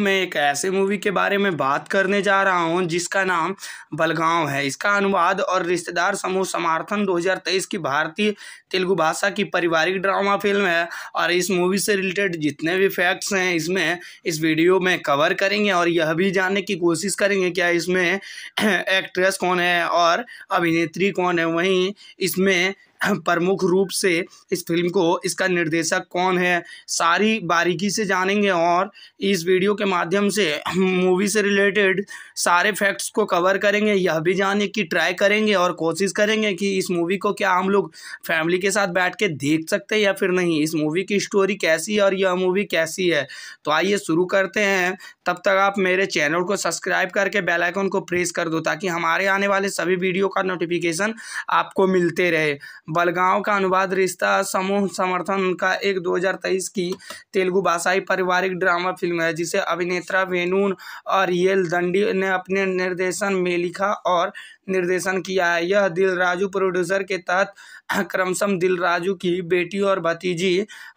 मैं एक ऐसे मूवी के बारे में बात करने जा रहा हूं जिसका नाम बलगांव है इसका अनुवाद और रिश्तेदार समूह समर्थन 2023 की भारतीय तेलुगु भाषा की पारिवारिक ड्रामा फिल्म है और इस मूवी से रिलेटेड जितने भी फैक्ट्स हैं इसमें इस वीडियो में कवर करेंगे और यह भी जानने की कोशिश करेंगे क्या इसमें एक्ट्रेस कौन है और अभिनेत्री कौन है वहीं इसमें प्रमुख रूप से इस फिल्म को इसका निर्देशक कौन है सारी बारीकी से जानेंगे और इस वीडियो के माध्यम से मूवी से रिलेटेड सारे फैक्ट्स को कवर करेंगे यह भी जाने की ट्राई करेंगे और कोशिश करेंगे कि इस मूवी को क्या हम लोग फैमिली के साथ बैठ के देख सकते हैं या फिर नहीं इस मूवी की स्टोरी कैसी है और यह मूवी कैसी है तो आइए शुरू करते हैं तब तक आप मेरे चैनल को सब्सक्राइब करके बेल आइकन को प्रेस कर दो ताकि हमारे आने वाले सभी वीडियो का नोटिफिकेशन आपको मिलते रहे बलगांव का अनुवाद रिश्ता समूह समर्थन का एक 2023 की तेलुगु भाषाई पारिवारिक ड्रामा फिल्म है जिसे अभिनेत्रा वेनून और येल दंडी ने अपने निर्देशन में लिखा और निर्देशन किया है यह दिल राजू प्रोड्यूसर के तहत क्रमशम दिल राजू की बेटी और भतीजी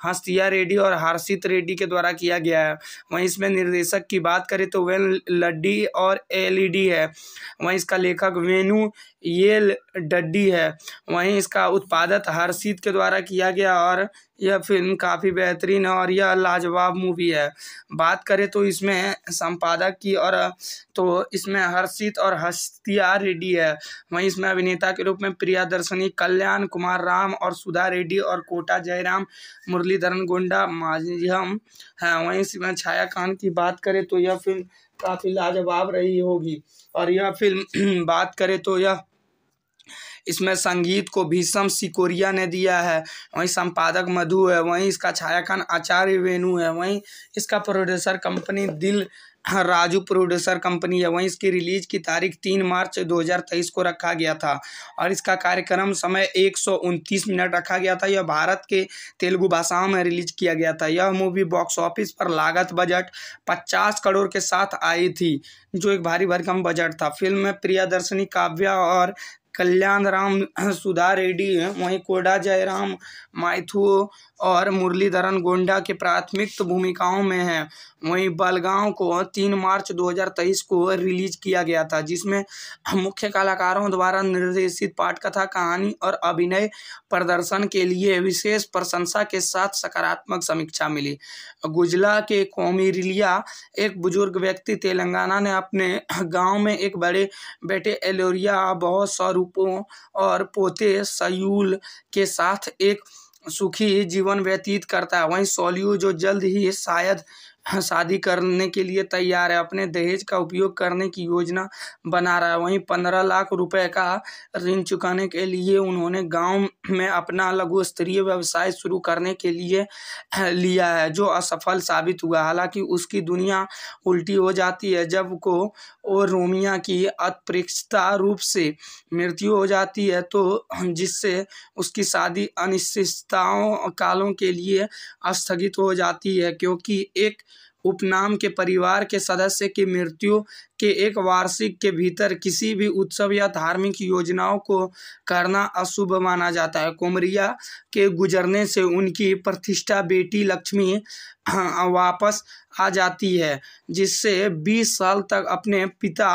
हंसिया रेड्डी और हर्षित रेड्डी के द्वारा किया गया है वहीं इसमें निर्देशक की बात करें तो वेन लड्डी और एलईडी है वहीं इसका लेखक वेनु येल डड्डी है वहीं इसका उत्पादक हर्षित के द्वारा किया गया और यह फिल्म काफ़ी बेहतरीन है और यह लाजवाब मूवी है बात करें तो इसमें संपादक की और तो इसमें हर्षित और हस्तिया रेड्डी है वहीं इसमें अभिनेता के रूप में प्रियादर्शनी कल्याण कुमार राम और सुधा रेड्डी और कोटा जयराम मुरलीधरन गोंडा माजियम है वहीं इसमें छाया खान की बात करें तो यह फिल्म काफ़ी लाजवाब रही होगी और यह फिल्म बात करें तो यह इसमें संगीत को भीषम सिकोरिया ने दिया है वहीं संपादक मधु है वहीं इसका छायाखान आचार्य वेणु है वहीं इसका प्रोड्यूसर कंपनी दिल हाँ, राजू प्रोड्यूसर कंपनी है वहीं इसकी रिलीज की तारीख तीन मार्च 2023 को रखा गया था और इसका कार्यक्रम समय एक मिनट रखा गया था यह भारत के तेलुगु भाषाओं में रिलीज किया गया था यह मूवी बॉक्स ऑफिस पर लागत बजट 50 करोड़ के साथ आई थी जो एक भारी भरकम बजट था फिल्म में दर्शनी काव्या और कल्याण राम सुधा रेड्डी वहीं कोडा जयराम माइथू और मुरलीधरन गोंडा के प्राथमिक भूमिकाओं में हैं वहीं बलगांव को तीन मार्च 2023 को रिलीज किया गया था जिसमें मुख्य कलाकारों द्वारा निर्देशित पाठकथा कहानी और अभिनय प्रदर्शन के लिए विशेष प्रशंसा के साथ सकारात्मक समीक्षा मिली गुजला के कौमी रिलिया एक बुजुर्ग व्यक्ति तेलंगाना ने अपने गांव में एक बड़े बेटे एलोरिया बहुत स्वरूपों और पोते सयूल के साथ एक सुखी जीवन व्यतीत करता है वहीं सोल्यू जो जल्द ही शायद हाँ, शादी करने के लिए तैयार है अपने दहेज का उपयोग करने की योजना बना रहा है वहीं पंद्रह लाख रुपए का ऋण चुकाने के लिए उन्होंने गांव में अपना लघु स्तरीय व्यवसाय शुरू करने के लिए लिया है जो असफल साबित हुआ हालांकि उसकी दुनिया उल्टी हो जाती है जब को और रोमिया की अप्रेक्षता रूप से मृत्यु हो जाती है तो जिससे उसकी शादी अनिश्चितताओं कालों के लिए स्थगित हो जाती है क्योंकि एक उपनाम के परिवार के सदस्य की मृत्यु के एक वार्षिक के भीतर किसी भी उत्सव या धार्मिक योजनाओं को करना अशुभ माना जाता है कोमरिया के गुजरने से उनकी प्रतिष्ठा बेटी लक्ष्मी हाँ, वापस आ जाती है जिससे 20 साल तक अपने पिता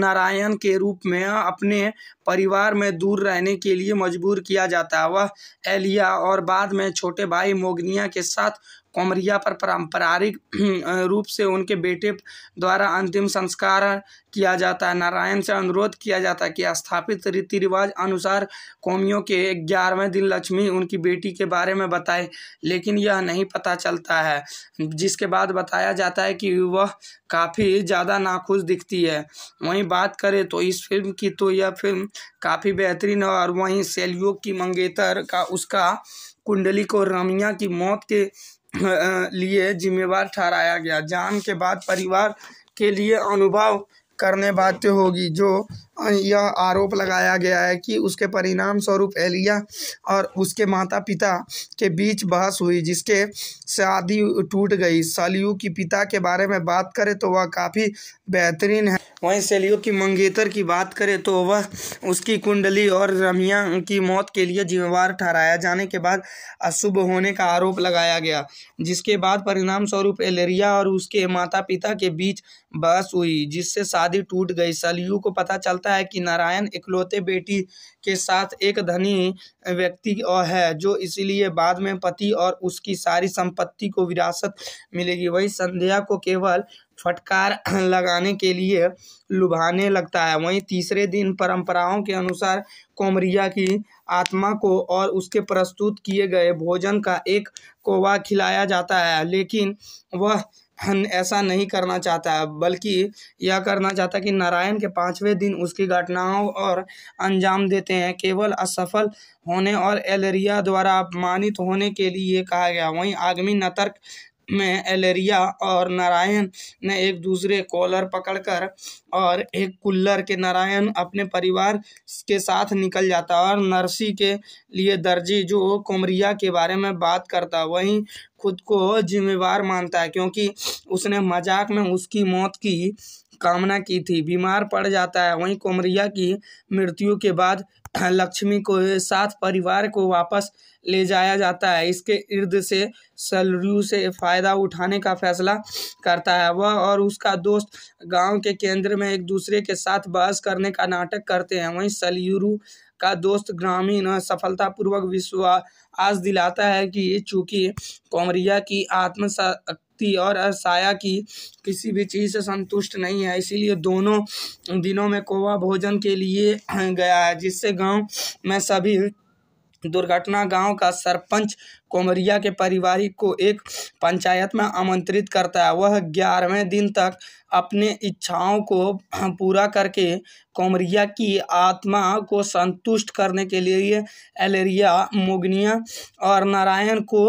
नारायण के रूप में अपने परिवार में दूर रहने के लिए मजबूर किया जाता है वह एलिया और बाद में छोटे भाई मोगनिया के साथ कोमरिया पर पारंपरिक रूप से उनके बेटे द्वारा अंतिम संस्कार किया जाता है नारायण से अनुरोध किया जाता है कि स्थापित रीति रिवाज अनुसार कौमियों के ग्यारहवें दिन लक्ष्मी उनकी बेटी के बारे में बताए लेकिन यह नहीं पता चलता है जिसके बाद बताया जाता है कि वह काफ़ी ज़्यादा नाखुश दिखती है वहीं बात करें तो इस फिल्म की तो यह फिल्म काफ़ी बेहतरीन है और वहीं सेलियो की मंगेतर का उसका कुंडली को रमिया की मौत के लिए जिम्मेवार ठहराया गया जान के बाद परिवार के लिए अनुभव करने बातें होगी जो यह आरोप लगाया गया है कि उसके परिणाम स्वरूप एलिया और उसके माता पिता के बीच बहस हुई जिसके शादी टूट गई सलियू की पिता के बारे में बात करें तो वह काफ़ी बेहतरीन है वहीं सेलियो की मंगेतर की बात करें तो वह उसकी कुंडली और रमिया की मौत के लिए जिम्मेवार ठहराया जाने के बाद अशुभ होने का आरोप लगाया गया जिसके बाद परिणाम स्वरूप एलेरिया और उसके माता पिता के बीच बहस हुई जिससे शादी टूट गई सलियू को पता चलता बताता है कि नारायण इकलौते बेटी के साथ एक धनी व्यक्ति और है जो इसीलिए बाद में पति और उसकी सारी संपत्ति को विरासत मिलेगी वही संध्या को केवल फटकार लगाने के लिए लुभाने लगता है वहीं तीसरे दिन परंपराओं के अनुसार कोमरिया की आत्मा को और उसके प्रस्तुत किए गए भोजन का एक कोवा खिलाया जाता है लेकिन वह ऐसा नहीं करना चाहता है बल्कि यह करना चाहता है कि नारायण के पाँचवें दिन उसकी घटनाओं और अंजाम देते हैं केवल असफल होने और एलरिया द्वारा अपमानित होने के लिए कहा गया वहीं आगमी नतर्क में एलेरिया और नारायण ने एक दूसरे कॉलर पकड़कर और एक कुल्लर के नारायण अपने परिवार के साथ निकल जाता और नरसी के लिए दर्जी जो कोमरिया के बारे में बात करता वहीं खुद को जिम्मेवार मानता है क्योंकि उसने मजाक में उसकी मौत की कामना की थी बीमार पड़ जाता है वहीं कोमरिया की मृत्यु के बाद लक्ष्मी को साथ परिवार को वापस ले जाया जाता है इसके इर्द से सलरू से फ़ायदा उठाने का फैसला करता है वह और उसका दोस्त गांव के केंद्र में एक दूसरे के साथ बहस करने का नाटक करते हैं वहीं सलयूरू का दोस्त ग्रामीण सफलतापूर्वक विश्वास दिलाता है कि चूंकि कोमरिया की आत्म व्यक्ति और असाया की किसी भी चीज़ से संतुष्ट नहीं है इसीलिए दोनों दिनों में कोवा भोजन के लिए गया है जिससे गांव में सभी दुर्घटना गांव का सरपंच कोमरिया के पारिवारिक को एक पंचायत में आमंत्रित करता है वह ग्यारहवें दिन तक अपने इच्छाओं को पूरा करके कोमरिया की आत्मा को संतुष्ट करने के लिए एलेरिया मोगनिया और नारायण को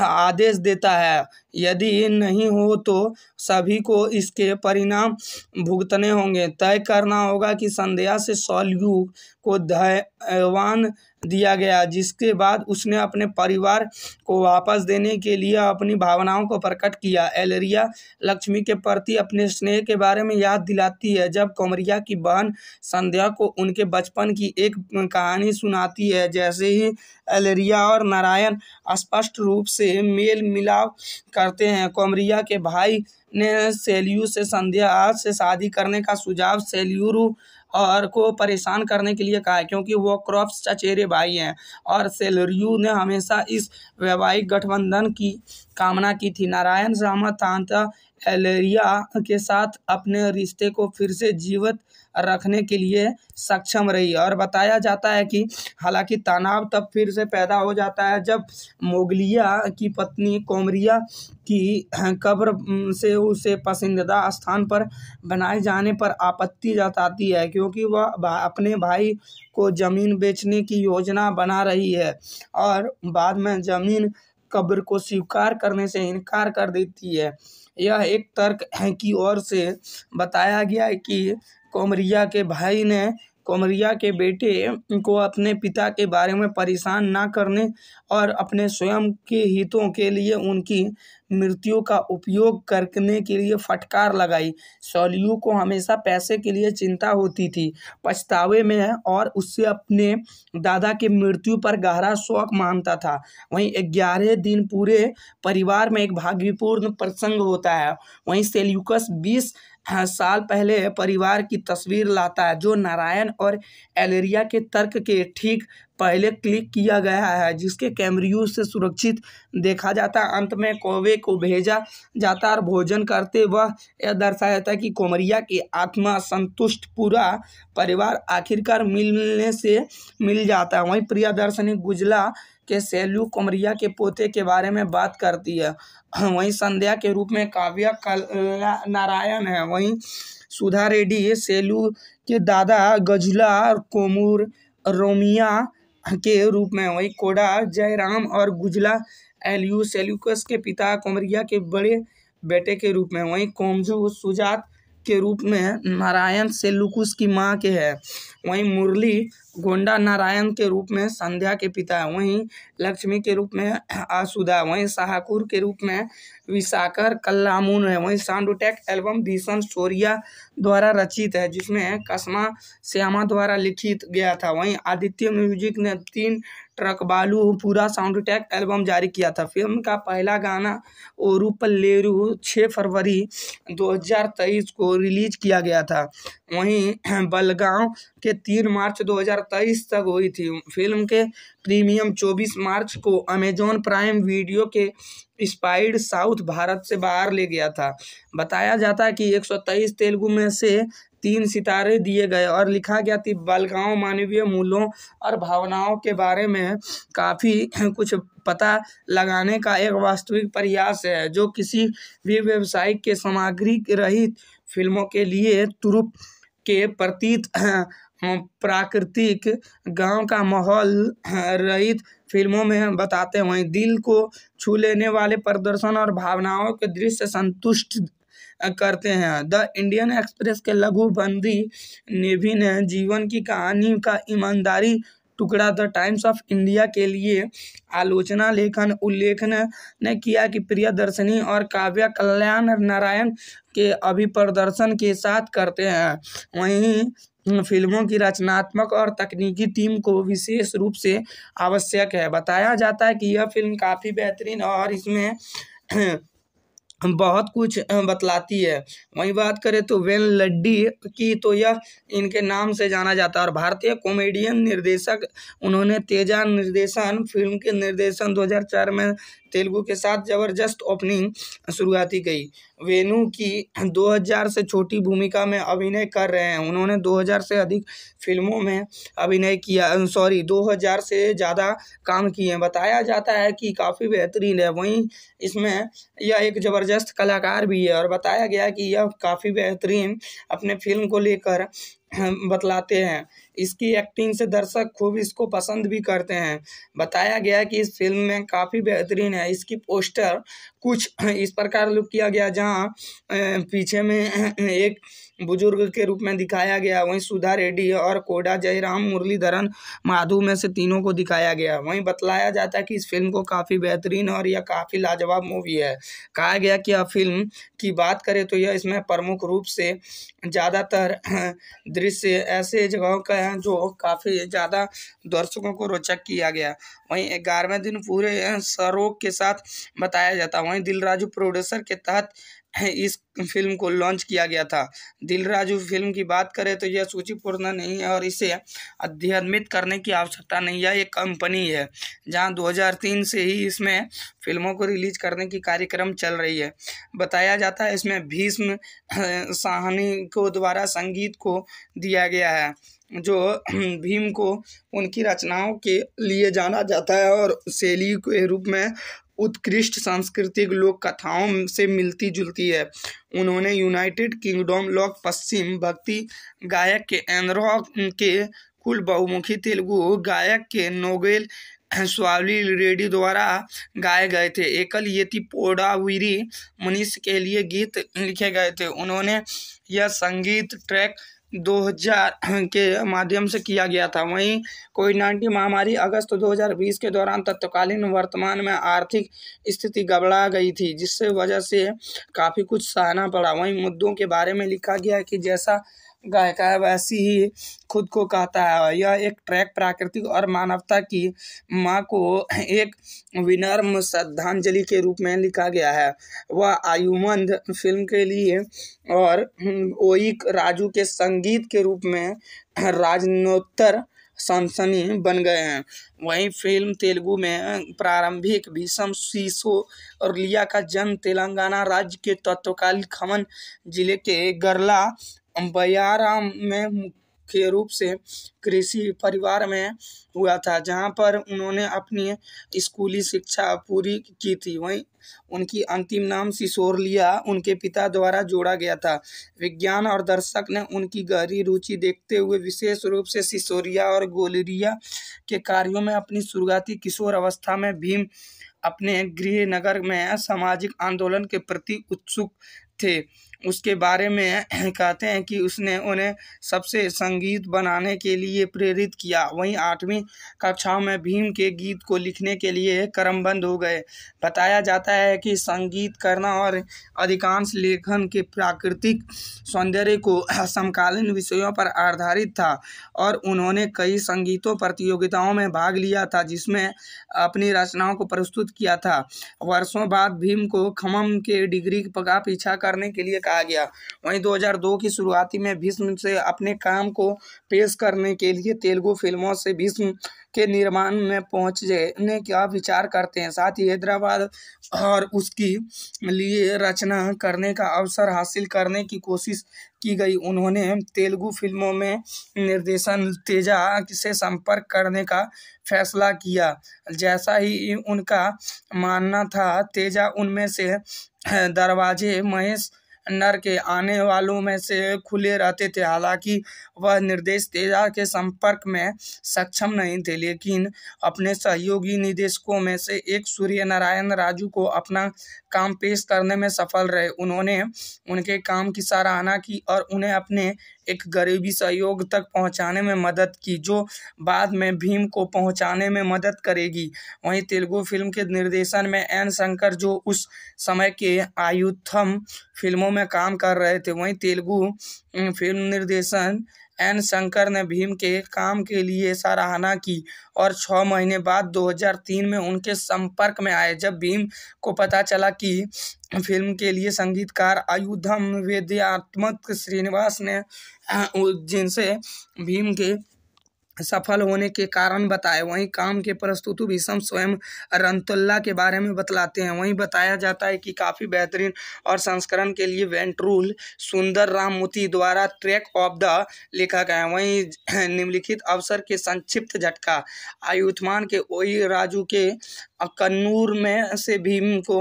आदेश देता है यदि नहीं हो तो सभी को इसके परिणाम भुगतने होंगे तय करना होगा कि संध्या से सॉल्यू को धैवान दिया गया जिसके बाद उसने अपने परिवार को वापस देने के लिए अपनी भावनाओं को प्रकट किया एलरिया लक्ष्मी के प्रति अपने स्नेह के बारे में याद दिलाती है जब कोमरिया की बहन संध्या को उनके बचपन की एक कहानी सुनाती है जैसे ही एलरिया और नारायण स्पष्ट रूप से मेल मिलाप करते हैं कोमरिया के भाई ने सेल्यू से संध्या से शादी करने का सुझाव सेल्यूरू और को परेशान करने के लिए कहा है क्योंकि वो क्रॉप्स चचेरे भाई हैं और सेलरियू ने हमेशा इस वैवाहिक गठबंधन की कामना की थी नारायण रामा तांता एलेरिया के साथ अपने रिश्ते को फिर से जीवित रखने के लिए सक्षम रही और बताया जाता है कि हालांकि तनाव तब फिर से पैदा हो जाता है जब मोगलिया की पत्नी कोमरिया की कब्र से उसे पसंदीदा स्थान पर बनाए जाने पर आपत्ति जताती है क्योंकि वह अपने भाई को ज़मीन बेचने की योजना बना रही है और बाद में ज़मीन कब्र को स्वीकार करने से इनकार कर देती है यह एक तर्क की ओर से बताया गया कि कोमरिया के भाई ने कोमरिया के बेटे को अपने पिता के बारे में परेशान ना करने और अपने स्वयं के हितों के लिए उनकी मृत्यु का उपयोग करने के लिए फटकार लगाई सौलियू को हमेशा पैसे के लिए चिंता होती थी पछतावे में है और उससे अपने दादा की मृत्यु पर गहरा शौक मानता था वहीं ग्यारह दिन पूरे परिवार में एक भाग्यपूर्ण प्रसंग होता है वहीं सेल्यूकस बीस साल पहले परिवार की तस्वीर लाता है जो नारायण और एलेरिया के तर्क के ठीक पहले क्लिक किया गया है जिसके कैमरियो से सुरक्षित देखा जाता है अंत में कौवे को भेजा जाता और भोजन करते वह यह दर्शाया जाता है कि कोमरिया की आत्मा संतुष्ट पूरा परिवार आखिरकार मिलने से मिल जाता है वहीं दर्शनी गुजला के सेल्यू कुमरिया के पोते के बारे में बात करती है वहीं संध्या के रूप में काव्या कल नारायण है वहीं सुधा रेड्डी सेलू के दादा गजुला कोमूर रोमिया के रूप में वहीं कोडा जयराम और गुजला एलयू सेल्यूकस के पिता कोमरिया के बड़े बेटे के रूप में वहीं कोमजू सुजात के रूप में नारायण लुकुस की माँ के है वहीं मुरली गोंडा नारायण के रूप में संध्या के पिता है वहीं लक्ष्मी के रूप में आसुदा वहीं शाहकुर के रूप में विशाकर कल्लामुन है वहीं साउंड एल्बम भीषण सोरिया द्वारा रचित है जिसमें कसमा श्यामा द्वारा लिखित गया था वहीं आदित्य म्यूजिक ने तीन ट्रक बालू पूरा साउंड अटैक एल्बम जारी किया था फिल्म का पहला गाना ओरू पल्लेरू छः फरवरी 2023 को रिलीज किया गया था वहीं बलगांव के तीन मार्च 2023 तक हुई थी फिल्म के प्रीमियम 24 मार्च को अमेजॉन प्राइम वीडियो के स्पाइड साउथ भारत से बाहर ले गया था बताया जाता है कि 123 तेलुगु में से तीन सितारे दिए गए और लिखा गया कि बालिकाओं मानवीय मूल्यों और भावनाओं के बारे में काफ़ी कुछ पता लगाने का एक वास्तविक प्रयास है जो किसी भी व्यवसायिक के सामग्री रहित फिल्मों के लिए तुरुप के प्रतीत प्राकृतिक गांव का माहौल रहित फिल्मों में बताते हुए दिल को छू लेने वाले प्रदर्शन और भावनाओं के दृश्य संतुष्ट करते हैं द इंडियन एक्सप्रेस के लघु बंदी नेवी ने जीवन की कहानी का ईमानदारी टुकड़ा द टाइम्स ऑफ इंडिया के लिए आलोचना लेखन उल्लेखन ने किया कि प्रियदर्शनी और काव्य कल्याण नारायण के अभिप्रदर्शन के साथ करते हैं वहीं फिल्मों की रचनात्मक और तकनीकी टीम को विशेष रूप से आवश्यक है बताया जाता है कि यह फिल्म काफ़ी बेहतरीन और इसमें बहुत कुछ बतलाती है वहीं बात करें तो वेन लड्डी की तो यह इनके नाम से जाना जाता है और भारतीय कॉमेडियन निर्देशक उन्होंने तेजा निर्देशन फिल्म के निर्देशन 2004 में तेलुगु के साथ जबरदस्त ओपनिंग शुरुआती गई वेणु की 2000 से छोटी भूमिका में अभिनय कर रहे हैं उन्होंने 2000 से अधिक फिल्मों में अभिनय किया सॉरी 2000 से ज़्यादा काम किए हैं बताया जाता है कि काफ़ी बेहतरीन है वहीं इसमें यह एक ज़बरदस्त कलाकार भी है और बताया गया कि यह काफ़ी बेहतरीन अपने फिल्म को लेकर बतलाते हैं इसकी एक्टिंग से दर्शक खूब इसको पसंद भी करते हैं बताया गया कि इस फिल्म में काफ़ी बेहतरीन है इसकी पोस्टर कुछ इस प्रकार लुक किया गया जहां पीछे में एक बुजुर्ग के रूप में दिखाया गया वहीं सुधा रेड्डी और कोडा जयराम मुरलीधरन माधु में से तीनों को दिखाया गया वहीं बतलाया जाता है कि इस फिल्म को काफ़ी बेहतरीन और यह काफ़ी लाजवाब मूवी है कहा गया कि यह फिल्म की बात करें तो यह इसमें प्रमुख रूप से ज़्यादातर दृश्य ऐसे जगहों का है जो काफ़ी ज़्यादा दर्शकों को रोचक किया गया वहीं ग्यारहवें दिन पूरे सरोग के साथ बताया जाता वहीं दिलराजू प्रोड्यूसर के तहत इस फिल्म को लॉन्च किया गया था दिल राजू फिल्म की बात करें तो यह सूचीपूर्ण नहीं है और इसे अध्ययनित करने की आवश्यकता नहीं है यह कंपनी है जहां 2003 से ही इसमें फिल्मों को रिलीज करने की कार्यक्रम चल रही है बताया जाता है इसमें भीष्म साहनी को द्वारा संगीत को दिया गया है जो भीम को उनकी रचनाओं के लिए जाना जाता है और शैली के रूप में उत्कृष्ट सांस्कृतिक लोक कथाओं से मिलती जुलती है उन्होंने यूनाइटेड किंगडम लोक पश्चिम भक्ति गायक के एंद्रो के कुल बहुमुखी तेलुगु गायक के नोगेल स्वावली रेडी द्वारा गाए गए थे एकल येति पोडावीरी मनीष के लिए गीत लिखे गए थे उन्होंने यह संगीत ट्रैक 2000 के माध्यम से किया गया था वहीं कोविड नाइन्टीन महामारी अगस्त 2020 के दौरान तत्कालीन वर्तमान में आर्थिक स्थिति गबड़ा गई थी जिससे वजह से काफ़ी कुछ सहना पड़ा वहीं मुद्दों के बारे में लिखा गया है कि जैसा गायिका है वैसी ही खुद को कहता है यह एक ट्रैक प्राकृतिक और मानवता की माँ को एक विनर्म श्रद्धांजलि के रूप में लिखा गया है वह आयुमंद फिल्म के लिए और ओइक राजू के संगीत के रूप में राजनोत्तर सनसनी बन गए हैं वहीं फिल्म तेलुगु में प्रारंभिक भीषम शीशो और लिया का जन्म तेलंगाना राज्य के तत्वकालीन खमन जिले के गरला बयाराम में मुख्य रूप से कृषि परिवार में हुआ था जहाँ पर उन्होंने अपनी स्कूली शिक्षा पूरी की थी वहीं उनकी अंतिम नाम सिसोरलिया उनके पिता द्वारा जोड़ा गया था विज्ञान और दर्शक ने उनकी गहरी रुचि देखते हुए विशेष रूप से सिसोरिया और गोलरिया के कार्यों में अपनी शुरुआती किशोर अवस्था में भीम अपने गृह नगर में सामाजिक आंदोलन के प्रति उत्सुक थे उसके बारे में कहते हैं कि उसने उन्हें सबसे संगीत बनाने के लिए प्रेरित किया वहीं आठवीं कक्षाओं में भीम के गीत को लिखने के लिए क्रमबंद हो गए बताया जाता है कि संगीत करना और अधिकांश लेखन के प्राकृतिक सौंदर्य को समकालीन विषयों पर आधारित था और उन्होंने कई संगीतों प्रतियोगिताओं में भाग लिया था जिसमें अपनी रचनाओं को प्रस्तुत किया था वर्षों बाद भीम को खमम के डिग्री का पीछा करने के लिए कहा कहा गया वहीं 2002 की शुरुआती में भीष्म से अपने काम को पेश करने के लिए तेलुगु फिल्मों से भीष्म के निर्माण में पहुंचने का विचार करते हैं साथ ही हैदराबाद और उसकी लिए रचना करने का अवसर हासिल करने की कोशिश की गई उन्होंने तेलुगु फिल्मों में निर्देशन तेजा से संपर्क करने का फैसला किया जैसा ही उनका मानना था तेजा उनमें से दरवाजे महेश नर के आने वालों में से खुले रहते थे हालांकि वह निर्देश तेजा के संपर्क में सक्षम नहीं थे लेकिन अपने सहयोगी निदेशकों में से एक सूर्य नारायण राजू को अपना काम पेश करने में सफल रहे उन्होंने उनके काम की सराहना की और उन्हें अपने एक गरीबी सहयोग तक पहुंचाने में मदद की जो बाद में भीम को पहुंचाने में मदद करेगी वहीं तेलुगु फिल्म के निर्देशन में एन शंकर जो उस समय के आयुथम फिल्मों में काम कर रहे थे वहीं तेलुगु फिल्म निर्देशन एन शंकर ने भीम के काम के लिए सराहना की और छः महीने बाद 2003 में उनके संपर्क में आए जब भीम को पता चला कि फिल्म के लिए संगीतकार आयुधम वेद्यात्मक श्रीनिवास ने जिनसे भीम के सफल होने के कारण बताए वहीं काम के प्रस्तुत भीषम स्वयं रंतुल्ला के बारे में बतलाते हैं वहीं बताया जाता है कि काफ़ी बेहतरीन और संस्करण के लिए वेंट्रूल सुंदर राम मोती द्वारा ट्रैक ऑफ द लिखा गया है वहीं निम्नलिखित अवसर के संक्षिप्त झटका आयुष्मान के ओई राजू के कन्नूर में से भीम को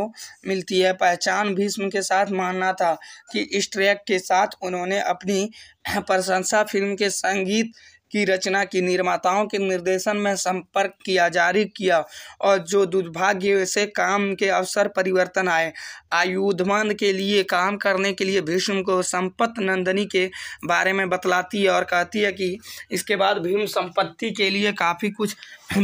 मिलती है पहचान भीष्म के साथ मानना था कि इस ट्रैक के साथ उन्होंने अपनी प्रशंसा फिल्म के संगीत की रचना की निर्माताओं के निर्देशन में संपर्क किया जारी किया और जो दुर्भाग्य से काम के अवसर परिवर्तन आए आयुधमान के लिए काम करने के लिए भीष्म को संपत नंदनी के बारे में बतलाती है और कहती है कि इसके बाद भीम संपत्ति के लिए काफ़ी कुछ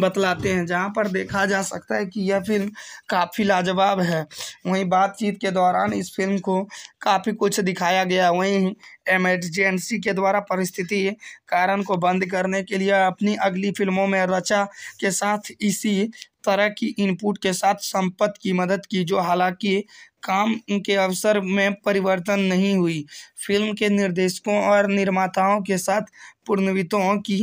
बतलाते हैं जहाँ पर देखा जा सकता है कि यह फ़िल्म काफ़ी लाजवाब है वहीं बातचीत के दौरान इस फिल्म को काफ़ी कुछ दिखाया गया वहीं एमरजेंसी के द्वारा परिस्थिति कारण को बंद करने के लिए अपनी अगली फिल्मों में रचा के साथ इसी तरह की इनपुट के साथ संपत्ति की मदद की जो हालांकि काम के अवसर में परिवर्तन नहीं हुई फिल्म के निर्देशकों और निर्माताओं के साथ पूर्णवितों की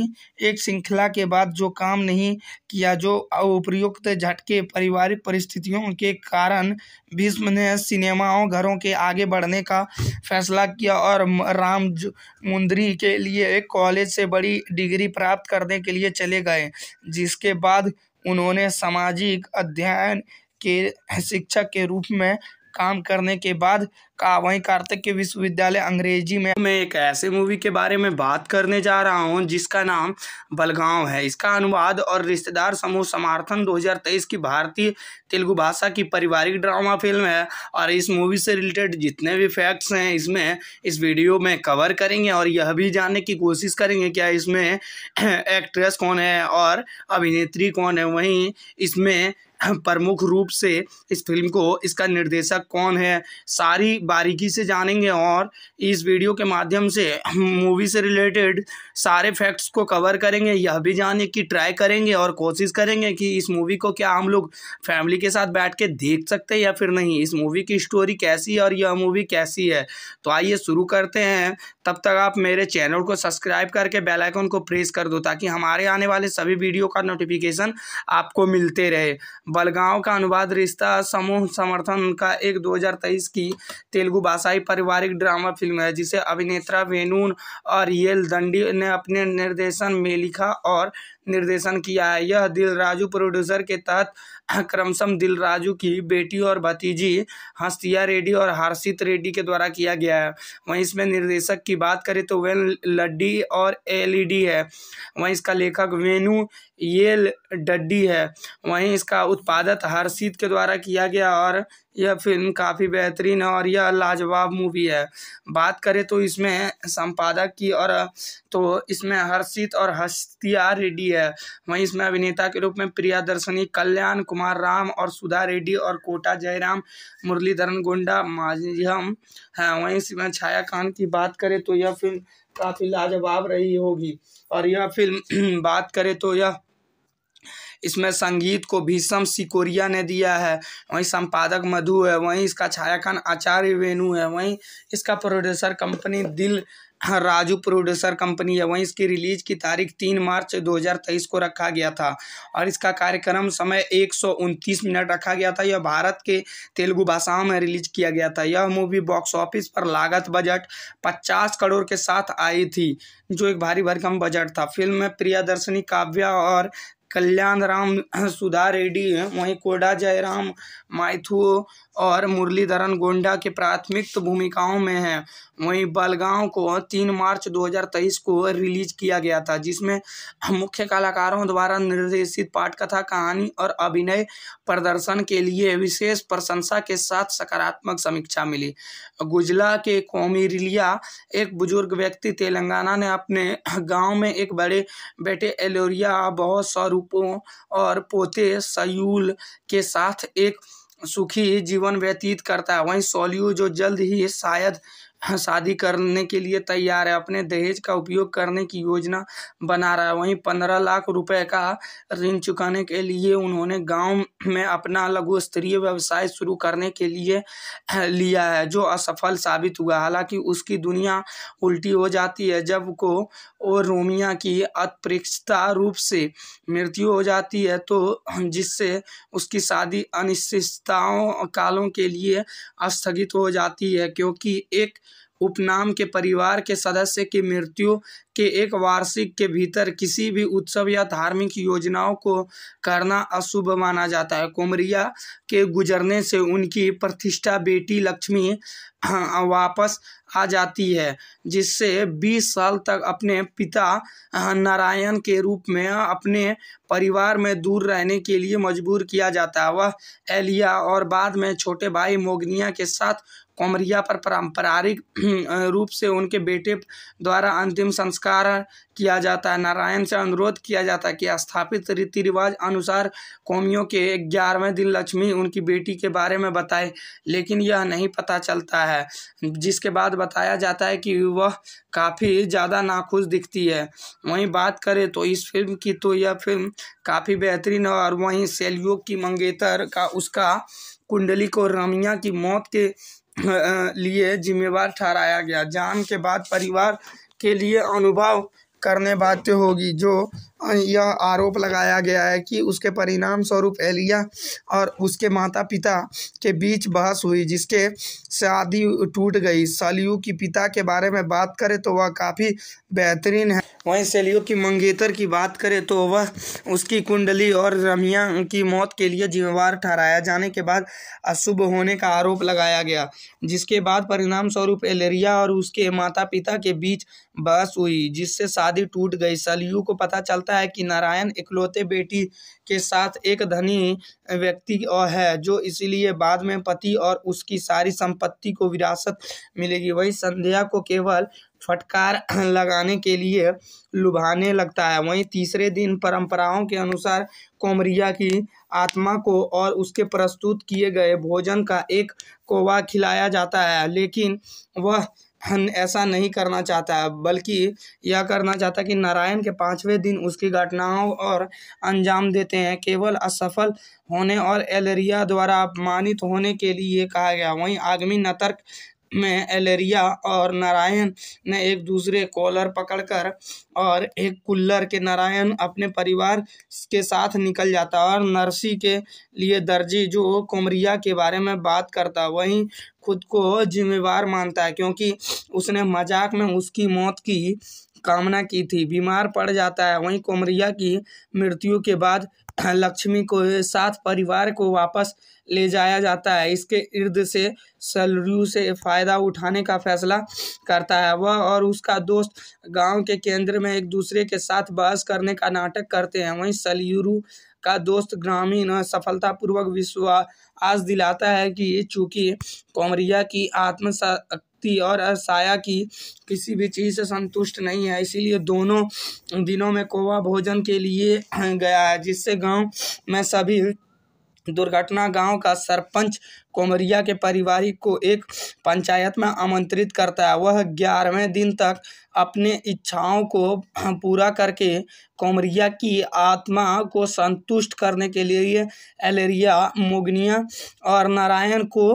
एक श्रृंखला के बाद जो काम नहीं किया जो उपयुक्त झटके पारिवारिक परिस्थितियों के कारण भीष्म ने सिनेमाओं घरों के आगे बढ़ने का फैसला किया और राम मुंदरी के लिए एक कॉलेज से बड़ी डिग्री प्राप्त करने के लिए चले गए जिसके बाद उन्होंने सामाजिक अध्ययन के शिक्षक के रूप में काम करने के बाद का वहीं कार्तिक विश्वविद्यालय अंग्रेजी में मैं एक ऐसे मूवी के बारे में बात करने जा रहा हूं जिसका नाम बलगांव है इसका अनुवाद और रिश्तेदार समूह समर्थन 2023 की भारतीय तेलुगु भाषा की पारिवारिक ड्रामा फिल्म है और इस मूवी से रिलेटेड जितने भी फैक्ट्स हैं इसमें इस वीडियो में कवर करेंगे और यह भी जानने की कोशिश करेंगे क्या इसमें एक्ट्रेस कौन है और अभिनेत्री कौन है वहीं इसमें प्रमुख रूप से इस फिल्म को इसका निर्देशक कौन है सारी बारीकी से जानेंगे और इस वीडियो के माध्यम से मूवी से रिलेटेड सारे फैक्ट्स को कवर करेंगे यह भी जाने की ट्राई करेंगे और कोशिश करेंगे कि इस मूवी को क्या हम लोग फैमिली के साथ बैठ के देख सकते हैं या फिर नहीं इस मूवी की स्टोरी कैसी है और यह मूवी कैसी है तो आइए शुरू करते हैं तब तक आप मेरे चैनल को सब्सक्राइब करके बेल आइकन को प्रेस कर दो ताकि हमारे आने वाले सभी वीडियो का नोटिफिकेशन आपको मिलते रहे बलगांव का अनुवाद रिश्ता समूह समर्थन का एक 2023 की तेलुगु भाषाई पारिवारिक ड्रामा फिल्म है जिसे अभिनेत्रा वेनून और येल दंडी ने अपने निर्देशन में लिखा और निर्देशन किया है यह दिल राजू प्रोड्यूसर के तहत क्रमशम दिल राजू की बेटी और भतीजी हंसिया रेड्डी और हर्षित रेड्डी के द्वारा किया गया है वहीं इसमें निर्देशक की बात करें तो वेन लड्डी और एलईडी है वहीं इसका लेखक वेनु येल डड्डी है वहीं इसका उत्पादक हर्षित के द्वारा किया गया और यह फिल्म काफ़ी बेहतरीन है और यह लाजवाब मूवी है बात करें तो इसमें संपादक की और तो इसमें हर्षित और हस्तिया रेड्डी है वहीं इसमें अभिनेता के रूप में प्रियादर्शनी कल्याण कुमार राम और सुधा रेड्डी और कोटा जयराम मुरलीधरन गोंडा माजियम है वहीं इसमें छाया खान की बात करें तो यह फिल्म काफ़ी लाजवाब रही होगी और यह फिल्म बात करें तो यह इसमें संगीत को भीषम सिकोरिया ने दिया है वहीं संपादक मधु है वहीं इसका छायाखान आचार्य वेणु है वहीं इसका प्रोड्यूसर कंपनी दिल हाँ, राजू प्रोड्यूसर कंपनी है वहीं इसकी रिलीज की तारीख तीन मार्च 2023 को रखा गया था और इसका कार्यक्रम समय एक मिनट रखा गया था यह भारत के तेलुगु भाषाओं में रिलीज किया गया था यह मूवी बॉक्स ऑफिस पर लागत बजट 50 करोड़ के साथ आई थी जो एक भारी भरकम बजट था फिल्म में प्रियादर्शनी काव्या और कल्याण राम सुधा रेड्डी वहीं कोडा जयराम माइथू और मुरलीधरन गोंडा के प्राथमिक भूमिकाओं में हैं वहीं बलगांव को तीन मार्च 2023 को रिलीज किया गया था जिसमें मुख्य कलाकारों द्वारा निर्देशित पाठकथा कहानी और अभिनय प्रदर्शन के लिए विशेष प्रशंसा के साथ सकारात्मक समीक्षा मिली गुजला के कौमी रिलिया एक बुजुर्ग व्यक्ति तेलंगाना ने अपने गांव में एक बड़े बेटे एलोरिया बहुत स्वरूपों और पोते सयूल के साथ एक सुखी जीवन व्यतीत करता है वहीं सोलियो जो जल्द ही शायद हाँ, शादी करने के लिए तैयार है अपने दहेज का उपयोग करने की योजना बना रहा है वहीं पंद्रह लाख रुपए का ऋण चुकाने के लिए उन्होंने गांव में अपना लघु स्तरीय व्यवसाय शुरू करने के लिए लिया है जो असफल साबित हुआ हालांकि उसकी दुनिया उल्टी हो जाती है जब को और रोमिया की अप्रक्षता रूप से मृत्यु हो जाती है तो जिससे उसकी शादी अनिश्चितताओं कालों के लिए स्थगित हो जाती है क्योंकि एक उपनाम के परिवार के सदस्य की मृत्यु के एक वार्षिक के भीतर किसी भी उत्सव या धार्मिक योजनाओं को करना अशुभ माना जाता है कोमरिया के गुजरने से उनकी प्रतिष्ठा बेटी लक्ष्मी हाँ, वापस आ जाती है जिससे 20 साल तक अपने पिता नारायण के रूप में अपने परिवार में दूर रहने के लिए मजबूर किया जाता है वह एलिया और बाद में छोटे भाई मोगनिया के साथ कोमरिया पर पारंपरिक रूप से उनके बेटे द्वारा अंतिम संस्कार किया जाता है नारायण से अनुरोध किया जाता है कि स्थापित रीति रिवाज अनुसार कौमियों के ग्यारहवें दिन लक्ष्मी उनकी बेटी के बारे में बताए लेकिन यह नहीं पता चलता है जिसके बाद बताया जाता है कि वह काफ़ी ज़्यादा नाखुश दिखती है वहीं बात करें तो इस फिल्म की तो यह फिल्म काफ़ी बेहतरीन है और वहीं सेलियो की मंगेतर का उसका कुंडली को रमिया की मौत के लिए जिम्मेवार ठहराया गया जान के बाद परिवार के लिए अनुभव करने बातें होगी जो यह आरोप लगाया गया है कि उसके परिणाम स्वरूप एलिया और उसके माता पिता के बीच बहस हुई जिसके शादी टूट गई सलियू की पिता के बारे में बात करें तो वह काफ़ी बेहतरीन है वहीं सेलियो की मंगेतर की बात करें तो वह उसकी कुंडली और रमिया की मौत के लिए जिम्मेवार ठहराया जाने के बाद अशुभ होने का आरोप लगाया गया जिसके बाद परिणाम स्वरूप एलेरिया और उसके माता पिता के बीच बहस हुई जिससे शादी टूट गई सलियू को पता चलता होता है कि नारायण इकलौते बेटी के साथ एक धनी व्यक्ति और है जो इसीलिए बाद में पति और उसकी सारी संपत्ति को विरासत मिलेगी वही संध्या को केवल फटकार लगाने के लिए लुभाने लगता है वहीं तीसरे दिन परंपराओं के अनुसार कोमरिया की आत्मा को और उसके प्रस्तुत किए गए भोजन का एक कोवा खिलाया जाता है लेकिन वह ऐसा नहीं करना चाहता है बल्कि यह करना चाहता है कि नारायण के पाँचवें दिन उसकी घटनाओं और अंजाम देते हैं केवल असफल होने और एलरिया द्वारा अपमानित होने के लिए कहा गया वहीं आगमी नतर्क में एलेरिया और नारायण ने एक दूसरे कॉलर पकड़कर और एक कुल्लर के नारायण अपने परिवार के साथ निकल जाता और नरसी के लिए दर्जी जो कोमरिया के बारे में बात करता वहीं खुद को जिम्मेवार मानता है क्योंकि उसने मजाक में उसकी मौत की कामना की थी बीमार पड़ जाता है वहीं कोमरिया की मृत्यु के बाद लक्ष्मी को साथ परिवार को वापस ले जाया जाता है इसके इर्द से सलरू से फ़ायदा उठाने का फैसला करता है वह और उसका दोस्त गांव के केंद्र में एक दूसरे के साथ बहस करने का नाटक करते हैं वहीं सलयूरू का दोस्त ग्रामीण सफलतापूर्वक विश्वास दिलाता है कि चूंकि कोमरिया की आत्म शक्ति और असाया की किसी भी चीज़ से संतुष्ट नहीं है इसीलिए दोनों दिनों में कोवा भोजन के लिए गया है जिससे गांव में सभी दुर्घटना गांव का सरपंच कोमरिया के पारिवारिक को एक पंचायत में आमंत्रित करता है वह ग्यारहवें दिन तक अपने इच्छाओं को पूरा करके कोमरिया की आत्मा को संतुष्ट करने के लिए एलेरिया मोगनिया और नारायण को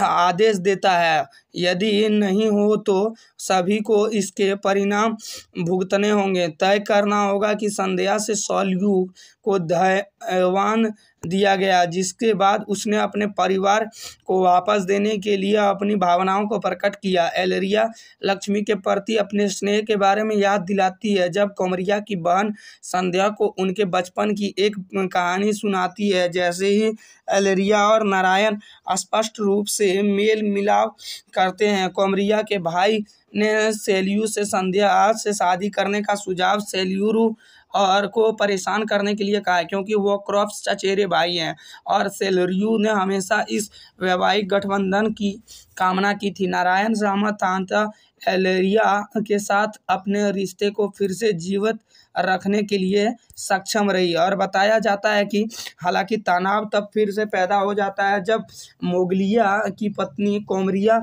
आदेश देता है यदि नहीं हो तो सभी को इसके परिणाम भुगतने होंगे तय करना होगा कि संध्या से सौलयुग को धैर्यवान दिया गया जिसके बाद उसने अपने परिवार को वापस देने के लिए अपनी भावनाओं को प्रकट किया एलरिया लक्ष्मी के प्रति अपने स्नेह के बारे में याद दिलाती है जब कोमरिया की बहन संध्या को उनके बचपन की एक कहानी सुनाती है जैसे ही एलरिया और नारायण स्पष्ट रूप से मेल मिलाप करते हैं कोमरिया के भाई ने सेल्यू से संध्या से शादी करने का सुझाव सेल्यूरू और को परेशान करने के लिए कहा है क्योंकि वो क्रॉप्स चचेरे भाई हैं और सेलरियू ने हमेशा इस वैवाहिक गठबंधन की कामना की थी नारायण तांता एलेरिया के साथ अपने रिश्ते को फिर से जीवित रखने के लिए सक्षम रही और बताया जाता है कि हालांकि तनाव तब फिर से पैदा हो जाता है जब मोगलिया की पत्नी कोमरिया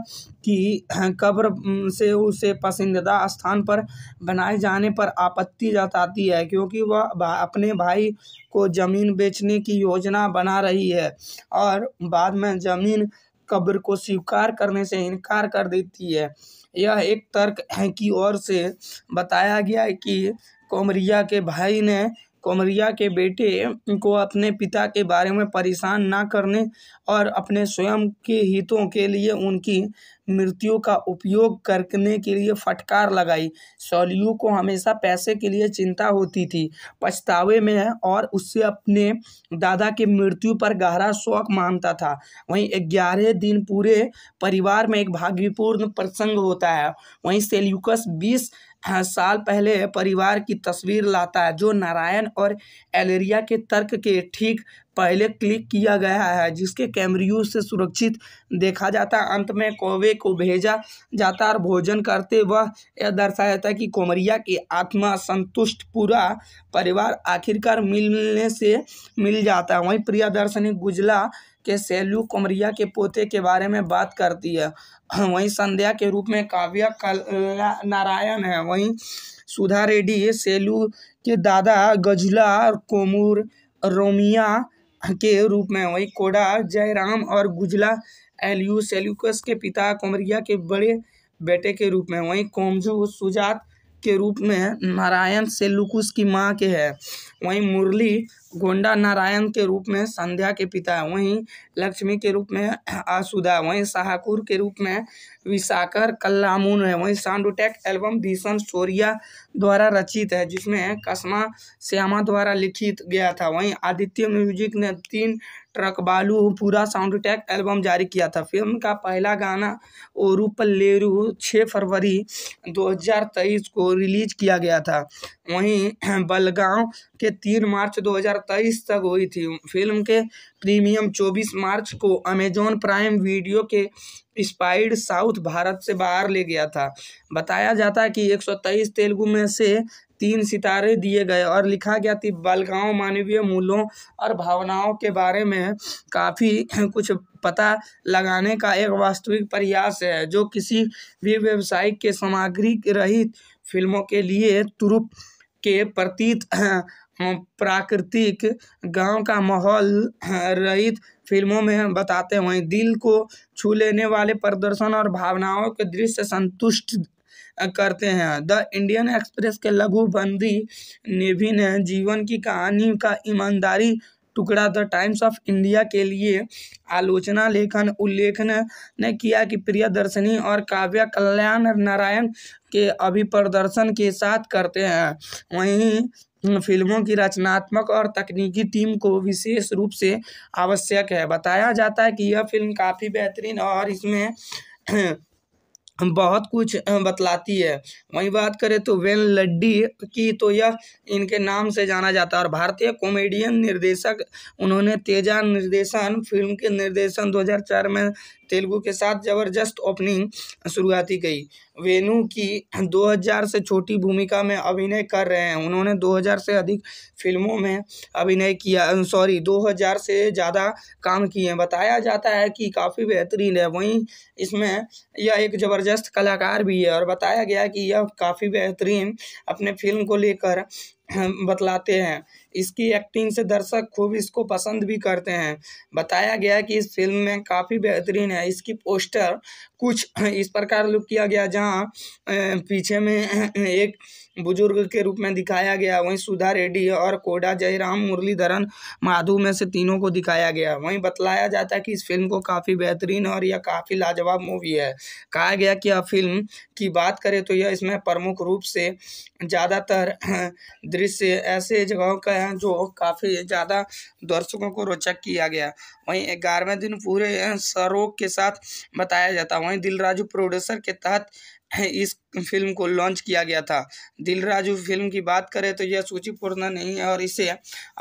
की कब्र से उसे पसंदीदा स्थान पर बनाए जाने पर आपत्ति जताती है क्योंकि वह अपने भाई को ज़मीन बेचने की योजना बना रही है और बाद में ज़मीन कब्र को स्वीकार करने से इनकार कर देती है यह एक तर्क है की ओर से बताया गया है कि कोमरिया के भाई ने कोमरिया के बेटे को अपने पिता के बारे में परेशान ना करने और अपने स्वयं के हितों के लिए उनकी मृत्यु का उपयोग करने के लिए फटकार लगाई सोलियू को हमेशा पैसे के लिए चिंता होती थी पछतावे में और उससे अपने दादा की मृत्यु पर गहरा शौक मानता था वहीं ग्यारह दिन पूरे परिवार में एक भाग्यपूर्ण प्रसंग होता है वहीं सेल्यूकस बीस साल पहले परिवार की तस्वीर लाता है जो नारायण और एलेरिया के तर्क के ठीक पहले क्लिक किया गया है जिसके कैमरियो से सुरक्षित देखा जाता है अंत में कौवे को भेजा जाता और भोजन करते वह यह दर्शाया जाता है कि कोमरिया की आत्मा संतुष्ट पूरा परिवार आखिरकार मिलने से मिल जाता है वहीं दर्शनी गुजला के सेलू कुमरिया के पोते के बारे में बात करती है वहीं संध्या के रूप में काव्या कल नारायण है वहीं सुधा रेड्डी सेलू के दादा गजुला कोमूर रोमिया के रूप में वहीं कोडा जयराम और गुजला एलयू सेल्यूकस के पिता कोमरिया के बड़े बेटे के रूप में वहीं कोमजू सुजात के रूप में नारायण से लुकुस की माँ के है वहीं मुरली गोंडा नारायण के रूप में संध्या के पिता है वहीं लक्ष्मी के रूप में आसुदा वहीं शाहकुर के रूप में विशाकर कल्लामुन है वहीं साउंड एल्बम भीषण सोरिया द्वारा रचित है जिसमें कसमा श्यामा द्वारा लिखित गया था वहीं आदित्य म्यूजिक ने तीन ट्रक बालू पूरा साउंड अटैक एल्बम जारी किया था फिल्म का पहला गाना ओरू पल्लेरू छः फरवरी 2023 को रिलीज किया गया था वहीं बलगांव के तीन मार्च 2023 तक हुई थी फिल्म के प्रीमियम 24 मार्च को अमेजॉन प्राइम वीडियो के स्पाइड साउथ भारत से बाहर ले गया था बताया जाता है कि 123 तेलुगु में से तीन सितारे दिए गए और लिखा गया कि बालिकाओं मानवीय मूल्यों और भावनाओं के बारे में काफ़ी कुछ पता लगाने का एक वास्तविक प्रयास है जो किसी भी व्यवसाय के सामग्री रहित फिल्मों के लिए तुरुप के प्रतीत प्राकृतिक गांव का माहौल रहित फिल्मों में बताते हुए दिल को छू लेने वाले प्रदर्शन और भावनाओं के दृश्य संतुष्ट करते हैं द इंडियन एक्सप्रेस के लघु बंदी नेवी ने जीवन की कहानी का ईमानदारी टुकड़ा द टाइम्स ऑफ इंडिया के लिए आलोचना लेखन उल्लेखन ने किया कि प्रियदर्शनी और काव्य कल्याण नारायण के अभिप्रदर्शन के साथ करते हैं वहीं फिल्मों की रचनात्मक और तकनीकी टीम को विशेष रूप से आवश्यक है बताया जाता है कि यह फिल्म काफ़ी बेहतरीन और इसमें बहुत कुछ बतलाती है वहीं बात करें तो वेन लड्डी की तो यह इनके नाम से जाना जाता है और भारतीय कॉमेडियन निर्देशक उन्होंने तेजा निर्देशन फिल्म के निर्देशन 2004 में तेलुगु के साथ ज़बरदस्त ओपनिंग शुरुआती गई वेणु की 2000 से छोटी भूमिका में अभिनय कर रहे हैं उन्होंने 2000 से अधिक फिल्मों में अभिनय किया सॉरी 2000 से ज़्यादा काम किए हैं बताया जाता है कि काफ़ी बेहतरीन है वहीं इसमें यह एक ज़बरदस्त कलाकार भी है और बताया गया कि यह काफ़ी बेहतरीन अपने फिल्म को लेकर बतलाते हैं इसकी एक्टिंग से दर्शक खूब इसको पसंद भी करते हैं बताया गया कि इस फिल्म में काफ़ी बेहतरीन है इसकी पोस्टर कुछ इस प्रकार लुक किया गया जहाँ पीछे में एक बुजुर्ग के रूप में दिखाया गया वहीं सुधा रेड्डी और कोडा जयराम मुरलीधरन माधु में से तीनों को दिखाया गया वहीं बतलाया जाता है कि इस फिल्म को काफ़ी बेहतरीन और यह काफ़ी लाजवाब मूवी है कहा गया कि यह फिल्म की बात करें तो यह इसमें प्रमुख रूप से ज़्यादातर दृश्य ऐसे जगहों का हैं जो काफ़ी ज़्यादा दर्शकों को रोचक किया गया वहीं ग्यारहवें दिन पूरे सरोग के साथ बताया जाता वहीं दिलराजू प्रोड्यूसर के तहत इस फिल्म को लॉन्च किया गया था दिलराजू फिल्म की बात करें तो यह सूचीपूर्ण नहीं है और इसे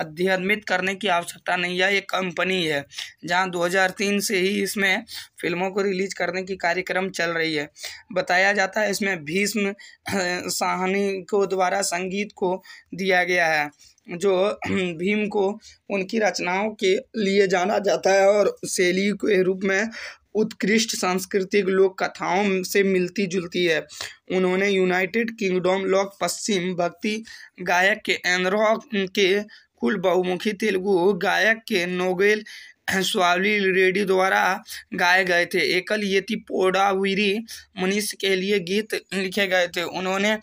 अध्यमित करने की आवश्यकता नहीं है यह कंपनी है जहां 2003 से ही इसमें फिल्मों को रिलीज करने की कार्यक्रम चल रही है बताया जाता है इसमें भीष्म साहनी को द्वारा संगीत को दिया गया है जो भीम को उनकी रचनाओं के लिए जाना जाता है और शैली के रूप में उत्कृष्ट सांस्कृतिक लोक कथाओं से मिलती जुलती है उन्होंने यूनाइटेड किंगडम लोक पश्चिम भक्ति गायक के एंद्रो के कुल बहुमुखी तेलुगु गायक के नोगेल स्वावली रेडी द्वारा गाए गए थे एकल येति पोडावीरी मनीष के लिए गीत लिखे गए थे उन्होंने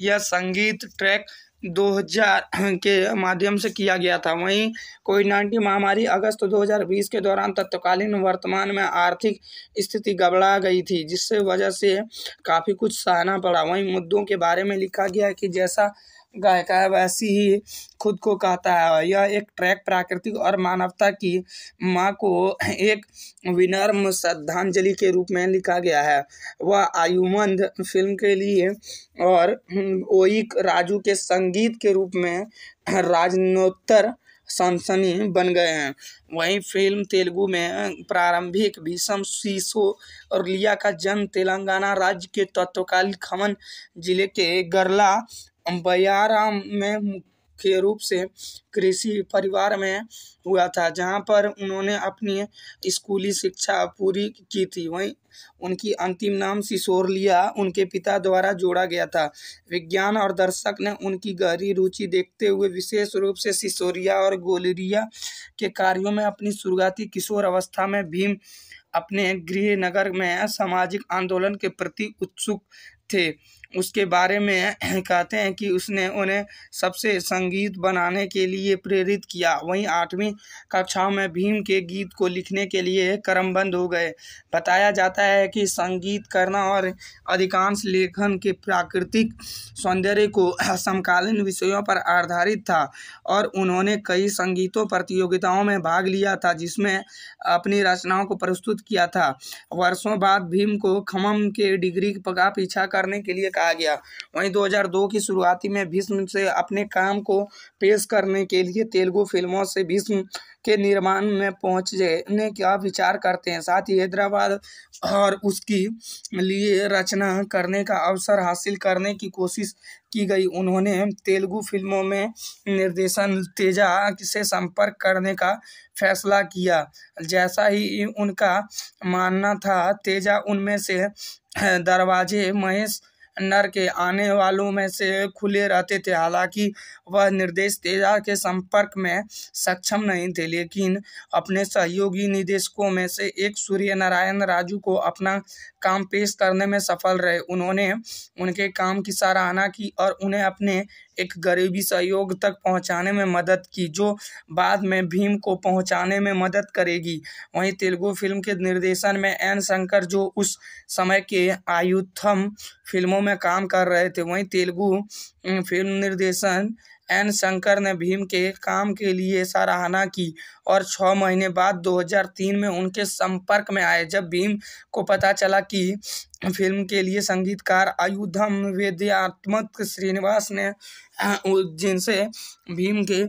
यह संगीत ट्रैक 2000 के माध्यम से किया गया था वहीं कोविड नाइन्टीन महामारी अगस्त 2020 के दौरान तत्कालीन वर्तमान में आर्थिक स्थिति गबड़ा गई थी जिससे वजह से काफ़ी कुछ सहना पड़ा वहीं मुद्दों के बारे में लिखा गया है कि जैसा गायिका है वैसी ही खुद को कहता है यह एक ट्रैक प्राकृतिक और मानवता की माँ को एक विनर्म श्रद्धांजलि के रूप में लिखा गया है वह आयुमंद फिल्म के लिए और ओइक राजू के संगीत के रूप में राजनोत्तर सनसनी बन गए हैं वहीं फिल्म तेलुगु में प्रारंभिक भीषम शीशो और लिया का जन्म तेलंगाना राज्य के तत्वकालीन खमन जिले के गरला बयाराम में मुख्य रूप से कृषि परिवार में हुआ था जहाँ पर उन्होंने अपनी स्कूली शिक्षा पूरी की थी वहीं उनकी अंतिम नाम सिसोरलिया उनके पिता द्वारा जोड़ा गया था विज्ञान और दर्शक ने उनकी गहरी रुचि देखते हुए विशेष रूप से सिसोरिया और गोलरिया के कार्यों में अपनी शुरुआती किशोर अवस्था में भीम अपने गृह नगर में सामाजिक आंदोलन के प्रति उत्सुक थे उसके बारे में कहते हैं कि उसने उन्हें सबसे संगीत बनाने के लिए प्रेरित किया वहीं आठवीं कक्षाओं में भीम के गीत को लिखने के लिए क्रमबंद हो गए बताया जाता है कि संगीत करना और अधिकांश लेखन के प्राकृतिक सौंदर्य को समकालीन विषयों पर आधारित था और उन्होंने कई संगीतों प्रतियोगिताओं में भाग लिया था जिसमें अपनी रचनाओं को प्रस्तुत किया था वर्षों बाद भीम को खमम के डिग्री का पीछा करने के लिए कहा गया वहीं 2002 की शुरुआती में भीष्म से अपने काम को पेश करने के लिए तेलुगु फिल्मों से भीष्म के निर्माण में पहुंचने का विचार करते हैं साथ ही हैदराबाद और उसकी लिए रचना करने का अवसर हासिल करने की कोशिश की गई उन्होंने तेलुगु फिल्मों में निर्देशन तेजा से संपर्क करने का फैसला किया जैसा ही उनका मानना था तेजा उनमें से दरवाजे महेश नर के आने वालों में से खुले रहते थे हालांकि वह निर्देश तेजा के संपर्क में सक्षम नहीं थे लेकिन अपने सहयोगी निदेशकों में से एक सूर्य नारायण राजू को अपना काम पेश करने में सफल रहे उन्होंने उनके काम की सराहना की और उन्हें अपने एक गरीबी सहयोग तक पहुंचाने में मदद की जो बाद में भीम को पहुंचाने में मदद करेगी वहीं तेलुगु फिल्म के निर्देशन में एन शंकर जो उस समय के आयुथम फिल्मों में काम कर रहे थे वहीं तेलुगु फिल्म निर्देशन एन शंकर ने भीम के काम के लिए सराहना की और छः महीने बाद 2003 में उनके संपर्क में आए जब भीम को पता चला कि फिल्म के लिए संगीतकार आयुधम वेद्यात्मक श्रीनिवास ने जिनसे भीम के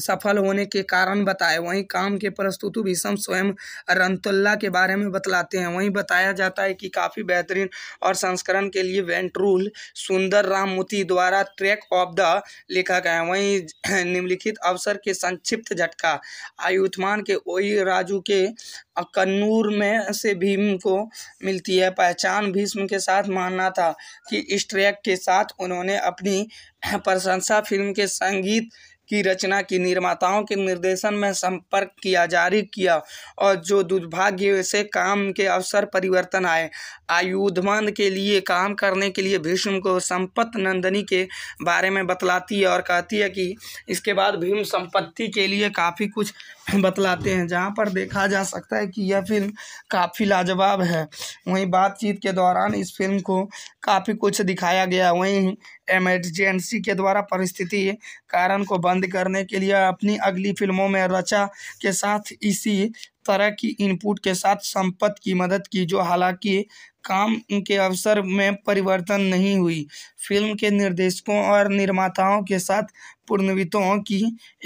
सफल होने के कारण बताए वहीं काम के प्रस्तुत भीषम स्वयं रंतुल्ला के बारे में बतलाते हैं वहीं बताया जाता है कि काफ़ी बेहतरीन और संस्करण के लिए वेंट्रूल सुंदर राम मोती द्वारा ट्रैक ऑफ द लिखा गया है वहीं निम्नलिखित अवसर के संक्षिप्त झटका आयुष्मान के ओई राजू के कन्नूर में से भीम को मिलती है पहचान भीष्म के साथ मानना था कि इस ट्रैक के साथ उन्होंने अपनी प्रशंसा फिल्म के संगीत की रचना की निर्माताओं के निर्देशन में संपर्क किया जारी किया और जो दुर्भाग्य से काम के अवसर परिवर्तन आए आयुधमान के लिए काम करने के लिए भीष्म को संपत नंदनी के बारे में बतलाती है और कहती है कि इसके बाद भीम संपत्ति के लिए काफ़ी कुछ बतलाते हैं जहाँ पर देखा जा सकता है कि यह फ़िल्म काफ़ी लाजवाब है वहीं बातचीत के दौरान इस फिल्म को काफ़ी कुछ दिखाया गया वहीं एमरजेंसी के द्वारा परिस्थिति कारण को बंद करने के लिए अपनी अगली फिल्मों में रचा के साथ इसी तरह की इनपुट के साथ संपत्ति की मदद की जो हालांकि काम के अवसर में परिवर्तन नहीं हुई फिल्म के निर्देशकों और निर्माताओं के साथ पुनर्वितों की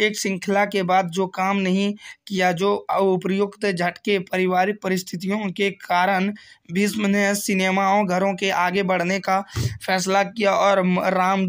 एक श्रृंखला के बाद जो काम नहीं किया जो उपयुक्त झटके पारिवारिक परिस्थितियों के कारण भीष्म ने सिनेमाओं घरों के आगे बढ़ने का फैसला किया और राम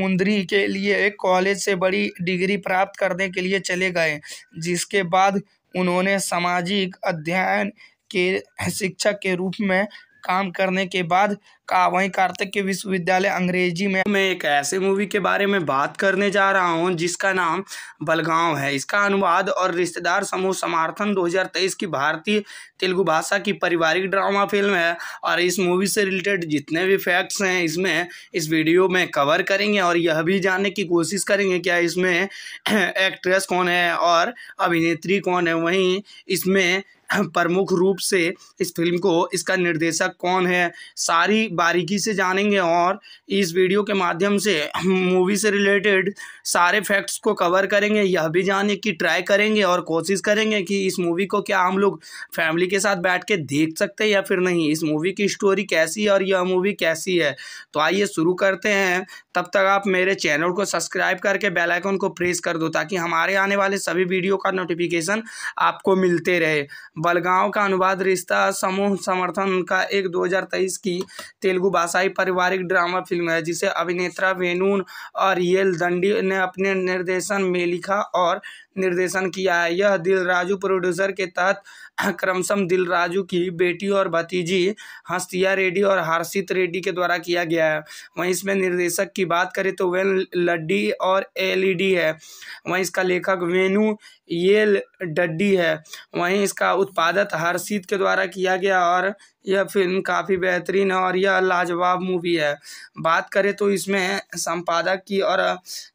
मुंदरी के लिए एक कॉलेज से बड़ी डिग्री प्राप्त करने के लिए चले गए जिसके बाद उन्होंने सामाजिक अध्ययन के शिक्षक के रूप में काम करने के बाद का वहीं कार्तिक विश्वविद्यालय अंग्रेजी में मैं एक ऐसे मूवी के बारे में बात करने जा रहा हूं जिसका नाम बलगांव है इसका अनुवाद और रिश्तेदार समूह समर्थन 2023 की भारतीय तेलुगु भाषा की पारिवारिक ड्रामा फिल्म है और इस मूवी से रिलेटेड जितने भी फैक्ट्स हैं इसमें इस वीडियो में कवर करेंगे और यह भी जानने की कोशिश करेंगे क्या इसमें एक्ट्रेस कौन है और अभिनेत्री कौन है वहीं इसमें प्रमुख रूप से इस फिल्म को इसका निर्देशक कौन है सारी बारीकी से जानेंगे और इस वीडियो के माध्यम से मूवी से रिलेटेड सारे फैक्ट्स को कवर करेंगे यह भी जाने की ट्राई करेंगे और कोशिश करेंगे कि इस मूवी को क्या हम लोग फैमिली के साथ बैठ के देख सकते हैं या फिर नहीं इस मूवी की स्टोरी कैसी है और यह मूवी कैसी है तो आइए शुरू करते हैं तब तक आप मेरे चैनल को सब्सक्राइब करके बेल आइकन को प्रेस कर दो ताकि हमारे आने वाले सभी वीडियो का नोटिफिकेशन आपको मिलते रहे बलगांव का अनुवाद रिश्ता समूह समर्थन का एक 2023 की तेलुगु भाषाई पारिवारिक ड्रामा फिल्म है जिसे अभिनेत्रा वेनून और येल दंडी ने अपने निर्देशन में लिखा और निर्देशन किया है यह दिल राजू प्रोड्यूसर के तहत क्रमशम दिलराजू की बेटी और भतीजी हस्तिया रेड्डी और हर्षित रेड्डी के द्वारा किया गया है वहीं इसमें निर्देशक की बात करें तो वेन लड्डी और एलईडी है वहीं इसका लेखक वेनू ये डड्डी है वहीं इसका उत्पादन हर्षित के द्वारा किया गया और यह फिल्म काफ़ी बेहतरीन है और यह लाजवाब मूवी है बात करें तो इसमें संपादक की और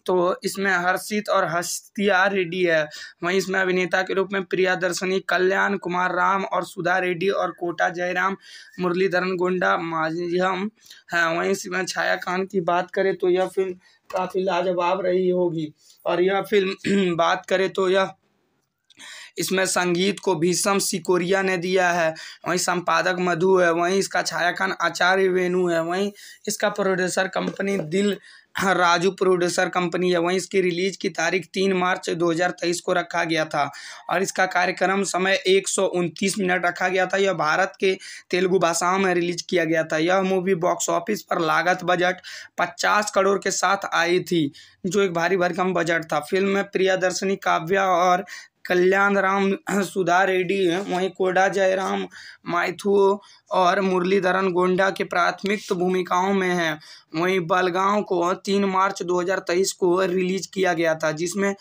तो इसमें हर्षित और हस्तिया रेड्डी है वहीं इसमें अभिनेता के रूप में प्रिया दर्शनी कल्याण कुमार राम और सुधा रेड्डी और कोटा जयराम मुरलीधरन गोंडा माजम हैं वहीं इसमें छाया खान की बात करें तो यह फिल्म काफ़ी लाजवाब रही होगी और यह फिल्म बात करें तो यह इसमें संगीत को भीषम सिकोरिया ने दिया है वहीं संपादक मधु है वहीं इसका छायाखान आचार्य वेणु है वहीं इसका प्रोड्यूसर कंपनी दिल हाँ, राजू प्रोड्यूसर कंपनी है वहीं इसकी रिलीज की तारीख तीन मार्च 2023 को रखा गया था और इसका कार्यक्रम समय एक मिनट रखा गया था यह भारत के तेलुगु भाषाओं में रिलीज किया गया था यह मूवी बॉक्स ऑफिस पर लागत बजट पचास करोड़ के साथ आई थी जो एक भारी भरकम बजट था फिल्म में प्रियादर्शनी काव्या और कल्याण राम सुधा रेड्डी वहीं कोडा जयराम माइथू और मुरलीधरन गोंडा की प्राथमिक भूमिकाओं में है वहीं बलगांव को तीन मार्च 2023 को रिलीज किया गया था जिसमें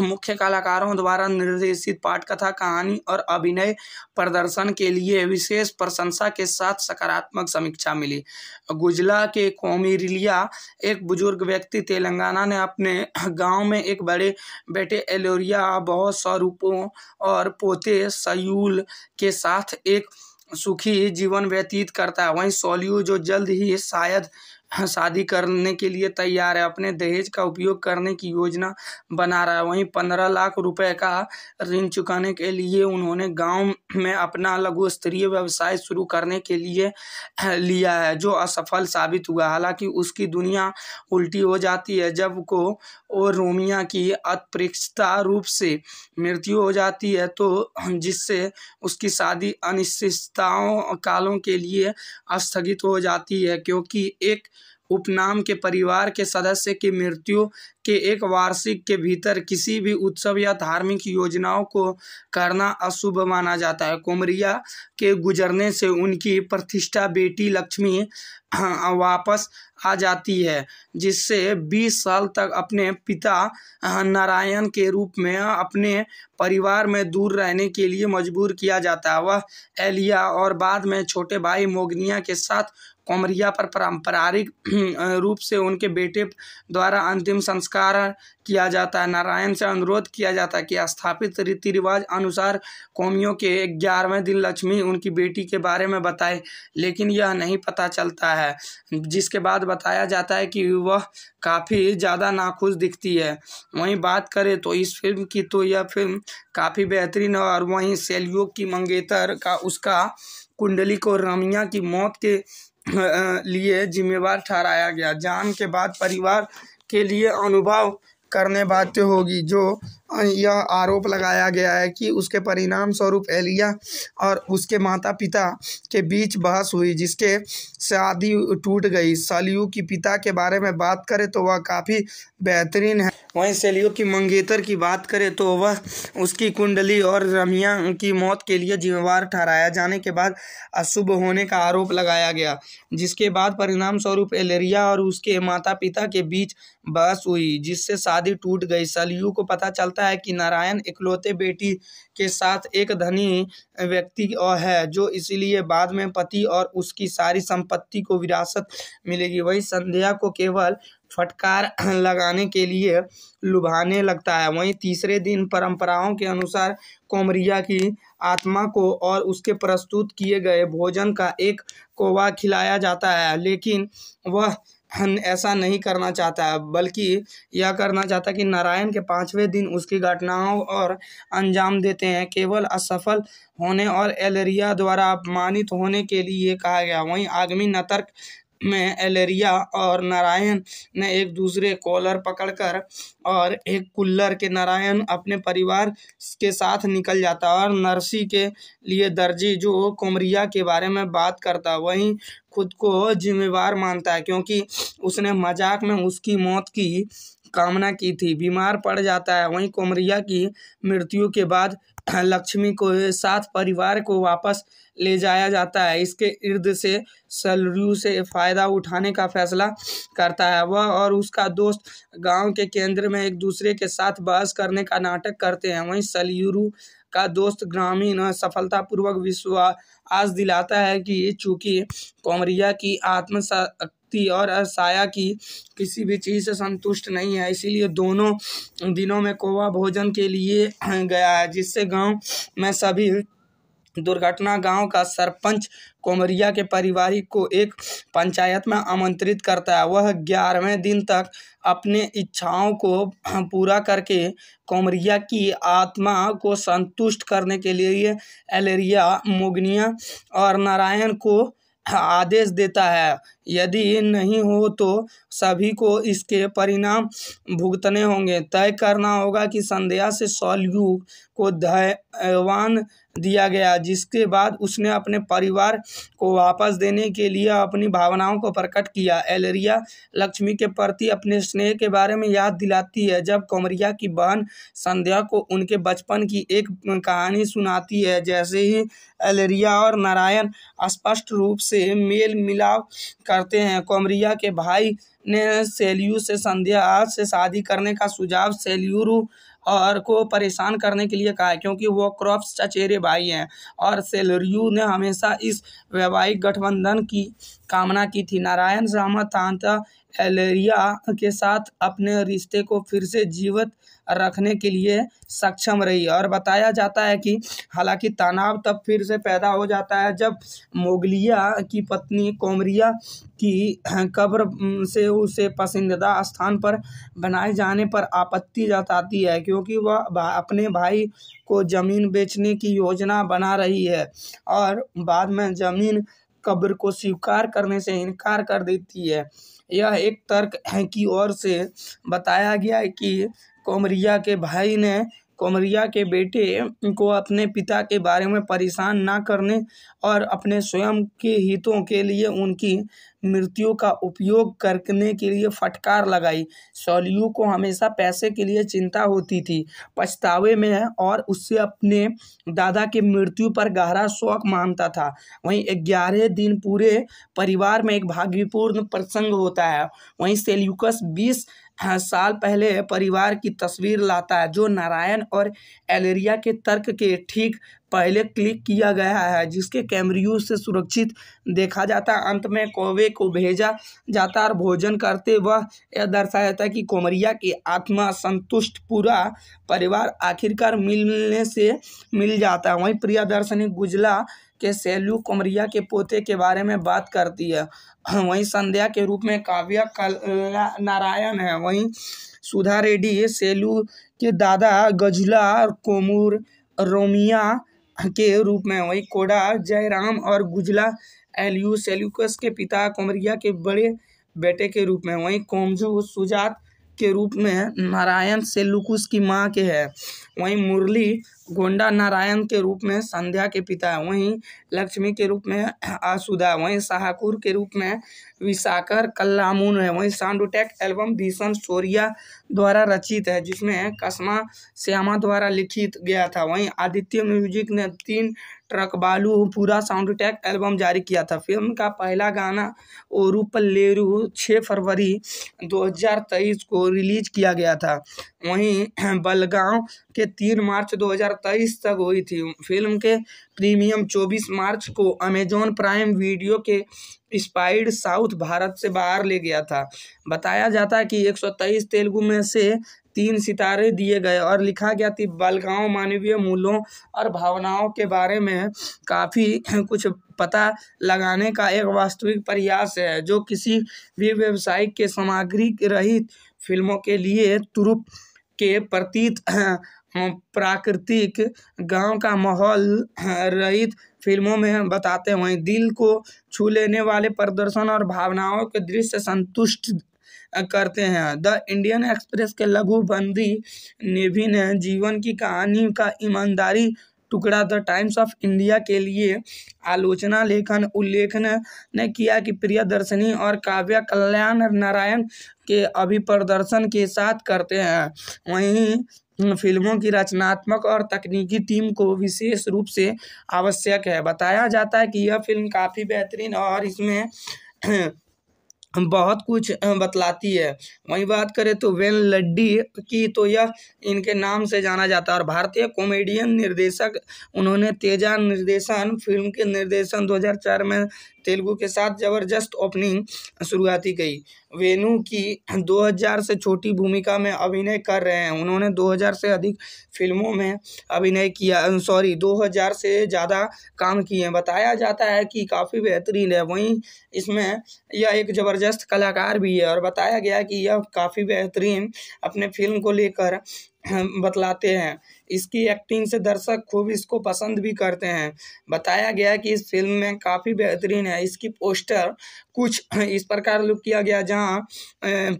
मुख्य कलाकारों द्वारा निर्देशित पाठकथा कहानी और अभिनय प्रदर्शन के लिए विशेष प्रशंसा के साथ सकारात्मक समीक्षा मिली गुजला के कौमी रिलिया एक बुजुर्ग व्यक्ति तेलंगाना ने अपने गांव में एक बड़े बेटे एलोरिया बहुत स्वरूपों और पोते सयूल के साथ एक सुखी जीवन व्यतीत करता है वहीं सोल्यू जो जल्द ही शायद हाँ, शादी करने के लिए तैयार है अपने दहेज का उपयोग करने की योजना बना रहा है वहीं पंद्रह लाख रुपए का ऋण चुकाने के लिए उन्होंने गांव में अपना लघु स्तरीय व्यवसाय शुरू करने के लिए लिया है जो असफल साबित हुआ हालांकि उसकी दुनिया उल्टी हो जाती है जब को और रोमिया की अप्रेक्षता रूप से मृत्यु हो जाती है तो जिससे उसकी शादी अनिश्चितताओं कालों के लिए स्थगित हो जाती है क्योंकि एक उपनाम के परिवार के सदस्य की मृत्यु के एक वार्षिक के भीतर किसी भी उत्सव या धार्मिक योजनाओं को करना अशुभ माना जाता है कोमरिया के गुजरने से उनकी प्रतिष्ठा बेटी लक्ष्मी हाँ, वापस आ जाती है जिससे 20 साल तक अपने पिता नारायण के रूप में अपने परिवार में दूर रहने के लिए मजबूर किया जाता है वह एलिया और बाद में छोटे भाई मोगनिया के साथ कोमरिया पर पारंपरिक रूप से उनके बेटे द्वारा अंतिम संस्कार किया जाता है नारायण से अनुरोध किया जाता है कि स्थापित रीति रिवाज अनुसार कौमियों के ग्यारहवें दिन लक्ष्मी उनकी बेटी के बारे में बताए लेकिन यह नहीं पता चलता है जिसके बाद बताया जाता है कि वह काफ़ी ज़्यादा नाखुश दिखती है वहीं बात करें तो इस फिल्म की तो यह फिल्म काफ़ी बेहतरीन है और वहीं सेलियो की मंगेतर का उसका कुंडली को रमिया की मौत के लिए जिम्मेवार ठहराया गया जान के बाद परिवार के लिए अनुभव करने बातें होगी जो यह आरोप लगाया गया है कि उसके परिणाम स्वरूप एलिया और उसके माता पिता के बीच बहस हुई जिसके शादी टूट गई सलियू की पिता के बारे में बात करें तो वह काफ़ी बेहतरीन है वहीं सेलियो की मंगेतर की बात करें तो वह उसकी कुंडली और रमिया की मौत के लिए जिम्मेवार ठहराया जाने के बाद अशुभ होने का आरोप लगाया गया जिसके बाद परिणाम स्वरूप एलेरिया और उसके माता पिता के बीच बहस हुई जिससे शादी टूट गई सलियू को पता चल होता है कि नारायण इकलौते बेटी के साथ एक धनी व्यक्ति और है जो इसीलिए बाद में पति और उसकी सारी संपत्ति को विरासत मिलेगी वही संध्या को केवल फटकार लगाने के लिए लुभाने लगता है वहीं तीसरे दिन परंपराओं के अनुसार कोमरिया की आत्मा को और उसके प्रस्तुत किए गए भोजन का एक कोवा खिलाया जाता है लेकिन वह ऐसा नहीं करना चाहता है बल्कि यह करना चाहता है कि नारायण के पाँचवें दिन उसकी घटनाओं और अंजाम देते हैं केवल असफल होने और एलरिया द्वारा अपमानित होने के लिए कहा गया वहीं आगमी नतर्क में एलेरिया और नारायण ने एक दूसरे कॉलर पकड़कर और एक कुल्लर के नारायण अपने परिवार के साथ निकल जाता और नरसी के लिए दर्जी जो कोमरिया के बारे में बात करता वहीं खुद को जिम्मेवार मानता है क्योंकि उसने मजाक में उसकी मौत की कामना की थी बीमार पड़ जाता है वहीं कोमरिया की मृत्यु के बाद लक्ष्मी को साथ परिवार को वापस ले जाया जाता है इसके इर्द से सलरू से फ़ायदा उठाने का फैसला करता है वह और उसका दोस्त गांव के केंद्र में एक दूसरे के साथ बहस करने का नाटक करते हैं वहीं सलयूरू का दोस्त ग्रामीण सफलतापूर्वक विश्वास दिलाता है कि चूंकि कोमरिया की आत्म व्यक्ति और असाया की किसी भी चीज़ से संतुष्ट नहीं है इसीलिए दोनों दिनों में कोवा भोजन के लिए गया है जिससे गांव में सभी दुर्घटना गांव का सरपंच कोमरिया के पारिवारिक को एक पंचायत में आमंत्रित करता है वह ग्यारहवें दिन तक अपने इच्छाओं को पूरा करके कोमरिया की आत्मा को संतुष्ट करने के लिए एलेरिया मोगनिया और नारायण को आदेश देता है यदि नहीं हो तो सभी को इसके परिणाम भुगतने होंगे तय करना होगा कि संध्या से सौलयुग को धैर्यवान दिया गया जिसके बाद उसने अपने परिवार को वापस देने के लिए अपनी भावनाओं को प्रकट किया एलरिया लक्ष्मी के प्रति अपने स्नेह के बारे में याद दिलाती है जब कोमरिया की बहन संध्या को उनके बचपन की एक कहानी सुनाती है जैसे ही एलरिया और नारायण स्पष्ट रूप से मेल मिलाव करते हैं कोमरिया के भाई ने सेल्यू से संध्या से शादी करने का सुझाव सेल्यूरू और को परेशान करने के लिए कहा है क्योंकि वो क्रॉप्स चचेरे भाई हैं और सेलरियू ने हमेशा इस वैवाहिक गठबंधन की कामना की थी नारायण रामा तांता एलेरिया के साथ अपने रिश्ते को फिर से जीवित रखने के लिए सक्षम रही और बताया जाता है कि हालांकि तनाव तब फिर से पैदा हो जाता है जब मोगलिया की पत्नी कोमरिया की कब्र से उसे पसंदीदा स्थान पर बनाए जाने पर आपत्ति जताती है क्योंकि वह अपने भाई को ज़मीन बेचने की योजना बना रही है और बाद में ज़मीन कब्र को स्वीकार करने से इनकार कर देती है यह एक तर्क है की ओर से बताया गया है कि कोमरिया के भाई ने कोमरिया के बेटे को अपने पिता के बारे में परेशान ना करने और अपने स्वयं के हितों के लिए उनकी मृत्यु का उपयोग करने के लिए फटकार लगाई सोलियू को हमेशा पैसे के लिए चिंता होती थी पछतावे में और उससे अपने दादा की मृत्यु पर गहरा शौक मानता था वहीं ग्यारह दिन पूरे परिवार में एक भाग्यपूर्ण प्रसंग होता है वहीं सेल्यूकस बीस साल पहले परिवार की तस्वीर लाता है जो नारायण और एलेरिया के तर्क के ठीक पहले क्लिक किया गया है जिसके कैमरियों से सुरक्षित देखा जाता है अंत में कौवे को भेजा जाता और भोजन करते वह यह दर्शाया जाता है कि कोमरिया की आत्मा संतुष्ट पूरा परिवार आखिरकार मिलने से मिल जाता है वहीं दर्शनी गुजला के सेलू कोमरिया के पोते के बारे में बात करती है वहीं संध्या के रूप में काव्य कल नारायण है वहीं सुधा रेड्डी सेलू के दादा गजुला कोमूर रोमिया के रूप में वहीं कोडा जयराम और गुजला एल्यूस एल्यूकस के पिता कोमरिया के बड़े बेटे के रूप में वहीं कोमजू सुजात के रूप में नारायण लुकुस की माँ के है वहीं मुरली गोंडा नारायण के रूप में संध्या के पिता है वहीं लक्ष्मी के रूप में आसुदा वहीं शाहकुर के रूप में विशाकर कल्लामून है वहीं साउंड एल्बम भीषण सोरिया द्वारा रचित है जिसमें कसमा श्यामा द्वारा लिखित गया था वहीं आदित्य म्यूजिक ने तीन ट्रक बालू पूरा साउंड ट्रैक एल्बम जारी किया था फिल्म का पहला गाना ओरू पल्लेरू छः फरवरी 2023 को रिलीज किया गया था वहीं बलगांव के तीन मार्च 2023 तक हुई थी फिल्म के प्रीमियम 24 मार्च को अमेजॉन प्राइम वीडियो के स्पाइड साउथ भारत से बाहर ले गया था बताया जाता है कि 123 तेलुगु में से तीन सितारे दिए गए और लिखा गया कि बालगांव मानवीय मूल्यों और भावनाओं के बारे में काफ़ी कुछ पता लगाने का एक वास्तविक प्रयास है जो किसी भी व्यवसाय के सामग्री रहित फिल्मों के लिए तुरुप के प्रतीत प्राकृतिक गांव का माहौल रहित फिल्मों में बताते हुए दिल को छू लेने वाले प्रदर्शन और भावनाओं के दृश्य संतुष्ट करते हैं द इंडियन एक्सप्रेस के लघुबंदी नेवी ने जीवन की कहानी का ईमानदारी टुकड़ा द टाइम्स ऑफ इंडिया के लिए आलोचना लेखन उल्लेखन ने किया कि प्रियदर्शनी और काव्य कल्याण नारायण के अभिप्रदर्शन के साथ करते हैं वहीं फिल्मों की रचनात्मक और तकनीकी टीम को विशेष रूप से आवश्यक है बताया जाता है कि यह फिल्म काफ़ी बेहतरीन और इसमें बहुत कुछ बतलाती है वहीं बात करें तो वेन लड्डी की तो यह इनके नाम से जाना जाता है और भारतीय कॉमेडियन निर्देशक उन्होंने तेजा निर्देशन फिल्म के निर्देशन 2004 में तेलुगु के साथ ज़बरदस्त ओपनिंग शुरुआती गई वेणु की 2000 से छोटी भूमिका में अभिनय कर रहे हैं उन्होंने 2000 से अधिक फिल्मों में अभिनय किया सॉरी 2000 से ज़्यादा काम किए हैं बताया जाता है कि काफ़ी बेहतरीन है वहीं इसमें यह एक ज़बरदस्त कलाकार भी है और बताया गया कि यह काफ़ी बेहतरीन अपने फिल्म को लेकर बतलाते हैं इसकी एक्टिंग से दर्शक खूब इसको पसंद भी करते हैं बताया गया कि इस फिल्म में काफ़ी बेहतरीन है इसकी पोस्टर कुछ इस प्रकार लुक किया गया जहां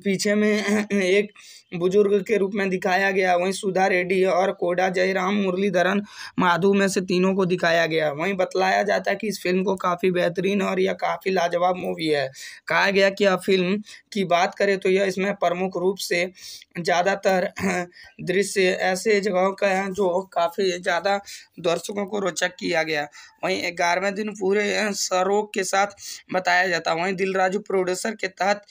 पीछे में एक बुजुर्ग के रूप में दिखाया गया वहीं सुधा रेड्डी और कोडा जयराम मुरलीधरन माधु में से तीनों को दिखाया गया वहीं बतलाया जाता है कि इस फिल्म को काफ़ी बेहतरीन और यह काफ़ी लाजवाब मूवी है कहा गया कि यह फिल्म की बात करें तो यह इसमें प्रमुख रूप से ज़्यादातर दृश्य ऐसे जगहों का है जो काफ़ी ज़्यादा दर्शकों को रोचक किया गया वहीं ग्यारहवें दिन पूरे सरोग के साथ बताया जाता वहीं दिलराजू प्रोड्यूसर के तहत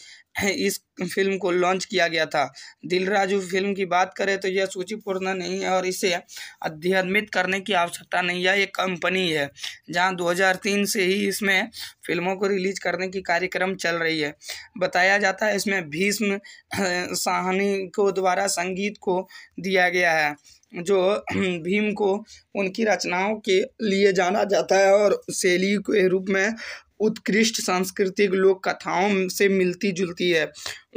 इस फिल्म को लॉन्च किया गया था दिल राजू फिल्म की बात करें तो यह सूचीपूर्ण नहीं है और इसे अध्ययनित करने की आवश्यकता नहीं है यह कंपनी है जहां 2003 से ही इसमें फिल्मों को रिलीज करने की कार्यक्रम चल रही है बताया जाता है इसमें भीष्म साहनी को द्वारा संगीत को दिया गया है जो भीम को उनकी रचनाओं के लिए जाना जाता है और शैली के रूप में उत्कृष्ट सांस्कृतिक लोक कथाओं से मिलती जुलती है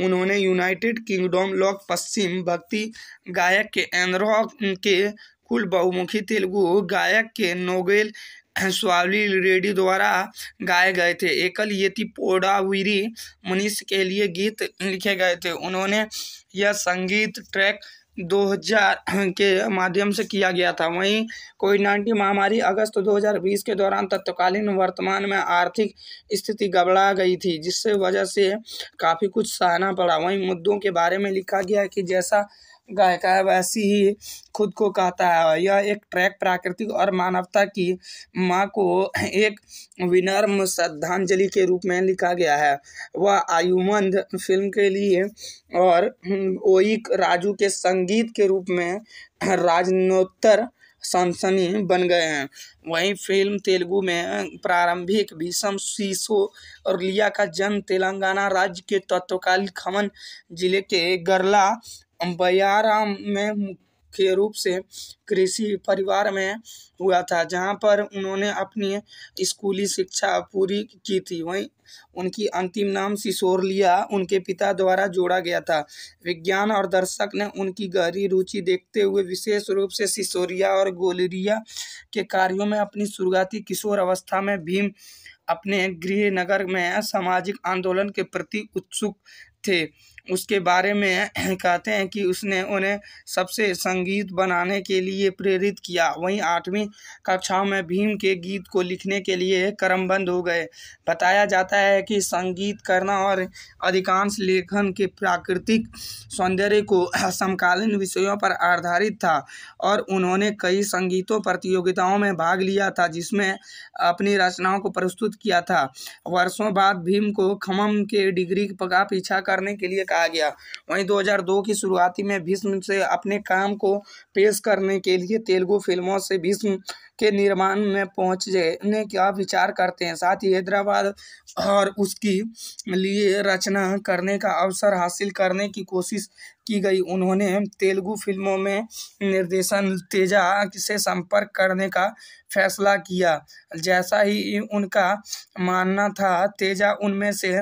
उन्होंने यूनाइटेड किंगडम लोक पश्चिम भक्ति गायक के एंद्रो के कुल बहुमुखी तेलुगु गायक के नोबेल स्वावली रेडी द्वारा गाए गए थे एकल येति पोडावीरी मनीष के लिए गीत लिखे गए थे उन्होंने यह संगीत ट्रैक 2000 के माध्यम से किया गया था वहीं कोविड नाइन्टीन महामारी अगस्त 2020 के दौरान तत्कालीन वर्तमान में आर्थिक स्थिति गबड़ा गई थी जिससे वजह से काफ़ी कुछ सहना पड़ा वहीं मुद्दों के बारे में लिखा गया है कि जैसा गायिका वैसी ही खुद को कहता है यह एक ट्रैक प्राकृतिक और मानवता की माँ को एक विनर्म श्रद्धांजलि के रूप में लिखा गया है वह आयुमंद फिल्म के लिए और ओइक राजू के संगीत के रूप में राजनोत्तर सनसनी बन गए हैं वहीं फिल्म तेलुगु में प्रारंभिक भीषम शीशो और लिया का जन्म तेलंगाना राज्य के तत्वकालीन खमन जिले के गरला बयाराम में मुख्य रूप से कृषि परिवार में हुआ था जहाँ पर उन्होंने अपनी स्कूली शिक्षा पूरी की थी वहीं उनकी अंतिम नाम सिसोरलिया उनके पिता द्वारा जोड़ा गया था विज्ञान और दर्शक ने उनकी गहरी रुचि देखते हुए विशेष रूप से सिसोरिया और गोलरिया के कार्यों में अपनी शुरुआती किशोर अवस्था में भीम अपने गृह नगर में सामाजिक आंदोलन के प्रति उत्सुक थे उसके बारे में कहते हैं कि उसने उन्हें सबसे संगीत बनाने के लिए प्रेरित किया वहीं आठवीं कक्षाओं में भीम के गीत को लिखने के लिए क्रमबंद हो गए बताया जाता है कि संगीत करना और अधिकांश लेखन के प्राकृतिक सौंदर्य को समकालीन विषयों पर आधारित था और उन्होंने कई संगीतों प्रतियोगिताओं में भाग लिया था जिसमें अपनी रचनाओं को प्रस्तुत किया था वर्षों बाद भीम को खमम के डिग्री का पीछा करने के लिए कहा गया वहीं 2002 की शुरुआती में भीष्म से अपने काम को पेश करने के लिए तेलुगु फिल्मों से भीष्म के निर्माण में पहुंचने का विचार करते हैं साथ ही हैदराबाद और उसकी लिए रचना करने का अवसर हासिल करने की कोशिश की गई उन्होंने तेलुगु फिल्मों में निर्देशन तेजा से संपर्क करने का फैसला किया जैसा ही उनका मानना था तेजा उनमें से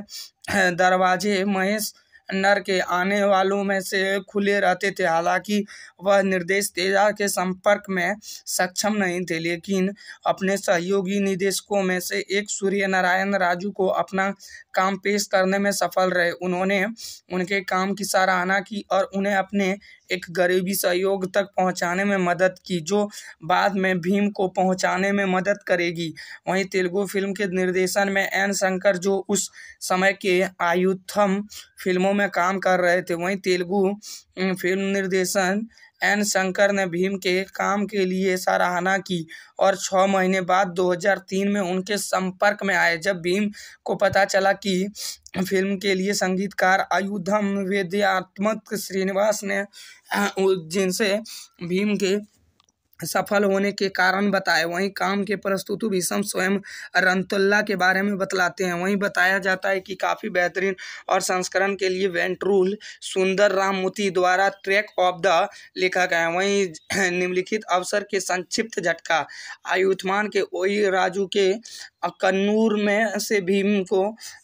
दरवाजे महेश नर के आने वालों में से खुले रहते थे हालांकि वह निर्देश तेजा के संपर्क में सक्षम नहीं थे लेकिन अपने सहयोगी निदेशकों में से एक सूर्य नारायण राजू को अपना काम पेश करने में सफल रहे उन्होंने उनके काम की सराहना की और उन्हें अपने एक गरीबी सहयोग तक पहुंचाने में मदद की जो बाद में भीम को पहुंचाने में मदद करेगी वहीं तेलुगु फिल्म के निर्देशन में एन शंकर जो उस समय के आयुथम फिल्मों में काम कर रहे थे वहीं तेलुगु फिल्म निर्देशन एन शंकर ने भीम के काम के लिए सराहना की और छः महीने बाद 2003 में उनके संपर्क में आए जब भीम को पता चला कि फिल्म के लिए संगीतकार आयुधम वेद्यात्मक श्रीनिवास ने जिनसे भीम के सफल होने के कारण बताए वहीं काम के प्रस्तुत भीषम स्वयं रंतुल्ला के बारे में बतलाते हैं वहीं बताया जाता है कि काफ़ी बेहतरीन और संस्करण के लिए वेंट्रूल सुंदर राम मोती द्वारा ट्रैक ऑफ द लिखा गया है वहीं निम्नलिखित अवसर के संक्षिप्त झटका आयुष्मान के ओई राजू के कन्नूर में से भीम को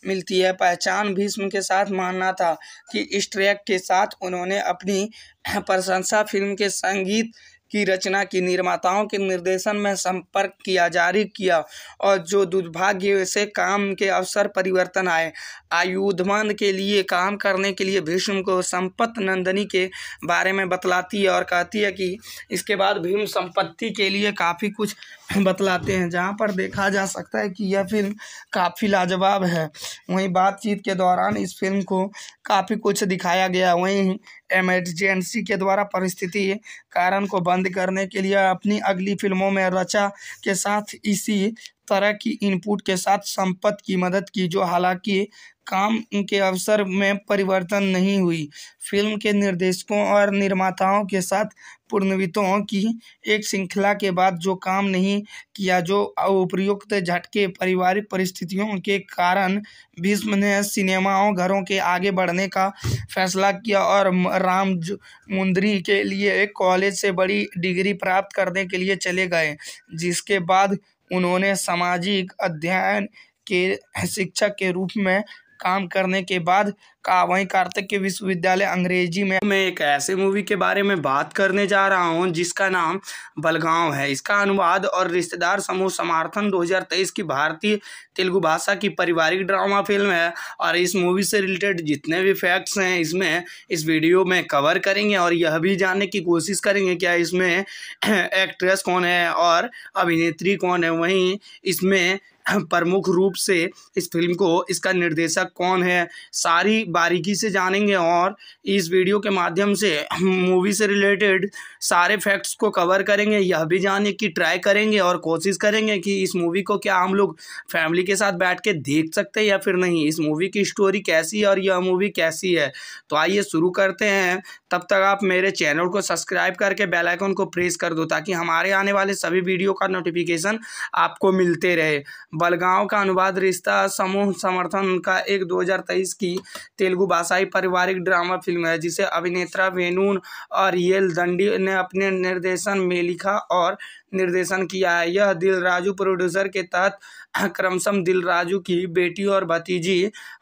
मिलती है पहचान भीष्म के साथ मानना था कि इस ट्रैक के साथ उन्होंने अपनी प्रशंसा फिल्म के संगीत की रचना की निर्माताओं के निर्देशन में संपर्क किया जारी किया और जो दुर्भाग्य से काम के अवसर परिवर्तन आए आयुधमान के लिए काम करने के लिए भीष्म को संपत नंदनी के बारे में बतलाती है और कहती है कि इसके बाद भीम संपत्ति के लिए काफ़ी कुछ बतलाते हैं जहाँ पर देखा जा सकता है कि यह फ़िल्म काफ़ी लाजवाब है वहीं बातचीत के दौरान इस फिल्म को काफ़ी कुछ दिखाया गया वहीं एमरजेंसी के द्वारा परिस्थिति कारण को बंद करने के लिए अपनी अगली फिल्मों में रचा के साथ इसी तरह की इनपुट के साथ संपत्ति की मदद की जो हालांकि काम के अवसर में परिवर्तन नहीं हुई फिल्म के निर्देशकों और निर्माताओं के साथ पूर्णवितों की एक श्रृंखला के बाद जो काम नहीं किया जो उपयुक्त झटके पारिवारिक परिस्थितियों के कारण भीष्म ने सिनेमाओं घरों के आगे बढ़ने का फैसला किया और राम मुंदरी के लिए एक कॉलेज से बड़ी डिग्री प्राप्त करने के लिए चले गए जिसके बाद उन्होंने सामाजिक अध्ययन के शिक्षक के रूप में काम करने के बाद का वहीं कार्तिक विश्वविद्यालय अंग्रेजी में मैं एक ऐसे मूवी के बारे में बात करने जा रहा हूं जिसका नाम बलगांव है इसका अनुवाद और रिश्तेदार समूह समर्थन 2023 की भारतीय तेलुगु भाषा की पारिवारिक ड्रामा फिल्म है और इस मूवी से रिलेटेड जितने भी फैक्ट्स हैं इसमें इस वीडियो में कवर करेंगे और यह भी जानने की कोशिश करेंगे क्या इसमें एक्ट्रेस कौन है और अभिनेत्री कौन है वहीं इसमें प्रमुख रूप से इस फिल्म को इसका निर्देशक कौन है सारी बारीकी से जानेंगे और इस वीडियो के माध्यम से मूवी से रिलेटेड सारे फैक्ट्स को कवर करेंगे यह भी जाने की ट्राई करेंगे और कोशिश करेंगे कि इस मूवी को क्या हम लोग फैमिली के साथ बैठ के देख सकते हैं या फिर नहीं इस मूवी की स्टोरी कैसी है और यह मूवी कैसी है तो आइए शुरू करते हैं तब तक आप मेरे चैनल को सब्सक्राइब करके बेल आइकन को प्रेस कर दो ताकि हमारे आने वाले सभी वीडियो का नोटिफिकेशन आपको मिलते रहे बलगांव का अनुवाद रिश्ता समूह समर्थन का एक 2023 की तेलुगु भाषाई पारिवारिक ड्रामा फिल्म है जिसे अभिनेत्रा वेनून और येल दंडी ने अपने निर्देशन में लिखा और निर्देशन किया है यह दिल राजू प्रोड्यूसर के तहत क्रमशम दिल राजू की बेटी और भतीजी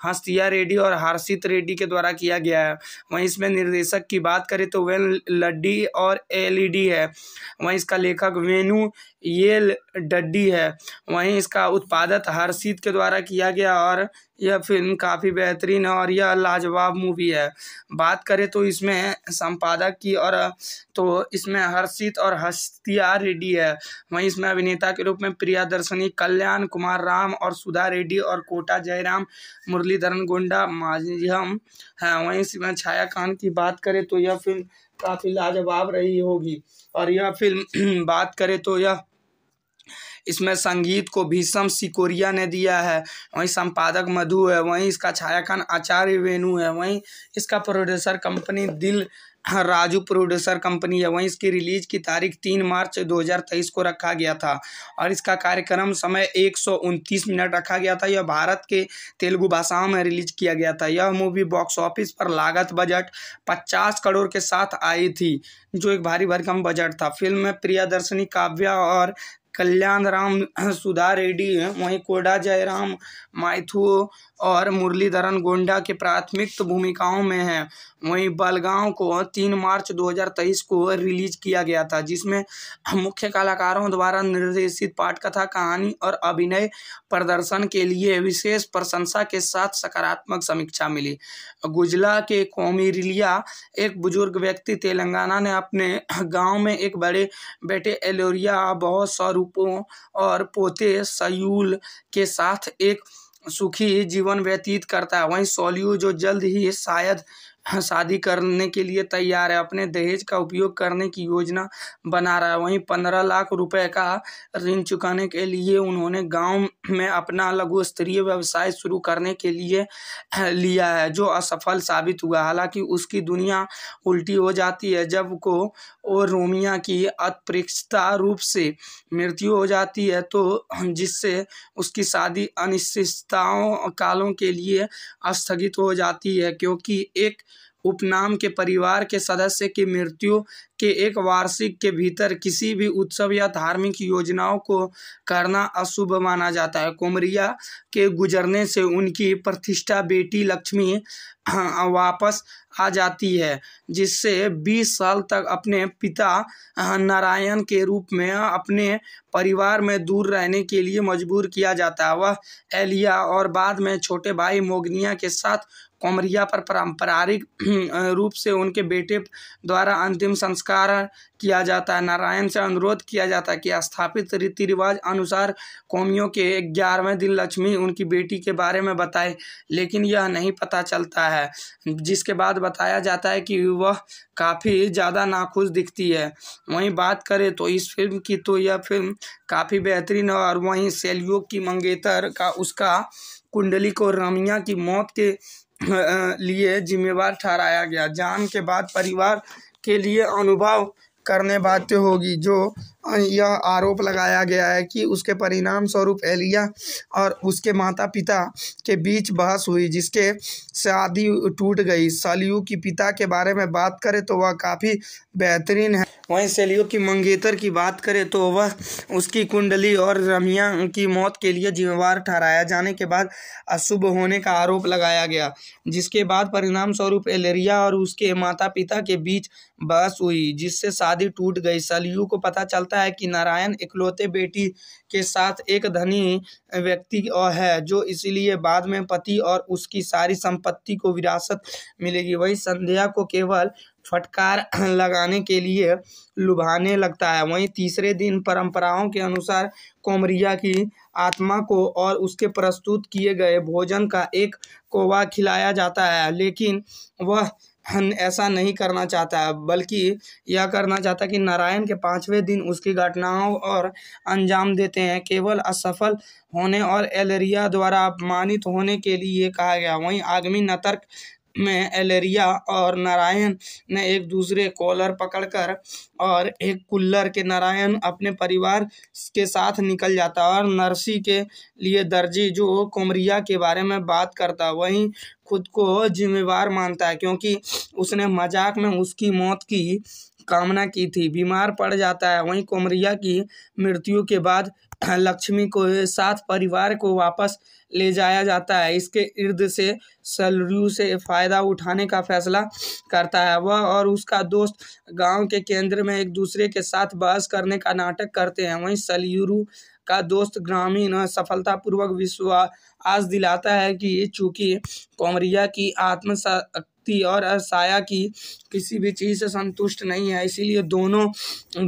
हंसिया रेड्डी और हर्षित रेड्डी के द्वारा किया गया है वहीं इसमें निर्देशक की बात करें तो वेन लड्डी और एलईडी है वहीं इसका लेखक वेनु येल डड्डी है वहीं इसका उत्पादक हर्षित के द्वारा किया गया और यह फिल्म काफ़ी बेहतरीन है और यह लाजवाब मूवी है बात करें तो इसमें संपादक की और तो इसमें हर्षित और हस्तिया रेड्डी है वहीं इसमें अभिनेता के रूप में प्रियादर्शनी कल्याण कुमार राम और सुधा रेड्डी और कोटा जयराम मुरलीधरन गोंडा माझम है वहीं इसमें छाया खान की बात करें तो यह फिल्म काफ़ी लाजवाब रही होगी और यह फिल्म बात करें तो यह इसमें संगीत को भीषम सिकोरिया ने दिया है वहीं संपादक मधु है वहीं इसका छायाखान आचार्य वेणु है वहीं इसका प्रोड्यूसर कंपनी दिल हाँ, राजू प्रोड्यूसर कंपनी है वहीं इसकी रिलीज की तारीख तीन मार्च 2023 को रखा गया था और इसका कार्यक्रम समय एक मिनट रखा गया था यह भारत के तेलुगु भाषाओं में रिलीज किया गया था यह मूवी बॉक्स ऑफिस पर लागत बजट 50 करोड़ के साथ आई थी जो एक भारी भरकम बजट था फिल्म में दर्शनी काव्या और कल्याण राम सुधा रेड्डी वहीं कोडा जयराम माइथू और मुरलीधरन गोंडा के प्राथमिक भूमिकाओं में हैं वहीं बलगांव को तीन मार्च 2023 को रिलीज किया गया था जिसमें मुख्य कलाकारों द्वारा निर्देशित पाठकथा कहानी और अभिनय प्रदर्शन के लिए विशेष प्रशंसा के साथ सकारात्मक समीक्षा मिली गुजला के कौमी रिलिया एक बुजुर्ग व्यक्ति तेलंगाना ने अपने गांव में एक बड़े बेटे एलोरिया बहुत स्वरूपों और पोते सयूल के साथ एक सुखी जीवन व्यतीत करता है वहीं सोलियो जो जल्द ही शायद हाँ, शादी करने के लिए तैयार है अपने दहेज का उपयोग करने की योजना बना रहा है वहीं पंद्रह लाख रुपए का ऋण चुकाने के लिए उन्होंने गांव में अपना लघु स्तरीय व्यवसाय शुरू करने के लिए लिया है जो असफल साबित हुआ हालांकि उसकी दुनिया उल्टी हो जाती है जब को और रोमिया की अप्रेक्षता रूप से मृत्यु हो जाती है तो जिससे उसकी शादी अनिश्चितताओं कालों के लिए स्थगित हो जाती है क्योंकि एक उपनाम के परिवार के सदस्य की मृत्यु के एक वार्षिक के भीतर किसी भी उत्सव या धार्मिक योजनाओं को करना अशुभ माना जाता है कोमरिया के गुजरने से उनकी प्रतिष्ठा बेटी लक्ष्मी हाँ, वापस आ जाती है जिससे बीस साल तक अपने पिता नारायण के रूप में अपने परिवार में दूर रहने के लिए मजबूर किया जाता है वह एलिया और बाद में छोटे भाई मोगनिया के साथ कोमरिया पर पारंपरिक रूप से उनके बेटे द्वारा अंतिम संस्कार किया जाता है नारायण से अनुरोध किया जाता है कि स्थापित रीति रिवाज अनुसार कौमियों के ग्यारहवें दिन लक्ष्मी उनकी बेटी के बारे में बताए लेकिन यह नहीं पता चलता है जिसके बाद बताया जाता है कि वह काफ़ी ज़्यादा नाखुश दिखती है वहीं बात करें तो इस फिल्म की तो यह फिल्म काफ़ी बेहतरीन है और वहीं सेलियो की मंगेतर का उसका कुंडली को रमिया की मौत के लिए जिम्मेवार ठहराया गया जान के बाद परिवार के लिए अनुभव करने बातें होगी जो यह आरोप लगाया गया है कि उसके परिणाम स्वरूप एलिया और उसके माता पिता के बीच बहस हुई जिसके शादी टूट गई सलियू की पिता के बारे में बात करें तो वह काफ़ी बेहतरीन है वहीं सेलियो की मंगेतर की बात करें तो वह उसकी कुंडली और रमिया की मौत के लिए जिम्मेवार ठहराया जाने के बाद अशुभ होने का आरोप लगाया गया जिसके बाद परिणाम स्वरूप एलेरिया और उसके माता पिता के बीच बहस हुई जिससे शादी टूट गई सलियू को पता चल होता है कि नारायण इकलौते बेटी के साथ एक धनी व्यक्ति और है जो इसीलिए बाद में पति और उसकी सारी संपत्ति को विरासत मिलेगी वही संध्या को केवल फटकार लगाने के लिए लुभाने लगता है वहीं तीसरे दिन परंपराओं के अनुसार कोमरिया की आत्मा को और उसके प्रस्तुत किए गए भोजन का एक कोवा खिलाया जाता है लेकिन वह ऐसा नहीं करना चाहता है बल्कि यह करना चाहता है कि नारायण के पाँचवें दिन उसकी घटनाओं और अंजाम देते हैं केवल असफल होने और एलेरिया द्वारा अपमानित होने के लिए कहा गया वहीं आगमी नतर्क में एलेरिया और नारायण ने एक दूसरे कॉलर पकड़कर और एक कुल्लर के नारायण अपने परिवार के साथ निकल जाता और नरसी के लिए दर्जी जो कोमरिया के बारे में बात करता वहीं खुद को जिम्मेवार मानता है क्योंकि उसने मजाक में उसकी मौत की कामना की थी बीमार पड़ जाता है वहीं कोमरिया की मृत्यु के बाद लक्ष्मी को साथ परिवार को वापस ले जाया जाता है इसके इर्द से सलरू से फ़ायदा उठाने का फैसला करता है वह और उसका दोस्त गांव के केंद्र में एक दूसरे के साथ बहस करने का नाटक करते हैं वहीं सलयूरू का दोस्त ग्रामीण सफलतापूर्वक विश्वास दिलाता है कि चूंकि कोमरिया की आत्मशक्ति और साया की किसी भी चीज़ से संतुष्ट नहीं है इसीलिए दोनों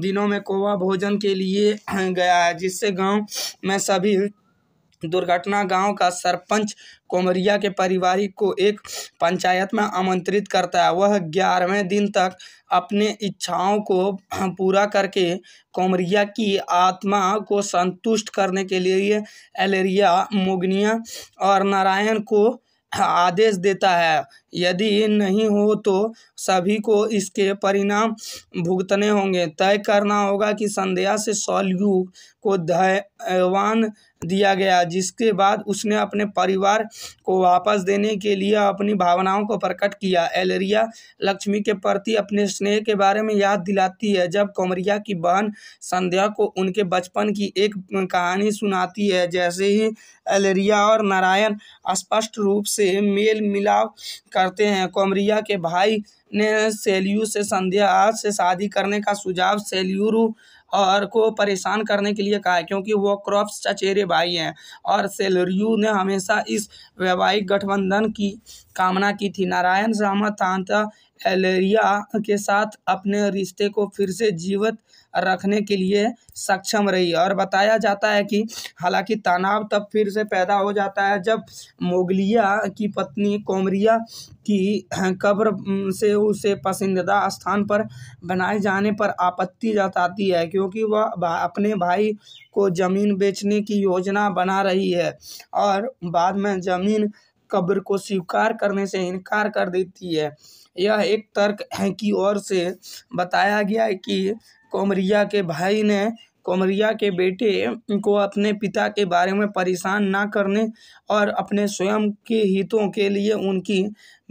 दिनों में कोवा भोजन के लिए गया है जिससे गांव में सभी दुर्घटना गांव का सरपंच कोमरिया के परिवार को एक पंचायत में आमंत्रित करता है वह ग्यारहवें दिन तक अपने इच्छाओं को पूरा करके कोमरिया की आत्मा को संतुष्ट करने के लिए एलेरिया मोगनिया और नारायण को आदेश देता है यदि नहीं हो तो सभी को इसके परिणाम भुगतने होंगे तय करना होगा कि संध्या से सौलयुग को धैवान दिया गया जिसके बाद उसने अपने परिवार को वापस देने के लिए अपनी भावनाओं को प्रकट किया एलरिया लक्ष्मी के प्रति अपने स्नेह के बारे में याद दिलाती है जब कोमरिया की बहन संध्या को उनके बचपन की एक कहानी सुनाती है जैसे ही एलरिया और नारायण स्पष्ट रूप से मेल मिलाप करते हैं कौमरिया के भाई ने सेल्यू से संध्या से शादी करने का सुझाव सेल्यूरू और को परेशान करने के लिए कहा है क्योंकि वो क्रॉप्स चचेरे भाई हैं और सेलरियू ने हमेशा इस वैवाहिक गठबंधन की कामना की थी नारायण रामा तांता एलेरिया के साथ अपने रिश्ते को फिर से जीवित रखने के लिए सक्षम रही और बताया जाता है कि हालांकि तनाव तब फिर से पैदा हो जाता है जब मोगलिया की पत्नी कोमरिया की कब्र से उसे पसंदीदा स्थान पर बनाए जाने पर आपत्ति जताती है क्योंकि वह अपने भाई को ज़मीन बेचने की योजना बना रही है और बाद में ज़मीन कब्र को स्वीकार करने से इनकार कर देती है यह एक तर्क है की ओर से बताया गया है कि कोमरिया के भाई ने कोमरिया के बेटे को अपने पिता के बारे में परेशान ना करने और अपने स्वयं के हितों के लिए उनकी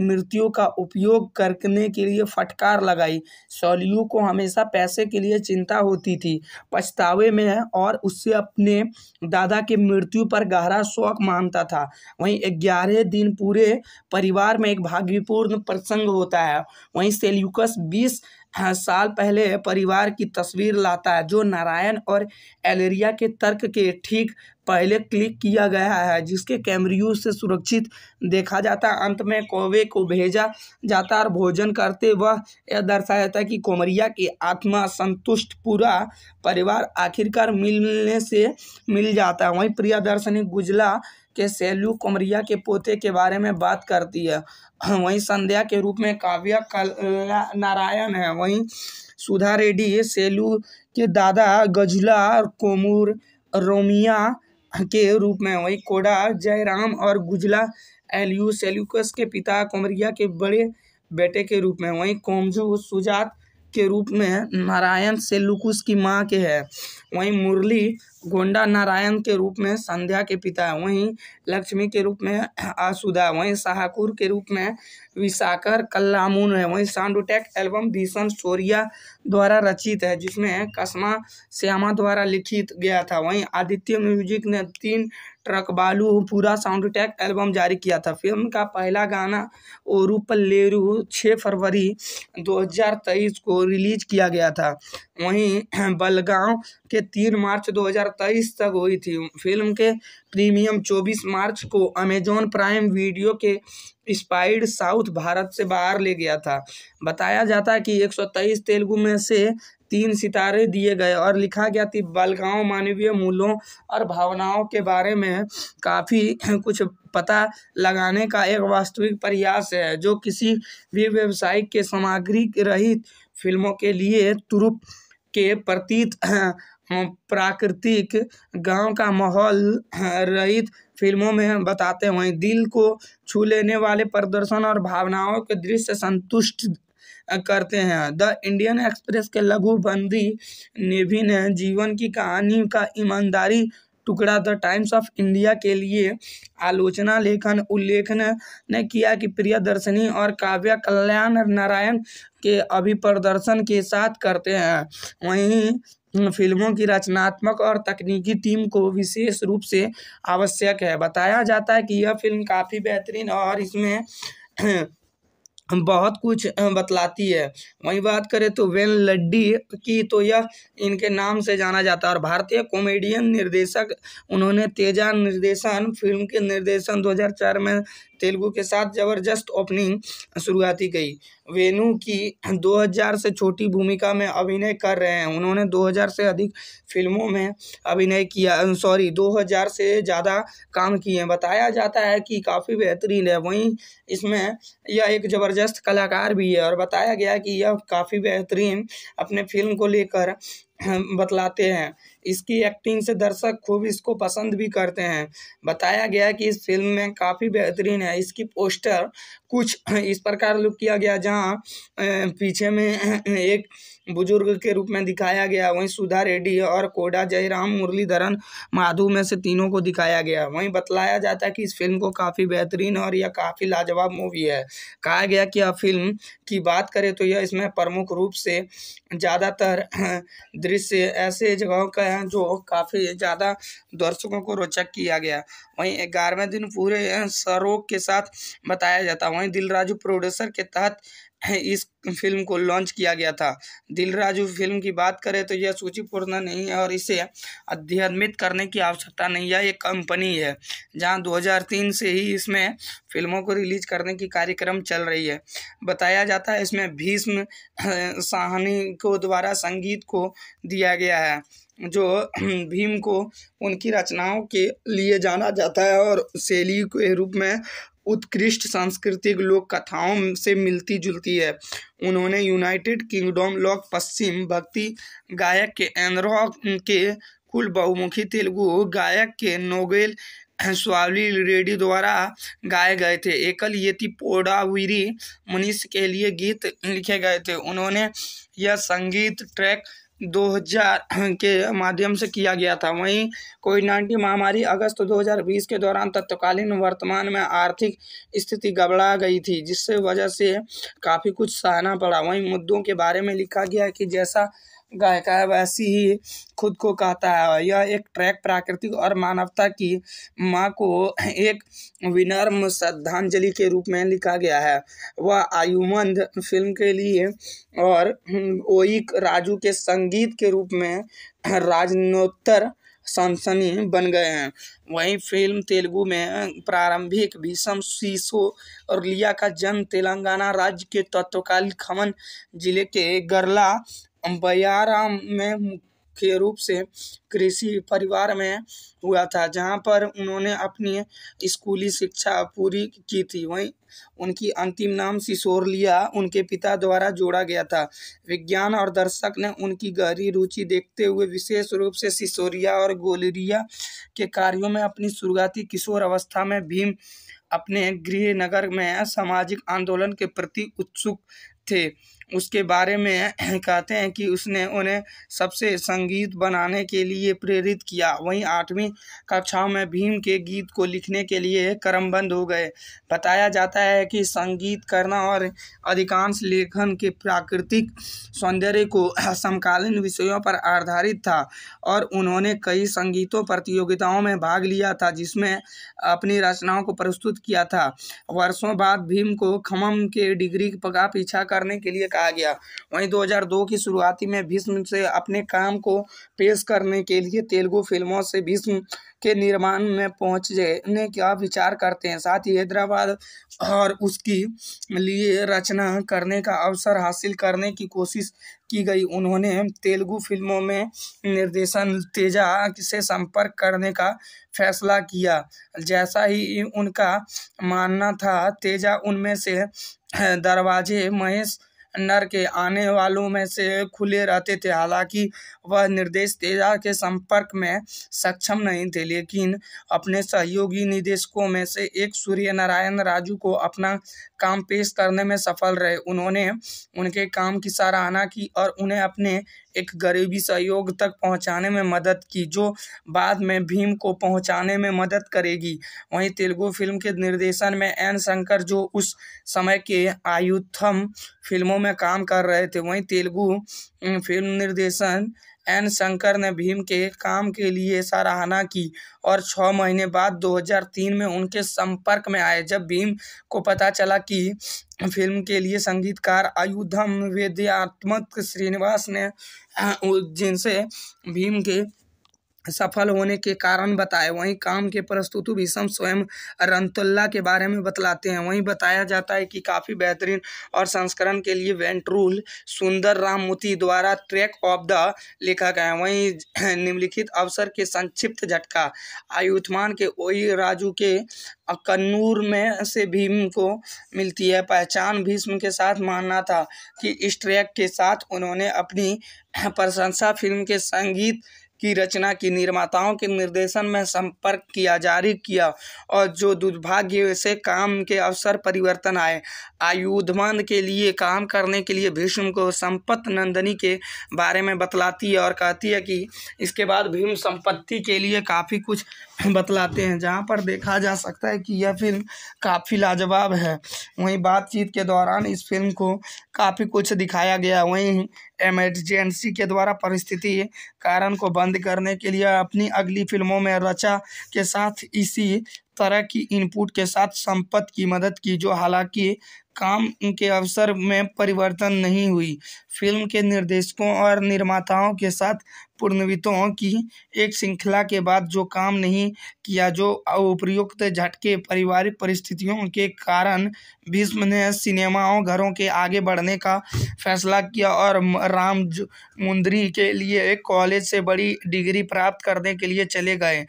मृत्यु का उपयोग करने के लिए फटकार लगाई सौलियू को हमेशा पैसे के लिए चिंता होती थी पछतावे में और उससे अपने दादा की मृत्यु पर गहरा शौक मानता था वहीं ग्यारह दिन पूरे परिवार में एक भाग्यपूर्ण प्रसंग होता है वहीं सेल्यूकस बीस साल पहले परिवार की तस्वीर लाता है जो नारायण और एलेरिया के तर्क के ठीक पहले क्लिक किया गया है जिसके कैमरियो से सुरक्षित देखा जाता है अंत में कौवे को भेजा जाता है और भोजन करते वह यह दर्शाया जाता है कि कोमरिया की आत्मा संतुष्ट पूरा परिवार आखिरकार मिलने से मिल जाता है वहीं दर्शनी गुजला के सेल्यू कुमरिया के पोते के बारे में बात करती है वहीं संध्या के रूप में काव्या नारायण है वहीं सुधा रेड्डी सेलू के दादा गजुला कोमूर रोमिया के रूप में वहीं कोडा जयराम और गुजला एलयू सेल्यूकस के पिता कोमरिया के बड़े बेटे के रूप में वहीं कोमजू सुजात के रूप में नारायण सेलुकुस की माँ के हैं वहीं मुरली गोंडा नारायण के रूप में संध्या के पिता है वहीं लक्ष्मी के रूप में आसुदा वहीं शाहकुर के रूप में विशाकर कल्लामुन है वहीं साउंड एल्बम भीषण सोरिया द्वारा रचित है जिसमें कस्मा श्यामा द्वारा लिखित गया था वहीं आदित्य म्यूजिक ने तीन ट्रक बालू पूरा साउंड अटैक एल्बम जारी किया था फिल्म का पहला गाना ओरू पल्लेरू छः फरवरी 2023 को रिलीज किया गया था वहीं बलगांव के तीन मार्च 2023 तक हुई थी फिल्म के प्रीमियम 24 मार्च को अमेजॉन प्राइम वीडियो के स्पाइड साउथ भारत से बाहर ले गया था बताया जाता है कि 123 तेलुगु में से तीन सितारे दिए गए और लिखा गया कि बालिकाओं मानवीय मूल्यों और भावनाओं के बारे में काफ़ी कुछ पता लगाने का एक वास्तविक प्रयास है जो किसी भी व्यवसाय के सामग्री रहित फिल्मों के लिए तुरुप के प्रतीत प्राकृतिक गांव का माहौल रहित फिल्मों में बताते हुए दिल को छू लेने वाले प्रदर्शन और भावनाओं के दृश्य संतुष्ट करते हैं द इंडियन एक्सप्रेस के लघु बंदी नेवी ने जीवन की कहानी का ईमानदारी टुकड़ा द टाइम्स ऑफ इंडिया के लिए आलोचना लेखन उल्लेखन ने किया कि प्रियदर्शनी और काव्य कल्याण नारायण के अभिप्रदर्शन के साथ करते हैं वहीं फिल्मों की रचनात्मक और तकनीकी टीम को विशेष रूप से आवश्यक है बताया जाता है कि यह फिल्म काफ़ी बेहतरीन और इसमें बहुत कुछ बतलाती है वहीं बात करें तो वेन लड्डी की तो यह इनके नाम से जाना जाता है और भारतीय कॉमेडियन निर्देशक उन्होंने तेजा निर्देशन फिल्म के निर्देशन 2004 में तेलुगु के साथ ज़बरदस्त ओपनिंग शुरुआती गई वेणु की 2000 से छोटी भूमिका में अभिनय कर रहे हैं उन्होंने 2000 से अधिक फिल्मों में अभिनय किया सॉरी 2000 से ज़्यादा काम किए बताया जाता है कि काफ़ी बेहतरीन है वहीं इसमें यह एक ज़बरदस्त कलाकार भी है और बताया गया कि यह काफ़ी बेहतरीन अपने फिल्म को लेकर बतलाते हैं इसकी एक्टिंग से दर्शक खूब इसको पसंद भी करते हैं बताया गया कि इस फिल्म में काफ़ी बेहतरीन है इसकी पोस्टर कुछ इस प्रकार लुक किया गया जहाँ पीछे में एक बुजुर्ग के रूप में दिखाया गया वहीं सुधा रेड्डी और कोडा जयराम मुरलीधरन माधु में से तीनों को दिखाया गया वहीं बतलाया जाता है कि इस फिल्म को काफ़ी बेहतरीन और यह काफ़ी लाजवाब मूवी है कहा गया कि यह फिल्म की बात करें तो यह इसमें प्रमुख रूप से ज़्यादातर दृश्य ऐसे जगहों का है जो काफ़ी ज़्यादा दर्शकों को रोचक किया गया वहीं ग्यारहवें दिन पूरे सरोग के साथ बताया जाता वहीं दिलराजू प्रोड्यूसर के तहत इस फिल्म को लॉन्च किया गया था दिलराजू फिल्म की बात करें तो यह सूचीपूर्ण नहीं है और इसे अध्ययनित करने की आवश्यकता नहीं है यह कंपनी है जहां 2003 से ही इसमें फिल्मों को रिलीज करने की कार्यक्रम चल रही है बताया जाता है इसमें भीष्म साहनी को द्वारा संगीत को दिया गया है जो भीम को उनकी रचनाओं के लिए जाना जाता है और शैली के रूप में उत्कृष्ट सांस्कृतिक लोक कथाओं से मिलती जुलती है उन्होंने यूनाइटेड किंगडम लोक पश्चिम भक्ति गायक के एनरॉक के कुल बहुमुखी तेलुगु गायक के नोबेल स्वावली रेडी द्वारा गाए गए थे एकल येति पोडावीरी मनीष के लिए गीत लिखे गए थे उन्होंने यह संगीत ट्रैक 2000 के माध्यम से किया गया था वहीं कोविड नाइन्टीन महामारी अगस्त 2020 के दौरान तत्कालीन वर्तमान में आर्थिक स्थिति गबड़ा गई थी जिससे वजह से काफ़ी कुछ सहना पड़ा वहीं मुद्दों के बारे में लिखा गया कि जैसा गायिका वैसी ही खुद को कहता है यह एक ट्रैक प्राकृतिक और मानवता की माँ को एक विनर्म श्रद्धांजलि के रूप में लिखा गया है वह आयुमंद फिल्म के लिए और ओइक राजू के संगीत के रूप में राजनोत्तर सनसनी बन गए हैं वहीं फिल्म तेलुगु में प्रारंभिक भीषम शीशो और लिया का जन्म तेलंगाना राज्य के तत्वकालीन खमन जिले के गरला बयाराम में मुख्य रूप से कृषि परिवार में हुआ था जहाँ पर उन्होंने अपनी स्कूली शिक्षा पूरी की थी वहीं उनकी अंतिम नाम सिसोरलिया उनके पिता द्वारा जोड़ा गया था विज्ञान और दर्शक ने उनकी गहरी रुचि देखते हुए विशेष रूप से सिसोरिया और गोलरिया के कार्यों में अपनी शुरुआती किशोर अवस्था में भीम अपने गृह नगर में सामाजिक आंदोलन के प्रति उत्सुक थे उसके बारे में कहते हैं कि उसने उन्हें सबसे संगीत बनाने के लिए प्रेरित किया वहीं आठवीं कक्षाओं में भीम के गीत को लिखने के लिए क्रमबंद हो गए बताया जाता है कि संगीत करना और अधिकांश लेखन के प्राकृतिक सौंदर्य को समकालीन विषयों पर आधारित था और उन्होंने कई संगीतों प्रतियोगिताओं में भाग लिया था जिसमें अपनी रचनाओं को प्रस्तुत किया था वर्षों बाद भीम को खमम के डिग्री का पीछा करने के लिए कहा गया वहीं 2002 की शुरुआती में भीष्म से अपने काम को पेश करने के लिए तेलुगु फिल्मों से भीष्म के निर्माण में पहुँच जाने का विचार करते हैं साथ ही हैदराबाद और उसकी लिए रचना करने का अवसर हासिल करने की कोशिश की गई उन्होंने तेलुगु फिल्मों में निर्देशन तेजा से संपर्क करने का फैसला किया जैसा ही उनका मानना था तेजा उनमें से दरवाजे महेश नर के आने वालों में से खुले रहते थे हालांकि वह निर्देश तेजा के संपर्क में सक्षम नहीं थे लेकिन अपने सहयोगी निदेशकों में से एक सूर्य नारायण राजू को अपना काम पेश करने में सफल रहे उन्होंने उनके काम की सराहना की और उन्हें अपने एक गरीबी सहयोग तक पहुंचाने में मदद की जो बाद में भीम को पहुंचाने में मदद करेगी वहीं तेलुगु फिल्म के निर्देशन में एन शंकर जो उस समय के आयुथम फिल्मों में काम कर रहे थे वहीं तेलुगु फिल्म निर्देशन एन शंकर ने भीम के काम के लिए सराहना की और छः महीने बाद 2003 में उनके संपर्क में आए जब भीम को पता चला कि फिल्म के लिए संगीतकार आयुधम वेद्यात्मक श्रीनिवास ने जिनसे भीम के सफल होने के कारण बताए वहीं काम के प्रस्तुत भीषम स्वयं रंतुल्ला के बारे में बतलाते हैं वहीं बताया जाता है कि काफ़ी बेहतरीन और संस्करण के लिए वेंट्रूल सुंदर राम मोती द्वारा ट्रैक ऑफ द लिखा गया वहीं निम्नलिखित अवसर के संक्षिप्त झटका आयुष्मान के ओई राजू के कन्नूर में से भीम को मिलती है पहचान भीष्म के साथ मानना था कि इस ट्रैक के साथ उन्होंने अपनी प्रशंसा फिल्म के संगीत की रचना की निर्माताओं के निर्देशन में संपर्क किया जारी किया और जो दुर्भाग्य से काम के अवसर परिवर्तन आए आयुधमान के लिए काम करने के लिए भीष्म को संपत्त नंदनी के बारे में बतलाती है और कहती है कि इसके बाद भीम संपत्ति के लिए काफ़ी कुछ बतलाते हैं जहाँ पर देखा जा सकता है कि यह फिल्म काफ़ी लाजवाब है वहीं बातचीत के दौरान इस फिल्म को काफ़ी कुछ दिखाया गया वहीं एमरजेंसी के द्वारा परिस्थिति कारण को बंद करने के लिए अपनी अगली फिल्मों में रचा के साथ इसी तरह की इनपुट के साथ संपत्ति की मदद की जो हालांकि काम के अवसर में परिवर्तन नहीं हुई फिल्म के निर्देशकों और निर्माताओं के साथ पूर्णवितों की एक श्रृंखला के बाद जो काम नहीं किया जो उपयुक्त झटके पारिवारिक परिस्थितियों के कारण भीष्म ने सिनेमाओं घरों के आगे बढ़ने का फैसला किया और राम मुंदरी के लिए एक कॉलेज से बड़ी डिग्री प्राप्त करने के लिए चले गए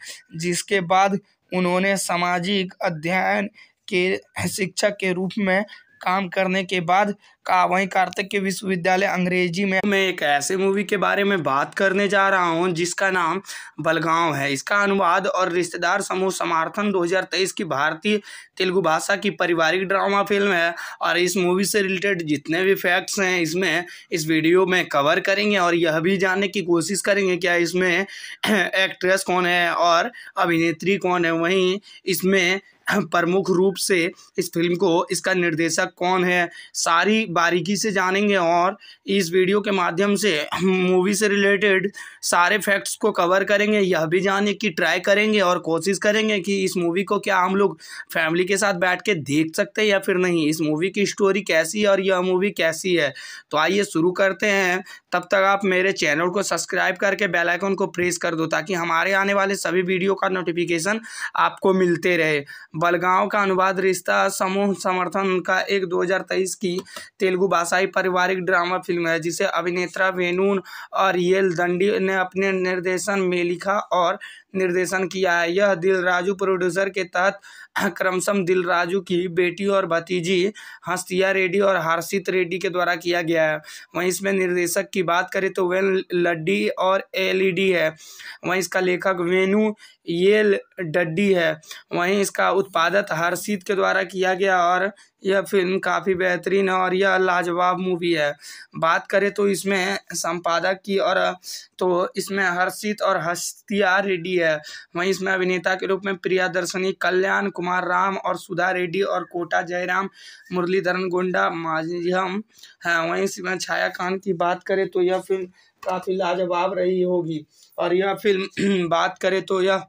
जिसके बाद उन्होंने सामाजिक अध्ययन के शिक्षक के रूप में काम करने के बाद का वहीं कार्तिक के विश्वविद्यालय अंग्रेजी में मैं एक ऐसे मूवी के बारे में बात करने जा रहा हूं जिसका नाम बलगांव है इसका अनुवाद और रिश्तेदार समूह समर्थन 2023 की भारतीय तेलुगु भाषा की पारिवारिक ड्रामा फिल्म है और इस मूवी से रिलेटेड जितने भी फैक्ट्स हैं इसमें इस वीडियो में कवर करेंगे और यह भी जानने की कोशिश करेंगे क्या इसमें एक्ट्रेस कौन है और अभिनेत्री कौन है वहीं इसमें प्रमुख रूप से इस फिल्म को इसका निर्देशक कौन है सारी बारीकी से जानेंगे और इस वीडियो के माध्यम से मूवी से रिलेटेड सारे फैक्ट्स को कवर करेंगे यह भी जाने की ट्राई करेंगे और कोशिश करेंगे कि इस मूवी को क्या हम लोग फैमिली के साथ बैठ के देख सकते हैं या फिर नहीं इस मूवी की स्टोरी कैसी है और यह मूवी कैसी है तो आइए शुरू करते हैं तब तक आप मेरे चैनल को सब्सक्राइब करके बेल आइकन को प्रेस कर दो ताकि हमारे आने वाले सभी वीडियो का नोटिफिकेशन आपको मिलते रहे बलगांव का अनुवाद रिश्ता समूह समर्थन का एक 2023 की तेलुगु भाषाई पारिवारिक ड्रामा फिल्म है जिसे अभिनेत्रा वेनून और येल दंडी ने अपने निर्देशन में लिखा और निर्देशन किया है यह दिल राजू प्रोड्यूसर के तहत क्रमशम दिल राजू की बेटी और भतीजी हंसिया रेड्डी और हर्षित रेड्डी के द्वारा किया गया है वहीं इसमें निर्देशक की बात करें तो वेन लड्डी और एलईडी है वहीं इसका लेखक वेनु ये डड्डी है वहीं इसका उत्पादन हर्षित के द्वारा किया गया और यह फिल्म काफ़ी बेहतरीन है और यह लाजवाब मूवी है बात करें तो इसमें संपादक की और तो इसमें हर्षित और हस्तिया रेड्डी है वहीं इसमें अभिनेता के रूप में प्रियादर्शनी कल्याण कुमार राम और सुधा रेड्डी और कोटा जयराम मुरलीधरन गोंडा माजियम हैं वहीं इसमें छाया खान की बात करें तो यह फिल्म काफ़ी लाजवाब रही होगी और यह फिल्म बात करें तो यह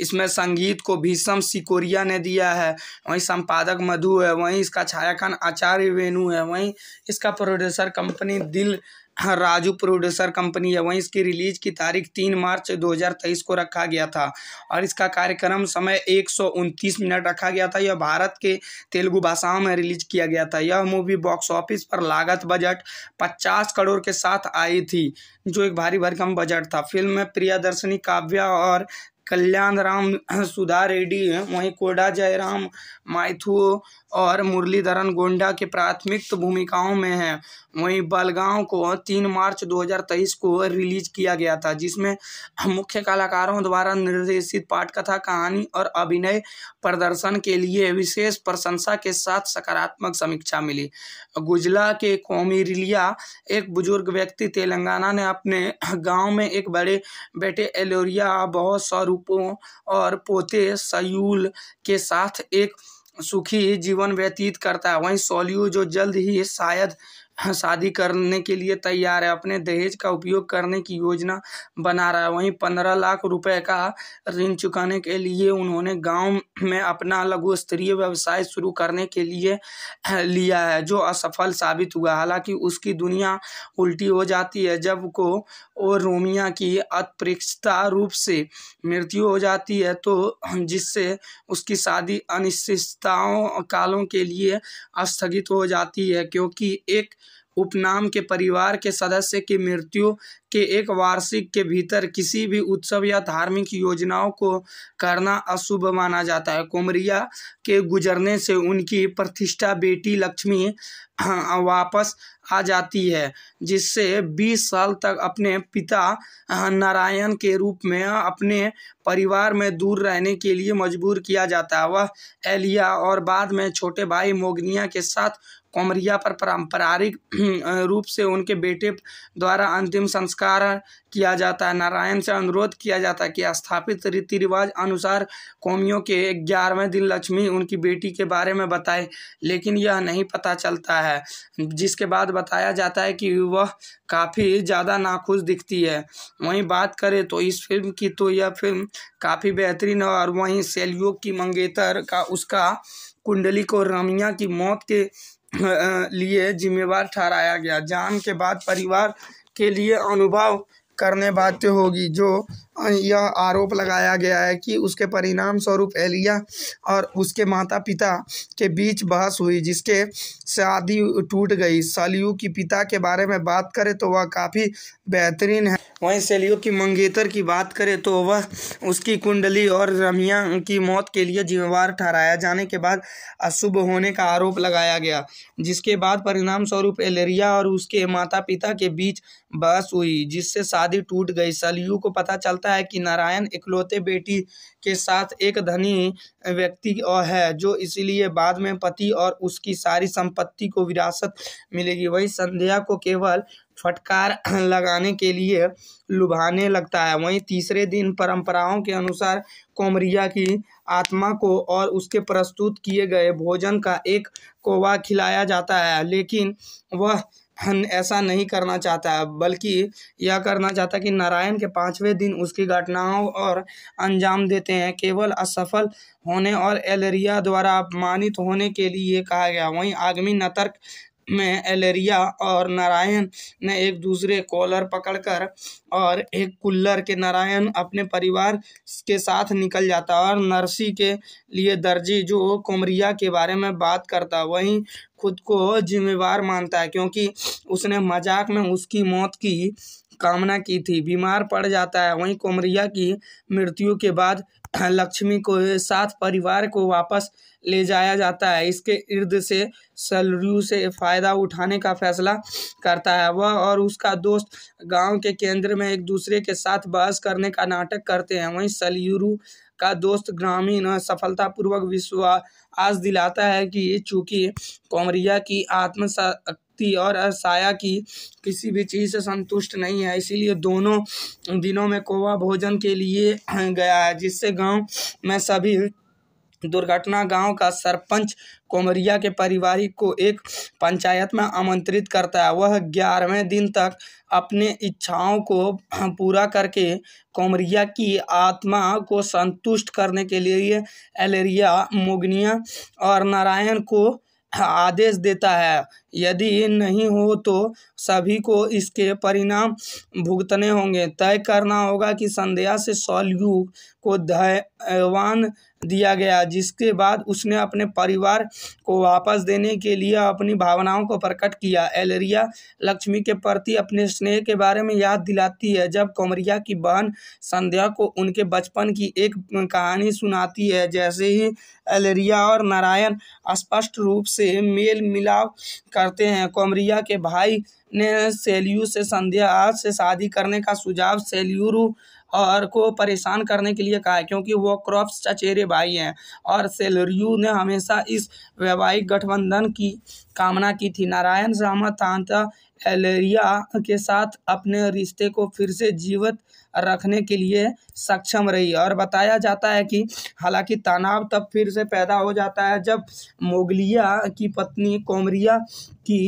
इसमें संगीत को भीषम सिकोरिया ने दिया है वहीं संपादक मधु है वहीं इसका छायाखान आचार्य वेणु है वहीं इसका प्रोड्यूसर कंपनी दिल हाँ, राजू प्रोड्यूसर कंपनी है वहीं इसकी रिलीज की तारीख तीन मार्च 2023 को रखा गया था और इसका कार्यक्रम समय एक मिनट रखा गया था यह भारत के तेलुगु भाषाओं में रिलीज किया गया था यह मूवी बॉक्स ऑफिस पर लागत बजट 50 करोड़ के साथ आई थी जो एक भारी भरकम बजट था फिल्म में प्रियादर्शनी काव्या और कल्याण राम सुधा रेड्डी वहीं कोडा जयराम माइथू और मुरलीधरन गोंडा की प्राथमिक भूमिकाओं में हैं वहीं बलगांव को तीन मार्च 2023 को रिलीज किया गया था जिसमें मुख्य कलाकारों द्वारा निर्देशित पाठकथा कहानी और अभिनय प्रदर्शन के लिए विशेष प्रशंसा के साथ सकारात्मक समीक्षा मिली गुजला के कौमी रिलिया एक बुजुर्ग व्यक्ति तेलंगाना ने अपने गांव में एक बड़े बेटे एलोरिया बहुत स्वरूपों और पोते सयूल के साथ एक सुखी जीवन व्यतीत करता है वहीं सोलियो जो जल्द ही शायद हाँ, शादी करने के लिए तैयार है अपने दहेज का उपयोग करने की योजना बना रहा है वहीं पंद्रह लाख रुपए का ऋण चुकाने के लिए उन्होंने गांव में अपना लघु स्तरीय व्यवसाय शुरू करने के लिए लिया है जो असफल साबित हुआ हालांकि उसकी दुनिया उल्टी हो जाती है जब को और रोमिया की अप्रक्षता रूप से मृत्यु हो जाती है तो जिससे उसकी शादी अनिश्चितताओं कालों के लिए स्थगित हो जाती है क्योंकि एक उपनाम के परिवार के सदस्य की मृत्यु के एक वार्षिक के भीतर किसी भी उत्सव या धार्मिक योजनाओं को करना अशुभ माना जाता है कोमरिया के गुजरने से उनकी प्रतिष्ठा बेटी लक्ष्मी हाँ, वापस आ जाती है जिससे 20 साल तक अपने पिता नारायण के रूप में अपने परिवार में दूर रहने के लिए मजबूर किया जाता है वह एलिया और बाद में छोटे भाई मोगनिया के साथ कोमरिया पर पारंपरिक रूप से उनके बेटे द्वारा अंतिम संस्कार किया जाता है नारायण से अनुरोध किया जाता है कि स्थापित रीति रिवाज अनुसार कौमियों के ग्यारहवें दिन लक्ष्मी उनकी बेटी के बारे में बताए लेकिन यह नहीं पता चलता है जिसके बाद बताया जाता है कि वह काफ़ी ज़्यादा नाखुश दिखती है वहीं बात करें तो इस फिल्म की तो यह फिल्म काफ़ी बेहतरीन है और वहीं सेलियो की मंगेतर का उसका कुंडली को रमिया की मौत के लिए जिम्मेवार ठहराया गया जान के बाद परिवार के लिए अनुभव करने बाध्य होगी जो यह आरोप लगाया गया है कि उसके परिणाम स्वरूप एलिया और उसके माता पिता के बीच बहस हुई जिसके शादी टूट गई सलियू की पिता के बारे में बात करें तो वह काफ़ी बेहतरीन है वहीं शैलियों की मंगेतर की बात करें तो वह उसकी कुंडली और रमिया की मौत के लिए जिम्मेवार ठहराया जाने के बाद अशुभ होने का आरोप लगाया गया जिसके बाद परिणाम स्वरूप एलेरिया और उसके माता पिता के बीच बहस हुई जिससे शादी टूट गई शलियु को पता चलता है कि नारायण इकलौते बेटी के साथ एक धनी व्यक्ति और है जो इसीलिए बाद में पति और उसकी सारी संपत्ति को विरासत मिलेगी वही संध्या को केवल फटकार लगाने के लिए लुभाने लगता है वहीं तीसरे दिन परंपराओं के अनुसार कोमरिया की आत्मा को और उसके प्रस्तुत किए गए भोजन का एक कोवा खिलाया जाता है लेकिन वह ऐसा नहीं करना चाहता है बल्कि यह करना चाहता है कि नारायण के पांचवें दिन उसकी घटनाओं और अंजाम देते हैं केवल असफल होने और एलरिया द्वारा अपमानित होने के लिए कहा गया वहीं आगमी नतर्क में एलेरिया और नारायण ने एक दूसरे कॉलर पकड़कर और एक कुल्लर के नारायण अपने परिवार के साथ निकल जाता और नरसी के लिए दर्जी जो कोमरिया के बारे में बात करता वहीं खुद को जिम्मेवार मानता है क्योंकि उसने मजाक में उसकी मौत की कामना की थी बीमार पड़ जाता है वहीं कोमरिया की मृत्यु के बाद लक्ष्मी को साथ परिवार को वापस ले जाया जाता है इसके इर्द से सलरू से फ़ायदा उठाने का फैसला करता है वह और उसका दोस्त गांव के केंद्र में एक दूसरे के साथ बहस करने का नाटक करते हैं वहीं सलयुरू का दोस्त ग्रामीण सफलतापूर्वक विश्वास दिलाता है कि चूंकि कोमरिया की आत्म व्यक्ति और असाया की किसी भी चीज़ से संतुष्ट नहीं है इसीलिए दोनों दिनों में कोवा भोजन के लिए गया है जिससे गांव में सभी दुर्घटना गांव का सरपंच कोमरिया के पारिवारिक को एक पंचायत में आमंत्रित करता है वह ग्यारहवें दिन तक अपने इच्छाओं को पूरा करके कोमरिया की आत्मा को संतुष्ट करने के लिए एलेरिया मोगनिया और नारायण को आदेश देता है यदि नहीं हो तो सभी को इसके परिणाम भुगतने होंगे तय करना होगा कि संध्या से सौलयुग को धैर्यवान दिया गया जिसके बाद उसने अपने परिवार को वापस देने के लिए अपनी भावनाओं को प्रकट किया एलरिया लक्ष्मी के प्रति अपने स्नेह के बारे में याद दिलाती है जब कमरिया की बहन संध्या को उनके बचपन की एक कहानी सुनाती है जैसे ही एलरिया और नारायण स्पष्ट रूप से मेल मिलाप करते हैं कौमरिया के भाई ने सेल्यू से संध्या से शादी करने का सुझाव सेल्यूरू और को परेशान करने के लिए कहा है क्योंकि वो क्रॉप्स चचेरे भाई हैं और सेलरियू ने हमेशा इस वैवाहिक गठबंधन की कामना की थी नारायण रामा तांता एलेरिया के साथ अपने रिश्ते को फिर से जीवित रखने के लिए सक्षम रही और बताया जाता है कि हालांकि तनाव तब फिर से पैदा हो जाता है जब मोगलिया की पत्नी कोमरिया की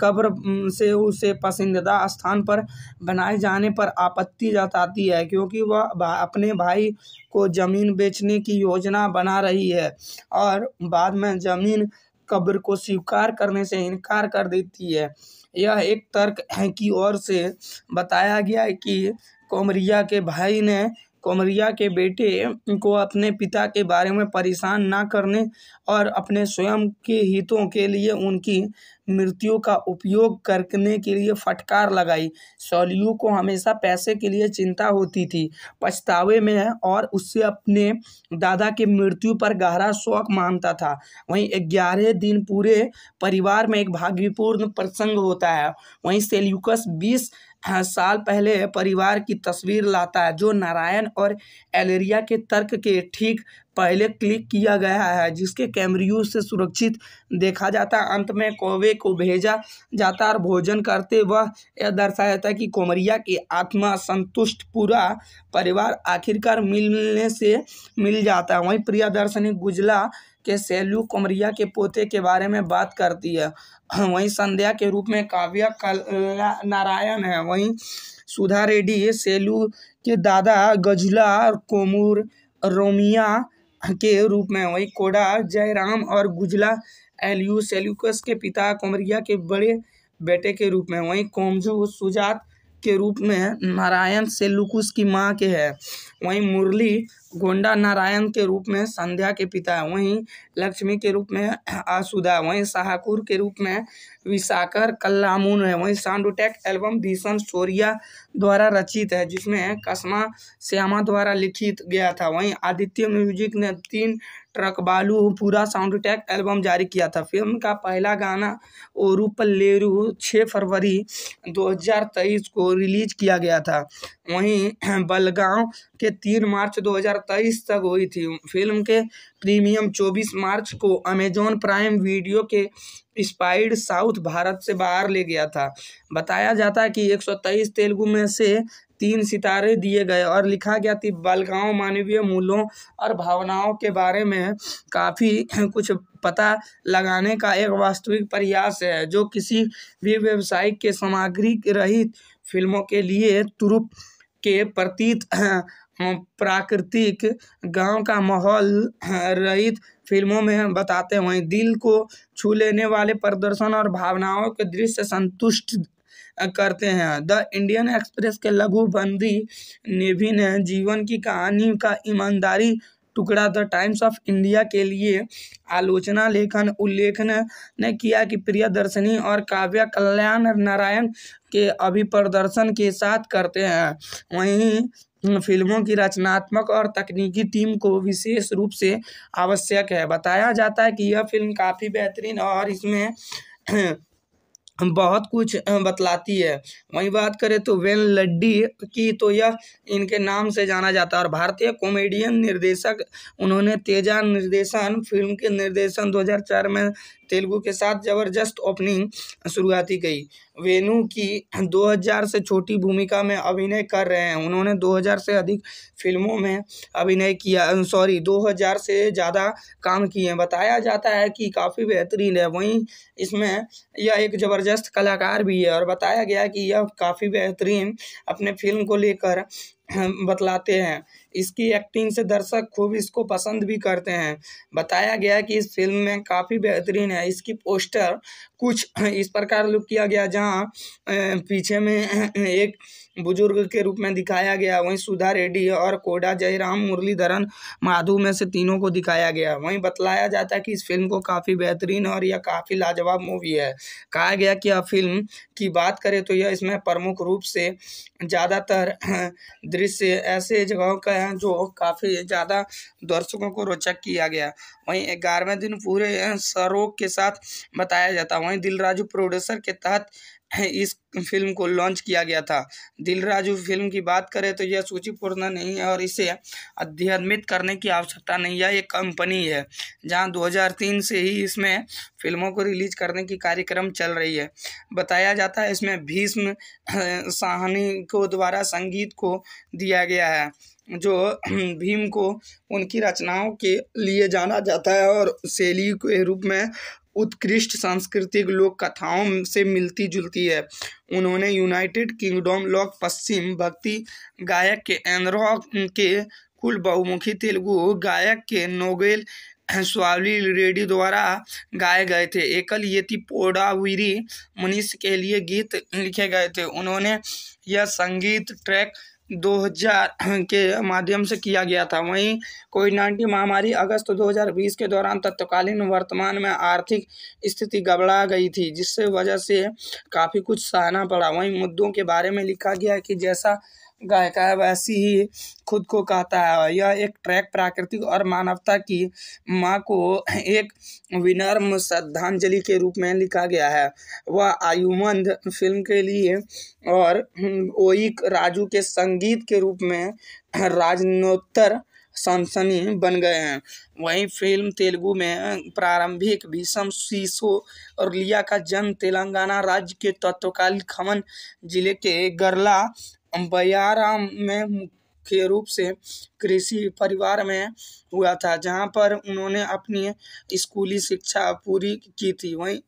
कब्र से उसे पसंदीदा स्थान पर बनाए जाने पर आपत्ति जताती है क्योंकि वह अपने भाई को ज़मीन बेचने की योजना बना रही है और बाद में ज़मीन कब्र को स्वीकार करने से इनकार कर देती है यह एक तर्क है की ओर से बताया गया है कि कोमरिया के भाई ने कोमरिया के बेटे को अपने पिता के बारे में परेशान ना करने और अपने स्वयं के हितों के लिए उनकी मृत्यु का उपयोग करने के लिए फटकार लगाई सोलियो को हमेशा पैसे के लिए चिंता होती थी पछतावे में और उससे अपने दादा की मृत्यु पर गहरा शौक मानता था वहीं ग्यारह दिन पूरे परिवार में एक भाग्यपूर्ण प्रसंग होता है वहीं सेल्यूकस बीस साल पहले परिवार की तस्वीर लाता है जो नारायण और एलेरिया के तर्क के ठीक पहले क्लिक किया गया है जिसके कैमरियो से सुरक्षित देखा जाता है अंत में कौवे को भेजा जाता है और भोजन करते वह यह दर्शाया जाता है कि कोमरिया की आत्मा संतुष्ट पूरा परिवार आखिरकार मिलने से मिल जाता है वहीं दर्शनी गुजला के सेल्यू कुमरिया के पोते के बारे में बात करती है वहीं संध्या के रूप में काव्या कल नारायण है वहीं सुधा रेड्डी सेलू के दादा गजला कोमूर रोमिया के रूप में वहीं कोडा जयराम और गुजला एलयू सेल्यूकस के पिता कोमरिया के बड़े बेटे के रूप में वहीं कोमजू सुजात के रूप में नारायण सेलुकुस की माँ के है वहीं मुरली गोंडा नारायण के रूप में संध्या के पिता है वहीं लक्ष्मी के रूप में आसुदा वहीं शाहकुर के रूप में विशाकर कल्लामून है वहीं साउंड एल्बम भीषण सोरिया द्वारा रचित है जिसमें कसमा श्यामा द्वारा लिखित गया था वहीं आदित्य म्यूजिक ने तीन ट्रक पूरा साउंड टैक एल्बम जारी किया था फिल्म का पहला गाना ओरू पल्लेरू छः फरवरी 2023 को रिलीज किया गया था वहीं बलगांव के तीन मार्च 2023 तक हुई थी फिल्म के प्रीमियम 24 मार्च को अमेजॉन प्राइम वीडियो के स्पाइड साउथ भारत से बाहर ले गया था बताया जाता है कि 123 तेलुगु में से तीन सितारे दिए गए और लिखा गया कि बालिकाओं मानवीय मूल्यों और भावनाओं के बारे में काफ़ी कुछ पता लगाने का एक वास्तविक प्रयास है जो किसी भी व्यवसाय के सामग्री रहित फिल्मों के लिए तुरुप के प्रतीत प्राकृतिक गांव का माहौल रहित फिल्मों में बताते हुए दिल को छू लेने वाले प्रदर्शन और भावनाओं के दृश्य संतुष्ट करते हैं द इंडियन एक्सप्रेस के लघु बंदी नेवी ने जीवन की कहानी का ईमानदारी टुकड़ा द टाइम्स ऑफ इंडिया के लिए आलोचना लेखन उल्लेखन ने किया कि प्रियदर्शनी और काव्य कल्याण नारायण के अभिप्रदर्शन के साथ करते हैं वहीं फिल्मों की रचनात्मक और तकनीकी टीम को विशेष रूप से आवश्यक है बताया जाता है कि यह फिल्म काफ़ी बेहतरीन और इसमें बहुत कुछ बतलाती है वहीं बात करें तो वेन लड्डी की तो यह इनके नाम से जाना जाता है और भारतीय कॉमेडियन निर्देशक उन्होंने तेजा निर्देशन फिल्म के निर्देशन 2004 में तेलुगु के साथ ज़बरदस्त ओपनिंग शुरुआती गई वेणु की 2000 से छोटी भूमिका में अभिनय कर रहे हैं उन्होंने 2000 से अधिक फिल्मों में अभिनय किया सॉरी 2000 से ज़्यादा काम किए हैं बताया जाता है कि काफ़ी बेहतरीन है वहीं इसमें यह एक ज़बरदस्त कलाकार भी है और बताया गया कि यह काफ़ी बेहतरीन अपने फिल्म को लेकर बतलाते हैं इसकी एक्टिंग से दर्शक खूब इसको पसंद भी करते हैं बताया गया कि इस फिल्म में काफ़ी बेहतरीन है इसकी पोस्टर कुछ इस प्रकार लुक किया गया जहाँ पीछे में एक बुजुर्ग के रूप में दिखाया गया वहीं सुधा रेड्डी और कोडा जयराम मुरलीधरन माधु में से तीनों को दिखाया गया वहीं बतलाया जाता है कि इस फिल्म को काफ़ी बेहतरीन और यह काफ़ी लाजवाब मूवी है कहा गया कि यह फिल्म की बात करें तो यह इसमें प्रमुख रूप से ज़्यादातर दृश्य ऐसे जगहों का है जो काफ़ी ज़्यादा दर्शकों को रोचक किया गया वहीं ग्यारहवें दिन पूरे सरोग के साथ बताया जाता वहीं दिलराजू प्रोड्यूसर के तहत इस फिल्म को लॉन्च किया गया था दिल राजू फिल्म की बात करें तो यह सूचीपूर्ण नहीं है और इसे अध्यमित करने की आवश्यकता नहीं है यह कंपनी है जहां 2003 से ही इसमें फिल्मों को रिलीज करने की कार्यक्रम चल रही है बताया जाता है इसमें भीष्म साहनी को द्वारा संगीत को दिया गया है जो भीम को उनकी रचनाओं के लिए जाना जाता है और शैली के रूप में उत्कृष्ट सांस्कृतिक लोक कथाओं से मिलती जुलती है उन्होंने यूनाइटेड किंगडम लोक पश्चिम भक्ति गायक के एंद्रो के कुल बहुमुखी तेलुगु गायक के नोबेल स्वावली रेडी द्वारा गाए गए थे एकल येति पोडावीरी मनीष के लिए गीत लिखे गए थे उन्होंने यह संगीत ट्रैक 2000 के माध्यम से किया गया था वहीं कोविड नाइन्टीन महामारी अगस्त 2020 के दौरान तत्कालीन वर्तमान में आर्थिक स्थिति गबड़ा गई थी जिससे वजह से काफ़ी कुछ सहना पड़ा वहीं मुद्दों के बारे में लिखा गया कि जैसा गायिका वैसी ही खुद को कहता है यह एक ट्रैक प्राकृतिक और मानवता की माँ को एक विनर्म श्रद्धांजलि के रूप में लिखा गया है वह आयुमंद फिल्म के लिए और ओइक राजू के संगीत के रूप में राजनोत्तर सनसनी बन गए हैं वहीं फिल्म तेलुगु में प्रारंभिक भीषम शीशो और लिया का जन्म तेलंगाना राज्य के तत्वकालीन खमन जिले के गरला बयाराम में मुख्य रूप से कृषि परिवार में हुआ था जहाँ पर उन्होंने अपनी स्कूली शिक्षा पूरी की थी वहीं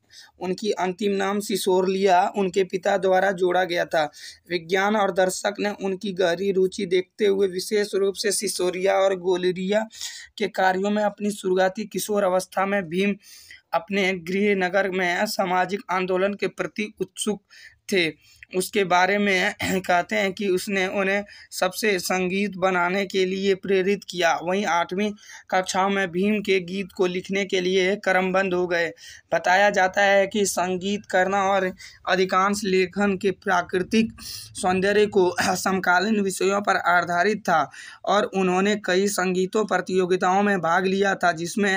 उनकी अंतिम नाम सिसोरलिया उनके पिता द्वारा जोड़ा गया था विज्ञान और दर्शक ने उनकी गहरी रुचि देखते हुए विशेष रूप से सिसोरिया और गोलरिया के कार्यों में अपनी शुरुआती किशोर अवस्था में भीम अपने गृह नगर में सामाजिक आंदोलन के प्रति उत्सुक थे उसके बारे में कहते हैं कि उसने उन्हें सबसे संगीत बनाने के लिए प्रेरित किया वहीं आठवीं कक्षाओं में भीम के गीत को लिखने के लिए क्रमबंद हो गए बताया जाता है कि संगीत करना और अधिकांश लेखन के प्राकृतिक सौंदर्य को समकालीन विषयों पर आधारित था और उन्होंने कई संगीतों प्रतियोगिताओं में भाग लिया था जिसमें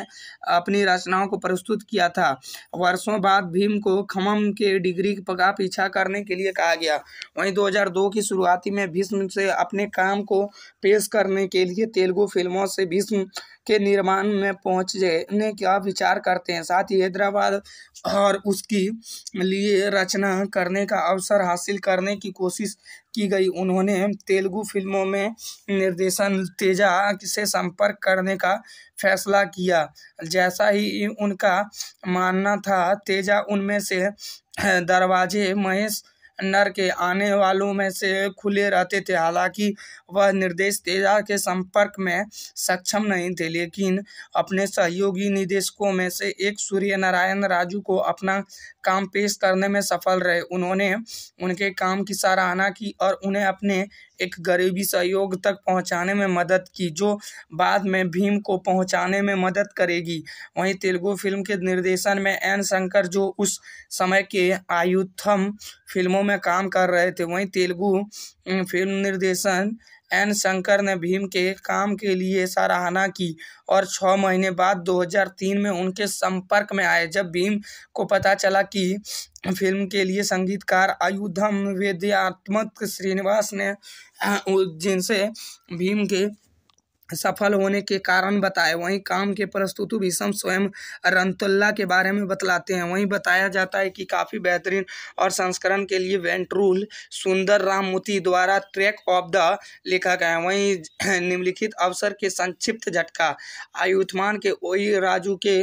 अपनी रचनाओं को प्रस्तुत किया था वर्षों बाद भीम को खमम के डिग्री का पीछा करने के लिए कहा गया वहीं 2002 की शुरुआती में भीष्म से अपने काम को पेश करने के लिए तेलुगु फिल्मों से भीष्म के निर्माण में पहुंचने का विचार करते हैं साथ ही हैदराबाद और उसकी लिए रचना करने का अवसर हासिल करने की कोशिश की गई उन्होंने तेलुगु फिल्मों में निर्देशन तेजा से संपर्क करने का फैसला किया जैसा ही उनका मानना था तेजा उनमें से दरवाजे महेश नर के आने वालों में से खुले रहते थे हालांकि वह निर्देश तेजा के संपर्क में सक्षम नहीं थे लेकिन अपने सहयोगी निदेशकों में से एक सूर्य नारायण राजू को अपना काम पेश करने में सफल रहे उन्होंने उनके काम की सराहना की और उन्हें अपने एक गरीबी सहयोग तक पहुंचाने में मदद की जो बाद में भीम को पहुंचाने में मदद करेगी वहीं तेलुगु फिल्म के निर्देशन में एन शंकर जो उस समय के आयुथम फिल्मों में काम कर रहे थे वहीं तेलुगु फिल्म निर्देशन एन शंकर ने भीम के काम के लिए सराहना की और छः महीने बाद 2003 में उनके संपर्क में आए जब भीम को पता चला कि फिल्म के लिए संगीतकार आयुधम वेद्यात्मक श्रीनिवास ने जिनसे भीम के सफल होने के कारण बताए वहीं काम के प्रस्तुत भीषम स्वयं रंतुल्ला के बारे में बतलाते हैं वहीं बताया जाता है कि काफ़ी बेहतरीन और संस्करण के लिए वेंट्रूल सुंदर राम मोती द्वारा ट्रैक ऑफ द लिखा गया है वहीं निम्नलिखित अवसर के संक्षिप्त झटका आयुष्मान के ओई राजू के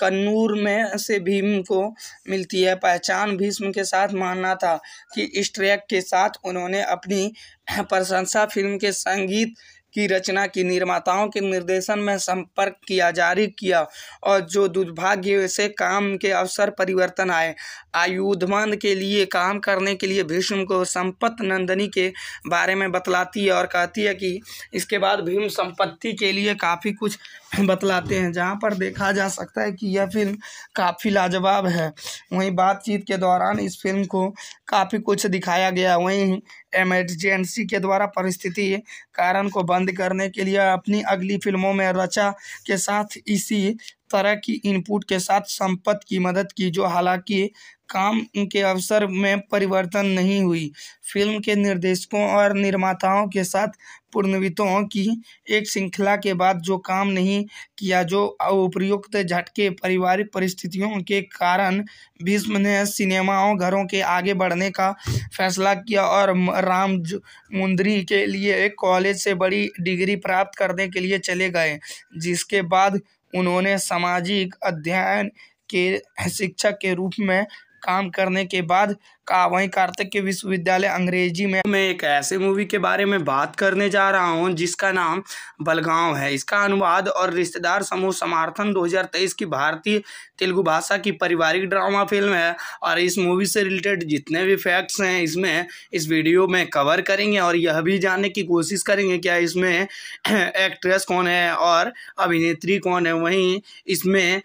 कन्नूर में से भीम को मिलती है पहचान भीष्म के साथ मानना था कि इस ट्रैक के साथ उन्होंने अपनी प्रशंसा फिल्म के संगीत की रचना की निर्माताओं के निर्देशन में संपर्क किया जारी किया और जो दुर्भाग्य से काम के अवसर परिवर्तन आए आयुधमान के लिए काम करने के लिए भीष्म को संपत नंदनी के बारे में बतलाती है और कहती है कि इसके बाद भीम संपत्ति के लिए काफ़ी कुछ बतलाते हैं जहाँ पर देखा जा सकता है कि यह फ़िल्म काफ़ी लाजवाब है वहीं बातचीत के दौरान इस फिल्म को काफ़ी कुछ दिखाया गया वहीं एमरजेंसी के द्वारा परिस्थिति कारण को बंद करने के लिए अपनी अगली फिल्मों में रचा के साथ इसी तरह की इनपुट के साथ संपत्ति की मदद की जो हालांकि काम के अवसर में परिवर्तन नहीं हुई फिल्म के निर्देशकों और निर्माताओं के साथ पूर्णवितों की एक श्रृंखला के बाद जो काम नहीं किया जो उपयुक्त झटके पारिवारिक परिस्थितियों के कारण भीष्म ने सिनेमाओं घरों के आगे बढ़ने का फैसला किया और राम मुंदरी के लिए एक कॉलेज से बड़ी डिग्री प्राप्त करने के लिए चले गए जिसके बाद उन्होंने सामाजिक अध्ययन के शिक्षक के रूप में काम करने के बाद का वहीं कार्तिक विश्वविद्यालय अंग्रेजी में मैं एक ऐसे मूवी के बारे में बात करने जा रहा हूं जिसका नाम बलगांव है इसका अनुवाद और रिश्तेदार समूह समर्थन 2023 की भारतीय तेलुगु भाषा की पारिवारिक ड्रामा फिल्म है और इस मूवी से रिलेटेड जितने भी फैक्ट्स हैं इसमें इस वीडियो में कवर करेंगे और यह भी जानने की कोशिश करेंगे क्या इसमें एक्ट्रेस कौन है और अभिनेत्री कौन है वहीं इसमें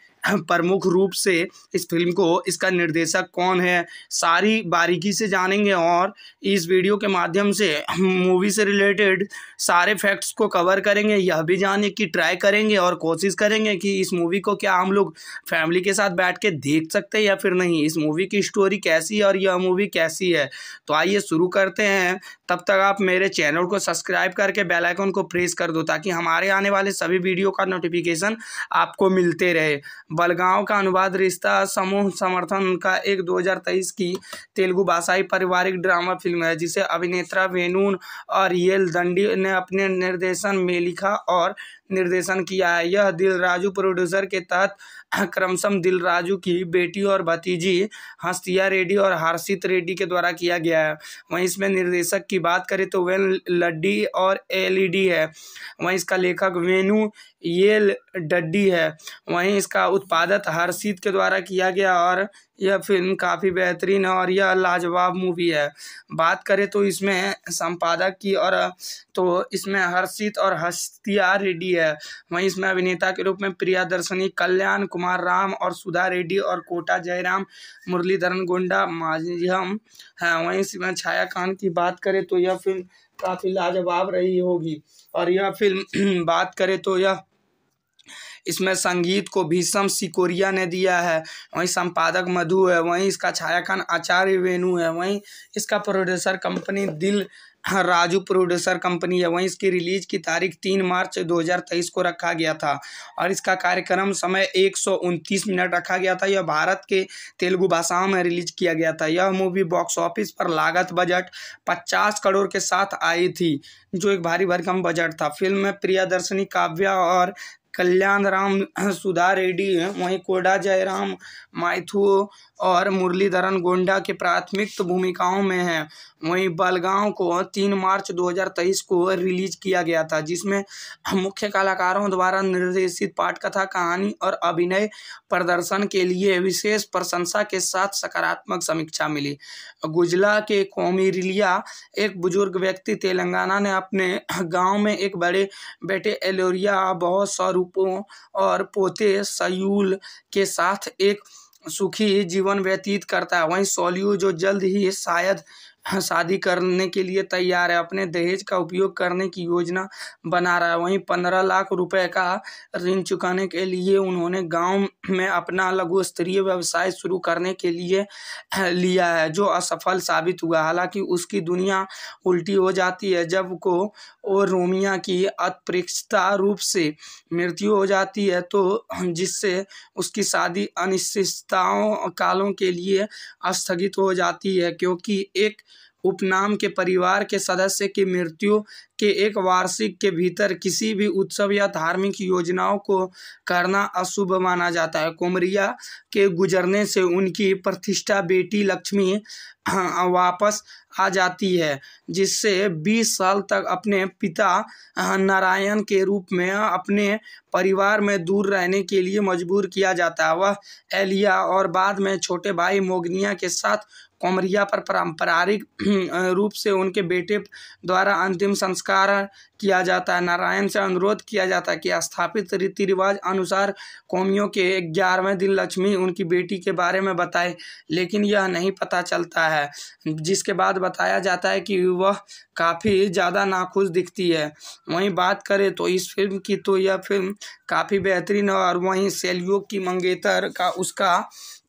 प्रमुख रूप से इस फिल्म को इसका निर्देशक कौन है सारी बारीकी से जानेंगे और इस वीडियो के माध्यम से मूवी से रिलेटेड सारे फैक्ट्स को कवर करेंगे यह भी जानने की ट्राई करेंगे और कोशिश करेंगे कि इस मूवी को क्या हम लोग फैमिली के साथ बैठ के देख सकते हैं या फिर नहीं इस मूवी की स्टोरी कैसी है और यह मूवी कैसी है तो आइए शुरू करते हैं तब तक आप मेरे चैनल को सब्सक्राइब करके बेल आइकन को प्रेस कर दो ताकि हमारे आने वाले सभी वीडियो का नोटिफिकेशन आपको मिलते रहे बलगांव का अनुवाद रिश्ता समूह समर्थन का एक 2023 की तेलुगु भाषाई पारिवारिक ड्रामा फिल्म है जिसे अभिनेत्रा वेनून और येल दंडी ने अपने निर्देशन में लिखा और निर्देशन किया है यह दिल राजू प्रोड्यूसर के तहत क्रमशम दिल राजू की बेटी और भतीजी हंसिया रेड्डी और हर्षित रेड्डी के द्वारा किया गया है वहीं इसमें निर्देशक की बात करें तो वेन लड्डी और एलईडी है वहीं इसका लेखक वेनु येल डड्डी है वहीं इसका उत्पादक हर्षित के द्वारा किया गया और यह फिल्म काफ़ी बेहतरीन है और यह लाजवाब मूवी है बात करें तो इसमें संपादक की और तो इसमें हर्षित और हस्तिया रेड्डी है वहीं इसमें अभिनेता के रूप में प्रियादर्शनी कल्याण कुमार राम और सुधा रेड्डी और कोटा जयराम मुरलीधरन गोंडा माजियम हैं वहीं इसमें छाया खान की बात करें तो यह फिल्म काफ़ी लाजवाब रही होगी और यह फिल्म बात करें तो यह इसमें संगीत को भीषम सिकोरिया ने दिया है वहीं संपादक मधु है वहीं इसका छायाखान आचार्य वेणु है वहीं इसका प्रोड्यूसर कंपनी दिल हाँ, राजू प्रोड्यूसर कंपनी है वहीं इसकी रिलीज की तारीख तीन मार्च 2023 को रखा गया था और इसका कार्यक्रम समय एक मिनट रखा गया था यह भारत के तेलुगु भाषाओं में रिलीज किया गया था यह मूवी बॉक्स ऑफिस पर लागत बजट 50 करोड़ के साथ आई थी जो एक भारी भरकम बजट था फिल्म में प्रियादर्शनी काव्या और कल्याण राम सुधा रेड्डी वहीं कोडा जयराम माइथू और मुरलीधरन गोंडा की प्राथमिक भूमिकाओं में हैं वहीं बलगांव को तीन मार्च 2023 को रिलीज किया गया था जिसमें मुख्य कलाकारों द्वारा निर्देशित पाठकथा कहानी और अभिनय प्रदर्शन के लिए विशेष प्रशंसा के साथ सकारात्मक समीक्षा मिली गुजला के कौमी रिलिया एक बुजुर्ग व्यक्ति तेलंगाना ने अपने गांव में एक बड़े बेटे एलोरिया बहुत स्वरूपों और पोते सयूल के साथ एक सुखी जीवन व्यतीत करता है वहीं सोलियो जो जल्द ही शायद हाँ, शादी करने के लिए तैयार है अपने दहेज का उपयोग करने की योजना बना रहा है वहीं पंद्रह लाख रुपए का ऋण चुकाने के लिए उन्होंने गांव में अपना लघु स्तरीय व्यवसाय शुरू करने के लिए लिया है जो असफल साबित हुआ हालांकि उसकी दुनिया उल्टी हो जाती है जब को और रोमिया की अप्रेक्षता रूप से मृत्यु हो जाती है तो जिससे उसकी शादी अनिश्चितताओं कालों के लिए स्थगित हो जाती है क्योंकि एक उपनाम के परिवार के सदस्य की मृत्यु के एक वार्षिक के भीतर किसी भी उत्सव या धार्मिक योजनाओं को करना अशुभ माना जाता है कुमरिया के गुजरने से उनकी प्रतिष्ठा बेटी लक्ष्मी हाँ, वापस आ जाती है जिससे 20 साल तक अपने पिता नारायण के रूप में अपने परिवार में दूर रहने के लिए मजबूर किया जाता है वह एलिया और बाद में छोटे भाई मोगनिया के साथ कोमरिया पर पारंपरिक रूप से उनके बेटे द्वारा अंतिम संस्कार किया जाता है नारायण से अनुरोध किया जाता है कि स्थापित रीति रिवाज अनुसार कौमियों के ग्यारहवें दिन लक्ष्मी उनकी बेटी के बारे में बताए लेकिन यह नहीं पता चलता है जिसके बाद बताया जाता है कि वह काफ़ी ज़्यादा नाखुश दिखती है वहीं बात करें तो इस फिल्म की तो यह फिल्म काफ़ी बेहतरीन है और वहीं सेलियोग की मंगेतर का उसका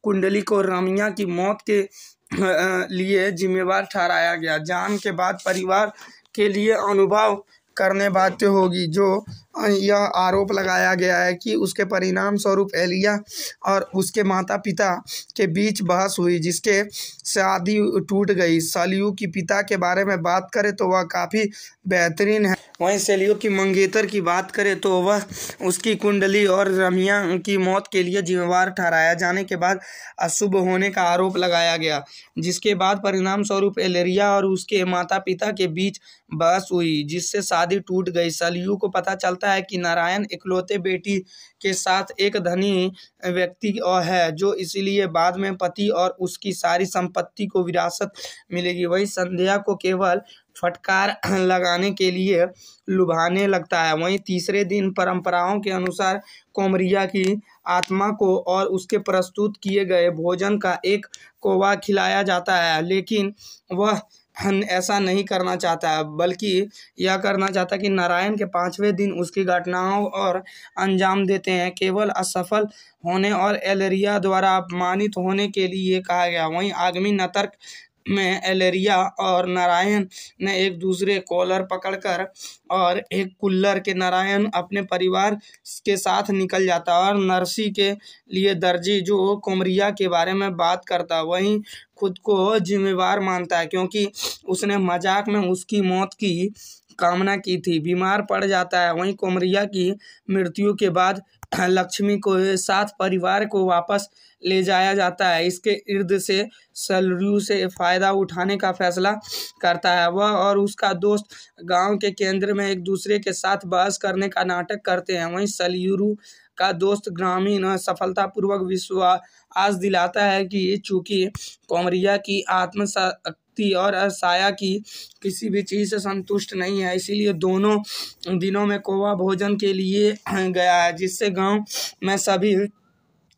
कुंडली को रमिया की मौत के लिए जिम्मेवार ठहराया गया जान के बाद परिवार के लिए अनुभव करने बाध्य होगी जो यह आरोप लगाया गया है कि उसके परिणाम स्वरूप एलिया और उसके माता पिता के बीच बहस हुई जिसके शादी टूट गई सलियू की पिता के बारे में बात करें तो वह काफ़ी बेहतरीन है वहीं शैलियों की मंगेतर की बात करें तो वह उसकी कुंडली और रमिया की मौत के लिए जिम्मेवार ठहराया जाने के बाद अशुभ होने का आरोप लगाया गया जिसके बाद परिणाम स्वरूप एलेरिया और उसके माता पिता के बीच बहस हुई जिससे शादी टूट गई सलियू को पता चलता है कि नारायण इकलौते बेटी के साथ एक धनी व्यक्ति और है जो इसीलिए बाद में पति और उसकी सारी संपत्ति को विरासत मिलेगी वही संध्या को केवल फटकार लगाने के लिए लुभाने लगता है वहीं तीसरे दिन परंपराओं के अनुसार कोमरिया की आत्मा को और उसके प्रस्तुत किए गए भोजन का एक कोवा खिलाया जाता है लेकिन वह ऐसा नहीं करना चाहता है बल्कि यह करना चाहता है कि नारायण के पांचवें दिन उसकी घटनाओं और अंजाम देते हैं केवल असफल होने और एलरिया द्वारा अपमानित होने के लिए कहा गया वहीं आगमी नतर्क में एलेरिया और नारायण ने एक दूसरे कॉलर पकड़कर और एक कुल्लर के नारायण अपने परिवार के साथ निकल जाता और नरसी के लिए दर्जी जो कोमरिया के बारे में बात करता वहीं खुद को जिम्मेवार मानता है क्योंकि उसने मजाक में उसकी मौत की कामना की थी बीमार पड़ जाता है वहीं कोमरिया की मृत्यु के बाद लक्ष्मी को साथ परिवार को वापस ले जाया जाता है इसके इर्द से सलरू से फ़ायदा उठाने का फैसला करता है वह और उसका दोस्त गांव के केंद्र में एक दूसरे के साथ बहस करने का नाटक करते हैं वहीं सलयूरू का दोस्त ग्रामीण सफलतापूर्वक विश्वास दिलाता है कि चूंकि कोमरिया की आत्म व्यक्ति और असाया की किसी भी चीज़ से संतुष्ट नहीं है इसीलिए दोनों दिनों में कोवा भोजन के लिए गया है जिससे गांव में सभी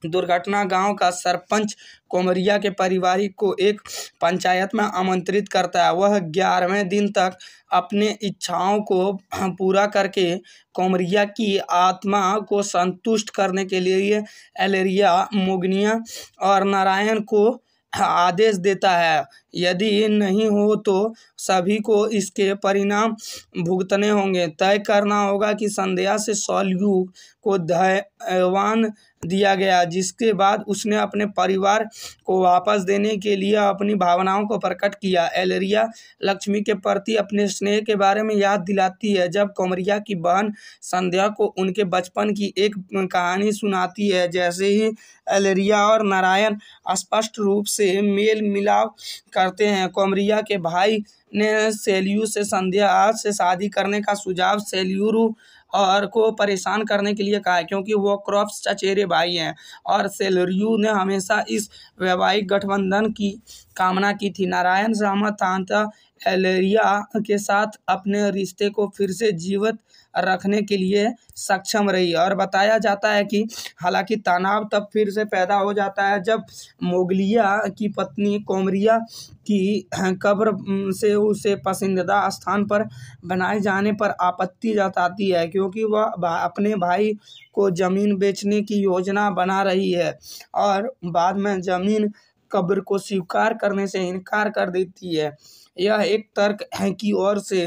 दुर्घटना गांव का सरपंच कोमरिया के पारिवारिक को एक पंचायत में आमंत्रित करता है वह ग्यारहवें दिन तक अपने इच्छाओं को पूरा करके कोमरिया की आत्मा को संतुष्ट करने के लिए एलेरिया मोगनिया और नारायण को आदेश देता है यदि नहीं हो तो सभी को इसके परिणाम भुगतने होंगे तय करना होगा कि संध्या से सौलयुग को धैर्यवान दिया गया जिसके बाद उसने अपने परिवार को वापस देने के लिए अपनी भावनाओं को प्रकट किया एलरिया लक्ष्मी के प्रति अपने स्नेह के बारे में याद दिलाती है जब कोमरिया की बहन संध्या को उनके बचपन की एक कहानी सुनाती है जैसे ही एलरिया और नारायण स्पष्ट रूप से मेल मिलाप करते हैं कोमरिया के भाई ने सेल्यू से संध्या से शादी करने का सुझाव सेल्यूरू और को परेशान करने के लिए कहा है क्योंकि वो क्रॉप्स चचेरे भाई हैं और सेलरयू ने हमेशा इस वैवाहिक गठबंधन की कामना की थी नारायण रामा तांता एलेरिया के साथ अपने रिश्ते को फिर से जीवित रखने के लिए सक्षम रही और बताया जाता है कि हालांकि तनाव तब फिर से पैदा हो जाता है जब मोगलिया की पत्नी कोमरिया की कब्र से उसे पसंदीदा स्थान पर बनाए जाने पर आपत्ति जताती है क्योंकि वह अपने भाई को ज़मीन बेचने की योजना बना रही है और बाद में ज़मीन कब्र को स्वीकार करने से इनकार कर देती है यह एक तर्क है की ओर से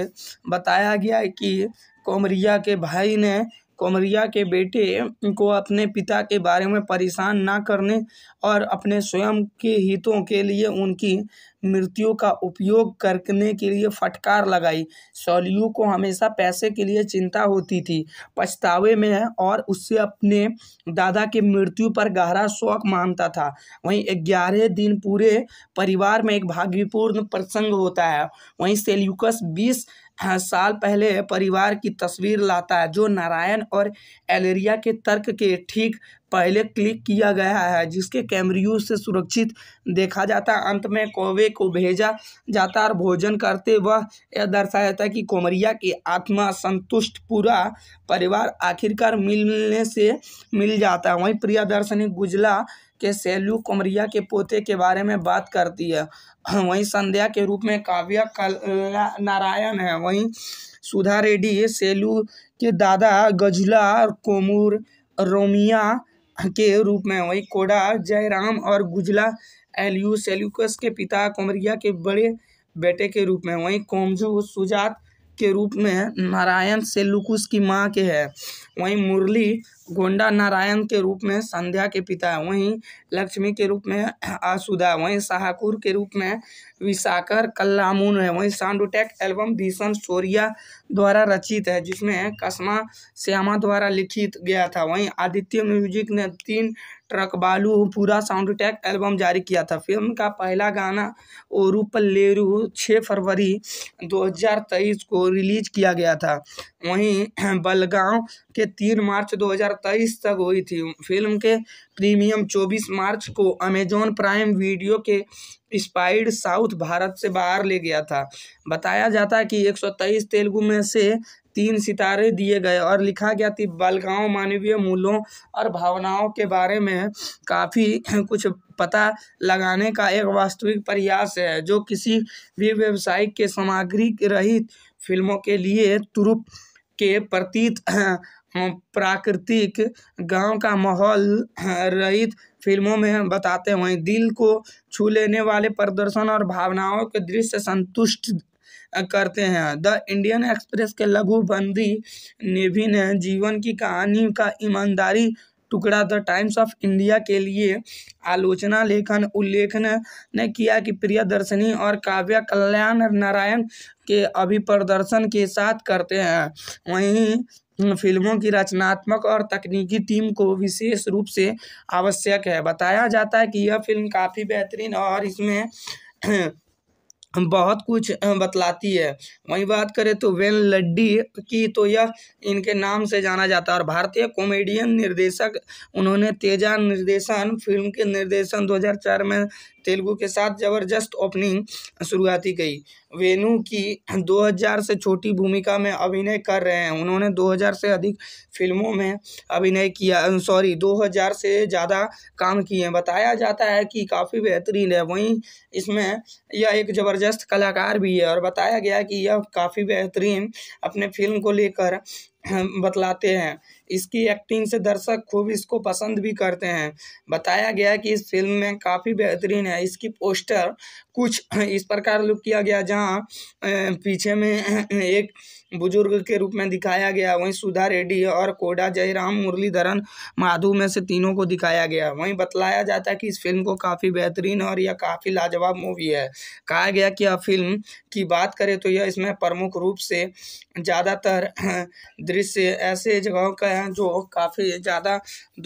बताया गया है कि कोमरिया के भाई ने कोमरिया के बेटे को अपने पिता के बारे में परेशान ना करने और अपने स्वयं के हितों के लिए उनकी मृत्यु का उपयोग करने के लिए फटकार लगाई सोलियो को हमेशा पैसे के लिए चिंता होती थी पछतावे में और उससे अपने दादा की मृत्यु पर गहरा शौक मानता था वहीं ग्यारह दिन पूरे परिवार में एक भाग्यपूर्ण प्रसंग होता है वहीं सेल्यूकस बीस साल पहले परिवार की तस्वीर लाता है जो नारायण और एलेरिया के तर्क के ठीक पहले क्लिक किया गया है जिसके कैमरियो से सुरक्षित देखा जाता है अंत में कौवे को भेजा जाता है और भोजन करते वह यह दर्शाया जाता है कि कोमरिया की आत्मा संतुष्ट पूरा परिवार आखिरकार मिलने से मिल जाता है वहीं दर्शनी गुजला के सेल्यू कुमरिया के पोते के बारे में बात करती है वहीं संध्या के रूप में काव्या नारायण है वहीं सुधा रेड्डी सेलू के दादा गजला कोमूर रोमिया के रूप में वहीं कोडा जयराम और गुजला एलयू सेल्यूकस के पिता कोमरिया के बड़े बेटे के रूप में वहीं कोमजू सुजात के रूप में नारायण लुकुस की माँ के है वहीं मुरली गोंडा नारायण के रूप में संध्या के पिता है वहीं लक्ष्मी के रूप में आसुदा वहीं शाहकुर के रूप में विशाकर कल्लामून है वहीं सांडोटेक एल्बम भीषण सोरिया द्वारा रचित है जिसमें कसमा श्यामा द्वारा लिखित गया था वहीं आदित्य म्यूजिक ने तीन ट्रक बालू पूरा साउंड टैक एल्बम जारी किया था फिल्म का पहला गाना ओरू पल्लेरू छः फरवरी 2023 को रिलीज किया गया था वहीं बलगांव के तीन मार्च 2023 तक हुई थी फिल्म के प्रीमियम 24 मार्च को अमेजॉन प्राइम वीडियो के स्पाइड साउथ भारत से बाहर ले गया था बताया जाता है कि 123 तेलुगु में से तीन सितारे दिए गए और लिखा गया कि गाँव मानवीय मूल्यों और भावनाओं के बारे में काफ़ी कुछ पता लगाने का एक वास्तविक प्रयास है जो किसी भी व्यवसाय के सामग्री रहित फिल्मों के लिए तुरुप के प्रतीत हम्म, प्राकृतिक गांव का माहौल रहित फिल्मों में बताते हुए दिल को छू लेने वाले प्रदर्शन और भावनाओं के दृश्य संतुष्ट करते हैं द इंडियन एक्सप्रेस के लघु बंदी नेवी ने जीवन की कहानी का ईमानदारी टुकड़ा द टाइम्स ऑफ इंडिया के लिए आलोचना लेखन उल्लेखन ने किया कि प्रियदर्शनी और काव्य कल्याण नारायण के अभिप्रदर्शन के साथ करते हैं वहीं फिल्मों की रचनात्मक और तकनीकी टीम को विशेष रूप से आवश्यक है बताया जाता है कि यह फिल्म काफ़ी बेहतरीन और इसमें बहुत कुछ बतलाती है वहीं बात करें तो वेन लड्डी की तो यह इनके नाम से जाना जाता है और भारतीय कॉमेडियन निर्देशक उन्होंने तेजा निर्देशन फिल्म के निर्देशन 2004 में तेलुगु के साथ ज़बरदस्त ओपनिंग शुरुआती गई वेणु की 2000 से छोटी भूमिका में अभिनय कर रहे हैं उन्होंने 2000 से अधिक फिल्मों में अभिनय किया सॉरी 2000 से ज़्यादा काम किए हैं बताया जाता है कि काफ़ी बेहतरीन है वहीं इसमें यह एक ज़बरदस्त कलाकार भी है और बताया गया कि यह काफ़ी बेहतरीन अपने फिल्म को लेकर बतलाते हैं इसकी एक्टिंग से दर्शक खूब इसको पसंद भी करते हैं बताया गया कि इस फिल्म में काफ़ी बेहतरीन है इसकी पोस्टर कुछ इस प्रकार लुक किया गया जहाँ पीछे में एक बुजुर्ग के रूप में दिखाया गया वहीं सुधा रेड्डी और कोडा जयराम मुरलीधरन माधु में से तीनों को दिखाया गया वहीं बतलाया जाता है कि इस फिल्म को काफ़ी बेहतरीन और यह काफ़ी लाजवाब मूवी है कहा गया कि यह फिल्म की बात करें तो यह इसमें प्रमुख रूप से ज़्यादातर दृश्य ऐसे जगहों का हैं जो काफ़ी ज़्यादा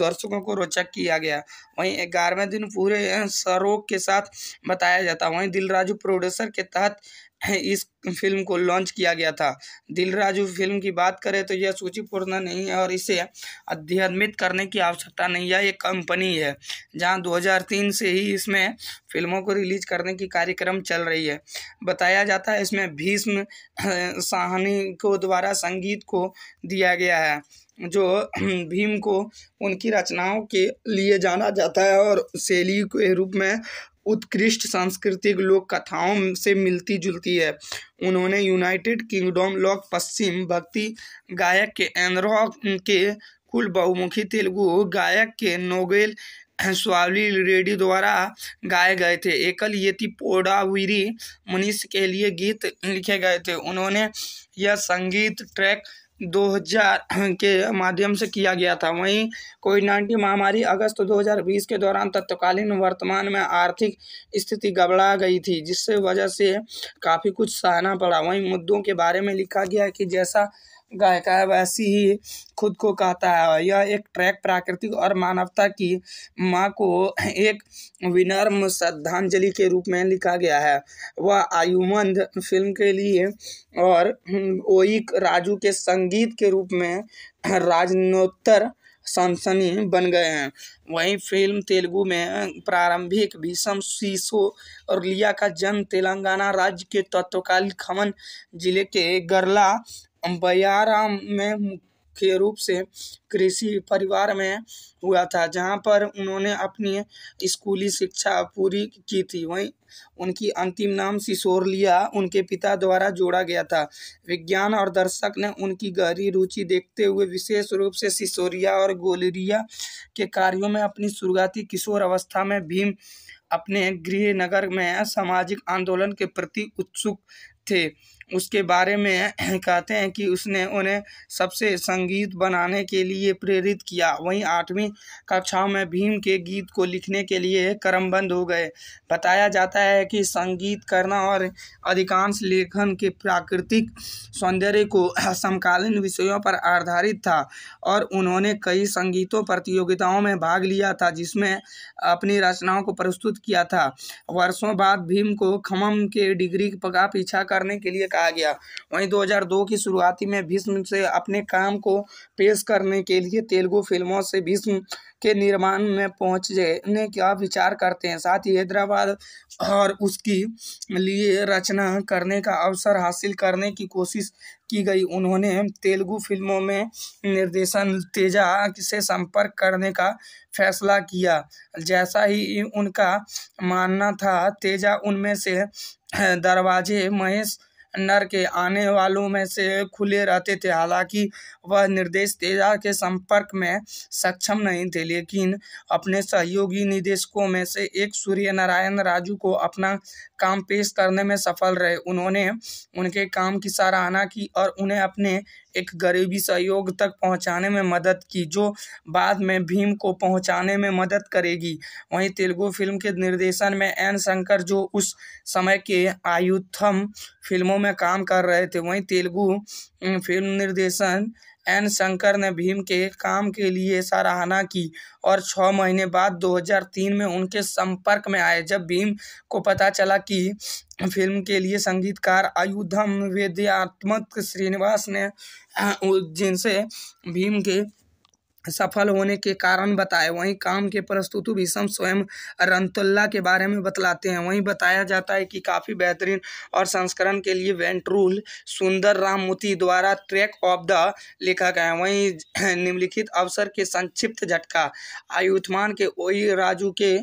दर्शकों को रोचक किया गया वहीं ग्यारहवें दिन पूरे सरोग के साथ बताया जाता वहीं दिलराजू प्रोड्यूसर के तहत इस फिल्म को लॉन्च किया गया था दिल फिल्म की बात करें तो यह सूचीपूर्ण नहीं है और इसे अध्यमित करने की आवश्यकता नहीं है यह कंपनी है जहां 2003 से ही इसमें फिल्मों को रिलीज करने की कार्यक्रम चल रही है बताया जाता है इसमें भीष्म साहनी को द्वारा संगीत को दिया गया है जो भीम को उनकी रचनाओं के लिए जाना जाता है और शैली के रूप में उत्कृष्ट सांस्कृतिक लोक कथाओं से मिलती जुलती है उन्होंने यूनाइटेड किंगडम लोक पश्चिम भक्ति गायक के एंद्रो के कुल बहुमुखी तेलुगु गायक के नोबेल स्वावली रेडी द्वारा गाए गए थे एकल येति पोडावीरी मनीष के लिए गीत लिखे गए थे उन्होंने यह संगीत ट्रैक 2000 के माध्यम से किया गया था वहीं कोविड नाइन्टीन महामारी अगस्त 2020 के दौरान तत्कालीन वर्तमान में आर्थिक स्थिति गबड़ा गई थी जिससे वजह से काफ़ी कुछ सहना पड़ा वहीं मुद्दों के बारे में लिखा गया कि जैसा गायिका वैसी ही खुद को कहता है यह एक ट्रैक प्राकृतिक और मानवता की माँ को एक विनर्म श्रद्धांजलि के रूप में लिखा गया है वह आयुमंद फिल्म के लिए और ओइक राजू के संगीत के रूप में राजनोत्तर सनसनी बन गए हैं वहीं फिल्म तेलुगु में प्रारंभिक भीषम शीशो और लिया का जन्म तेलंगाना राज्य के तत्वकालीन खमन जिले के गरला अंबायाराम में मुख्य रूप से कृषि परिवार में हुआ था जहाँ पर उन्होंने अपनी स्कूली शिक्षा पूरी की थी वहीं उनकी अंतिम नाम सिसोरलिया उनके पिता द्वारा जोड़ा गया था विज्ञान और दर्शक ने उनकी गहरी रुचि देखते हुए विशेष रूप से सिसोरिया और गोलरिया के कार्यों में अपनी शुरुआती किशोर अवस्था में भीम अपने गृह नगर में सामाजिक आंदोलन के प्रति उत्सुक थे उसके बारे में कहते हैं कि उसने उन्हें सबसे संगीत बनाने के लिए प्रेरित किया वहीं आठवीं कक्षाओं में भीम के गीत को लिखने के लिए क्रमबंद हो गए बताया जाता है कि संगीत करना और अधिकांश लेखन के प्राकृतिक सौंदर्य को समकालीन विषयों पर आधारित था और उन्होंने कई संगीतों प्रतियोगिताओं में भाग लिया था जिसमें अपनी रचनाओं को प्रस्तुत किया था वर्षों बाद भीम को खमम के डिग्री का पीछा करने के लिए कहा गया वहीं 2002 की शुरुआती में भीष्म से अपने काम को पेश करने के लिए तेलुगु फिल्मों से भीष्म के निर्माण में पहुंचने का विचार करते हैं साथ ही हैदराबाद और उसकी लिए रचना करने का अवसर हासिल करने की कोशिश की गई उन्होंने तेलुगु फिल्मों में निर्देशन तेजा से संपर्क करने का फैसला किया जैसा ही उनका मानना था तेजा उनमें से दरवाजे महेश नर के आने वालों में से खुले रहते थे हालांकि वह निर्देश तेजा के संपर्क में सक्षम नहीं थे लेकिन अपने सहयोगी निदेशकों में से एक सूर्य नारायण राजू को अपना काम पेश करने में सफल रहे उन्होंने उनके काम की सराहना की और उन्हें अपने एक गरीबी सहयोग तक पहुंचाने में मदद की जो बाद में भीम को पहुंचाने में मदद करेगी वहीं तेलुगु फिल्म के निर्देशन में एन शंकर जो उस समय के आयुथम फिल्मों में काम कर रहे थे वहीं तेलुगु फिल्म निर्देशन एन शंकर ने भीम के काम के लिए सराहना की और छः महीने बाद 2003 में उनके संपर्क में आए जब भीम को पता चला कि फिल्म के लिए संगीतकार आयुधम वेद्यात्मक श्रीनिवास ने जिनसे भीम के सफल होने के कारण बताए वहीं काम के प्रस्तुत भीषम स्वयं रंतुल्ला के बारे में बतलाते हैं वहीं बताया जाता है कि काफ़ी बेहतरीन और संस्करण के लिए वेंट्रूल सुंदर राम मोती द्वारा ट्रैक ऑफ द लिखा गया है वहीं निम्नलिखित अवसर के संक्षिप्त झटका आयुष्मान के ओई राजू के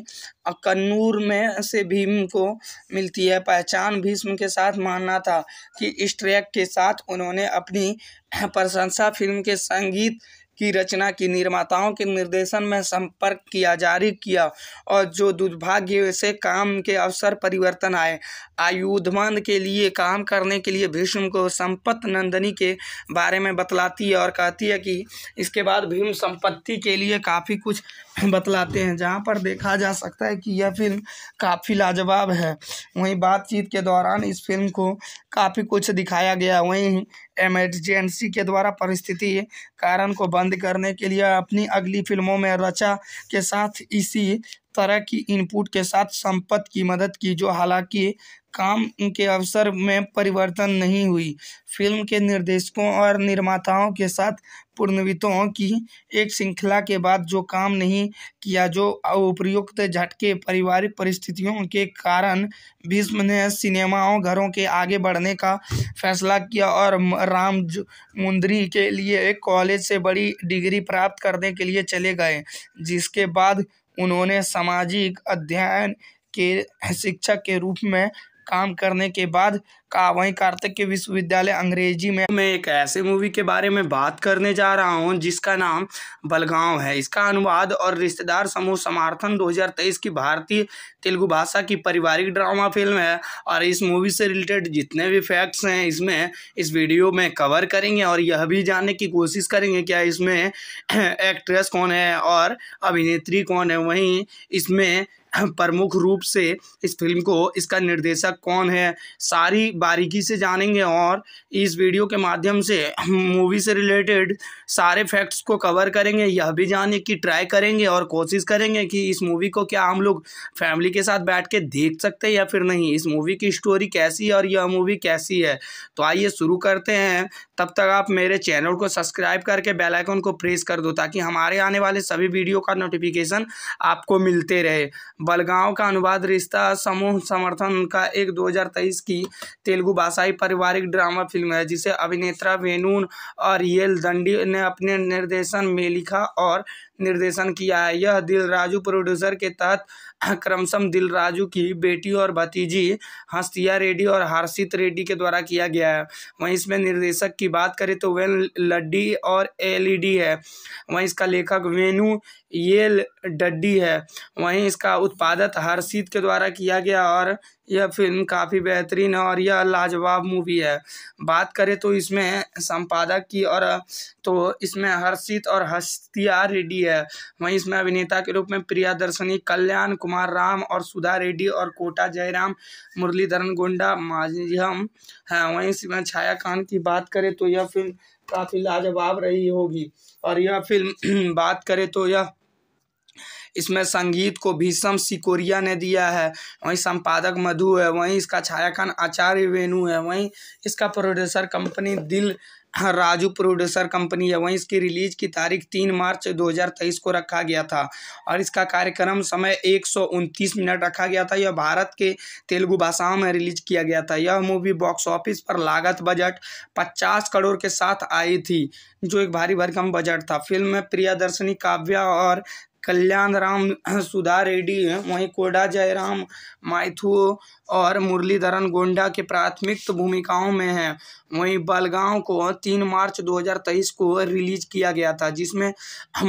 कन्नूर में से भीम को मिलती है पहचान भीष्म के साथ मानना था कि इस ट्रैक के साथ उन्होंने अपनी प्रशंसा फिल्म के संगीत की रचना की निर्माताओं के निर्देशन में संपर्क किया जारी किया और जो दुर्भाग्य से काम के अवसर परिवर्तन आए आयुधमान के लिए काम करने के लिए भीष्म को संपत नंदनी के बारे में बतलाती है और कहती है कि इसके बाद भीम संपत्ति के लिए काफ़ी कुछ बतलाते हैं जहाँ पर देखा जा सकता है कि यह फिल्म काफ़ी लाजवाब है वहीं बातचीत के दौरान इस फिल्म को काफ़ी कुछ दिखाया गया वहीं एमरजेंसी के द्वारा परिस्थिति कारण को बंद करने के लिए अपनी अगली फिल्मों में रचा के साथ इसी तरह की इनपुट के साथ संपत्ति की मदद की जो हालांकि काम के अवसर में परिवर्तन नहीं हुई फिल्म के निर्देशकों और निर्माताओं के साथ पूर्णवितों की एक श्रृंखला के बाद जो काम नहीं किया जो उपयुक्त झटके पारिवारिक परिस्थितियों के कारण भीष्म ने सिनेमाओं घरों के आगे बढ़ने का फैसला किया और राम मुंदरी के लिए एक कॉलेज से बड़ी डिग्री प्राप्त करने के लिए चले गए जिसके बाद उन्होंने सामाजिक अध्ययन के शिक्षक के रूप में काम करने के बाद का वहीं कार्तिक विश्वविद्यालय अंग्रेजी में मैं एक ऐसे मूवी के बारे में बात करने जा रहा हूं जिसका नाम बलगांव है इसका अनुवाद और रिश्तेदार समूह समर्थन 2023 की भारतीय तेलुगु भाषा की पारिवारिक ड्रामा फिल्म है और इस मूवी से रिलेटेड जितने भी फैक्ट्स हैं इसमें इस वीडियो में कवर करेंगे और यह भी जानने की कोशिश करेंगे क्या इसमें एक्ट्रेस कौन है और अभिनेत्री कौन है वहीं इसमें प्रमुख रूप से इस फिल्म को इसका निर्देशक कौन है सारी बारीकी से जानेंगे और इस वीडियो के माध्यम से मूवी से रिलेटेड सारे फैक्ट्स को कवर करेंगे यह भी जानने की ट्राई करेंगे और कोशिश करेंगे कि इस मूवी को क्या हम लोग फैमिली के साथ बैठ के देख सकते हैं या फिर नहीं इस मूवी की स्टोरी कैसी है और यह मूवी कैसी है तो आइए शुरू करते हैं तब तक आप मेरे चैनल को सब्सक्राइब करके बेल आइकन को प्रेस कर दो ताकि हमारे आने वाले सभी वीडियो का नोटिफिकेशन आपको मिलते रहे बलगांव का अनुवाद रिश्ता समूह समर्थन का एक 2023 की तेलुगु भाषाई पारिवारिक ड्रामा फिल्म है जिसे अभिनेत्रा वेनून और येल दंडी ने अपने निर्देशन में लिखा और निर्देशन किया है यह दिल राजू प्रोड्यूसर के तहत क्रमशम दिल राजू की बेटी और भतीजी हंसिया रेड्डी और हर्षित रेड्डी के द्वारा किया गया है वहीं इसमें निर्देशक की बात करें तो वेन लड्डी और एलईडी है वहीं इसका लेखक वेनु ये डड्डी है वहीं इसका उत्पादन हर्षित के द्वारा किया गया और यह फिल्म काफ़ी बेहतरीन है और यह लाजवाब मूवी है बात करें तो इसमें संपादक की और तो इसमें हर्षित और हस्तिया रेड्डी है वहीं इसमें अभिनेता के रूप में प्रिया दर्शनी कल्याण कुमार राम और सुधा रेड्डी और कोटा जयराम मुरलीधरन गोंडा माजम है हाँ, वहीं सिवा छाया खान की बात करें तो यह फिल्म काफ़ी लाजवाब रही होगी और यह फिल्म बात करें तो यह इसमें संगीत को भीषम सिकोरिया ने दिया है वहीं संपादक मधु है वहीं इसका छाया खान आचार्य वेणु है वहीं इसका प्रोड्यूसर कंपनी दिल राजू प्रोड्यूसर कंपनी है वहीं इसकी रिलीज की तारीख तीन मार्च 2023 को रखा गया था और इसका कार्यक्रम समय एक मिनट रखा गया था यह भारत के तेलुगु भाषाओं में रिलीज किया गया था यह मूवी बॉक्स ऑफिस पर लागत बजट 50 करोड़ के साथ आई थी जो एक भारी भरकम बजट था फिल्म में प्रियादर्शनी काव्या और कल्याण राम सुधा रेड्डी वहीं कोडा जयराम माइथू और मुरलीधरन गोंडा की प्राथमिक भूमिकाओं में हैं वहीं बलगांव को तीन मार्च 2023 को रिलीज किया गया था जिसमें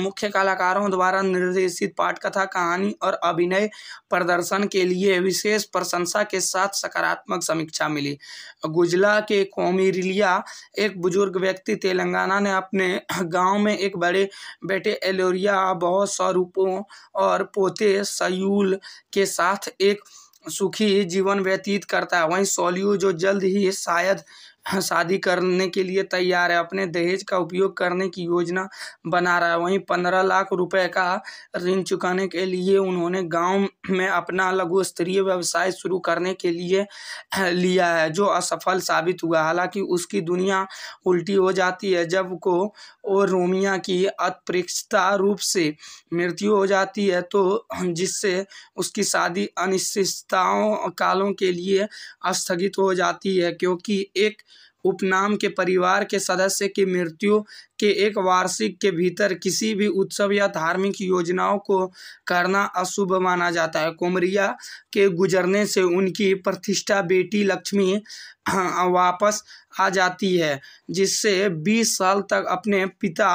मुख्य कलाकारों द्वारा निर्देशित पाठकथा कहानी और अभिनय प्रदर्शन के लिए विशेष प्रशंसा के साथ सकारात्मक समीक्षा मिली गुजला के कौमी रिलिया एक बुजुर्ग व्यक्ति तेलंगाना ने अपने गांव में एक बड़े बेटे एलोरिया बहुत स्वरूपों और पोते सयूल के साथ एक सुखी जीवन व्यतीत करता है वहीं सोलियो जो जल्द ही शायद हाँ, शादी करने के लिए तैयार है अपने दहेज का उपयोग करने की योजना बना रहा है वहीं पंद्रह लाख रुपए का ऋण चुकाने के लिए उन्होंने गांव में अपना लघु स्तरीय व्यवसाय शुरू करने के लिए लिया है जो असफल साबित हुआ हालांकि उसकी दुनिया उल्टी हो जाती है जब को और रोमिया की अप्रक्षता रूप से मृत्यु हो जाती है तो जिससे उसकी शादी अनिश्चितताओं कालों के लिए स्थगित हो जाती है क्योंकि एक उपनाम के परिवार के सदस्य की मृत्यु के एक वार्षिक के भीतर किसी भी उत्सव या धार्मिक योजनाओं को करना अशुभ माना जाता है कोमरिया के गुजरने से उनकी प्रतिष्ठा बेटी लक्ष्मी हाँ, वापस आ जाती है जिससे 20 साल तक अपने पिता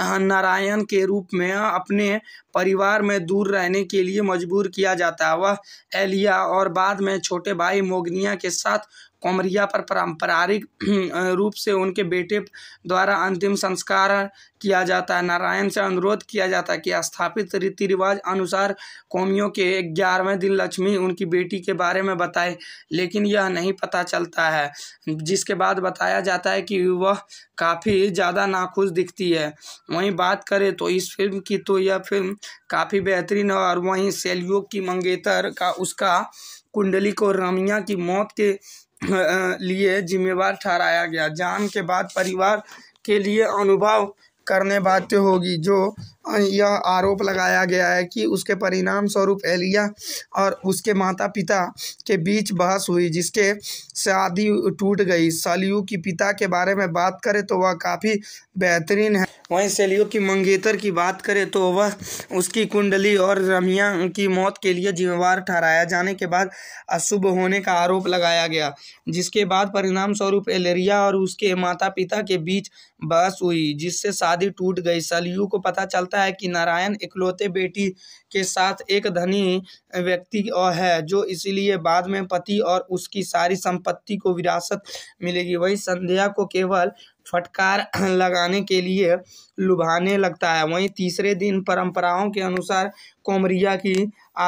हाँ, नारायण के रूप में अपने परिवार में दूर रहने के लिए मजबूर किया जाता है वह एलिया और बाद में छोटे भाई मोगनिया के साथ कोमरिया पर पारंपरिक हाँ, रूप से उनके बेटे द्वारा अंतिम संस्कार नमस्कार किया जाता है नारायण से अनुरोध किया जाता है कि स्थापित रीति रिवाज अनुसार कौमियों के ग्यारहवें दिन लक्ष्मी उनकी बेटी के बारे में बताए लेकिन यह नहीं पता चलता है जिसके बाद बताया जाता है कि वह काफ़ी ज़्यादा नाखुश दिखती है वहीं बात करें तो इस फिल्म की तो यह फिल्म काफ़ी बेहतरीन है और वहीं सेलयोग की मंगेतर का उसका कुंडली को रमिया की मौत के लिए जिम्मेवार ठहराया गया जान के बाद परिवार के लिए अनुभव करने बाध्य होगी जो यह आरोप लगाया गया है कि उसके परिणाम स्वरूप एलिया और उसके माता पिता के बीच बहस हुई जिसके शादी टूट गई सलियू की पिता के बारे में बात करें तो वह काफ़ी बेहतरीन है वहीं सैलियो की मंगेतर की बात करें तो वह उसकी कुंडली और रमिया की मौत के लिए जिम्मेवार ठहराया जाने के बाद अशुभ होने का आरोप लगाया गया जिसके बाद परिणाम स्वरूप एलेरिया और उसके माता पिता के बीच बहस हुई जिससे शादी टूट गई सलियू को पता चलता है कि नारायण इकलौते बेटी के साथ एक धनी व्यक्ति है जो इसीलिए बाद में पति और उसकी सारी संपत्ति को विरासत मिलेगी वही संध्या को केवल फटकार लगाने के लिए लुभाने लगता है वहीं तीसरे दिन परंपराओं के अनुसार कोमरिया की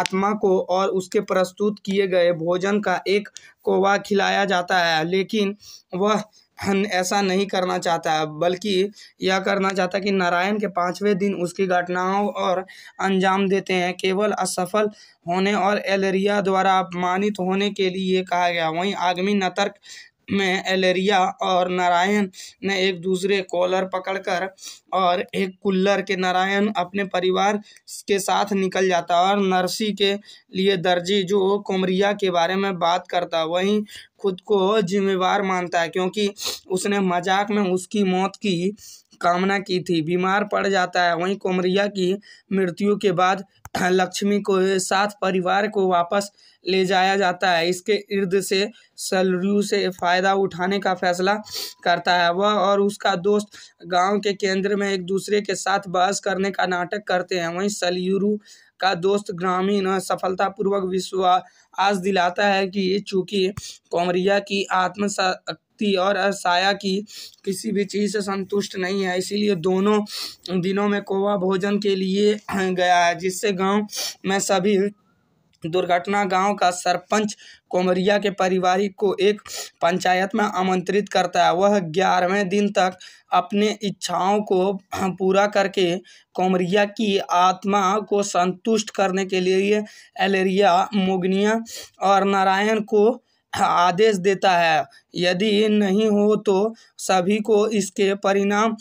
आत्मा को और उसके प्रस्तुत किए गए भोजन का एक कोवा खिलाया जाता है लेकिन वह ऐसा नहीं करना चाहता है बल्कि यह करना चाहता है कि नारायण के पांचवें दिन उसकी घटनाओं और अंजाम देते हैं केवल असफल होने और एलरिया द्वारा अपमानित होने के लिए कहा गया वहीं आगमी नतर्क में एलेरिया और नारायण ने एक दूसरे कॉलर पकड़कर और एक कुल्लर के नारायण अपने परिवार के साथ निकल जाता और नरसी के लिए दर्जी जो कोमरिया के बारे में बात करता वहीं खुद को जिम्मेवार मानता है क्योंकि उसने मजाक में उसकी मौत की कामना की थी बीमार पड़ जाता है वहीं कोमरिया की मृत्यु के बाद लक्ष्मी को साथ परिवार को वापस ले जाया जाता है इसके इर्द से सलरू से फ़ायदा उठाने का फैसला करता है वह और उसका दोस्त गांव के केंद्र में एक दूसरे के साथ बहस करने का नाटक करते हैं वहीं सलयूरू का दोस्त ग्रामीण सफलतापूर्वक विश्वास दिलाता है कि चूंकि कोमरिया की आत्मशक्ति और साया की किसी भी चीज़ से संतुष्ट नहीं है इसीलिए दोनों दिनों में कोवा भोजन के लिए गया है जिससे गांव में सभी दुर्घटना गांव का सरपंच कोमरिया के पारिवारिक को एक पंचायत में आमंत्रित करता है वह ग्यारहवें दिन तक अपने इच्छाओं को पूरा करके कोमरिया की आत्मा को संतुष्ट करने के लिए एलेरिया मोगनिया और नारायण को आदेश देता है यदि नहीं हो तो सभी को इसके परिणाम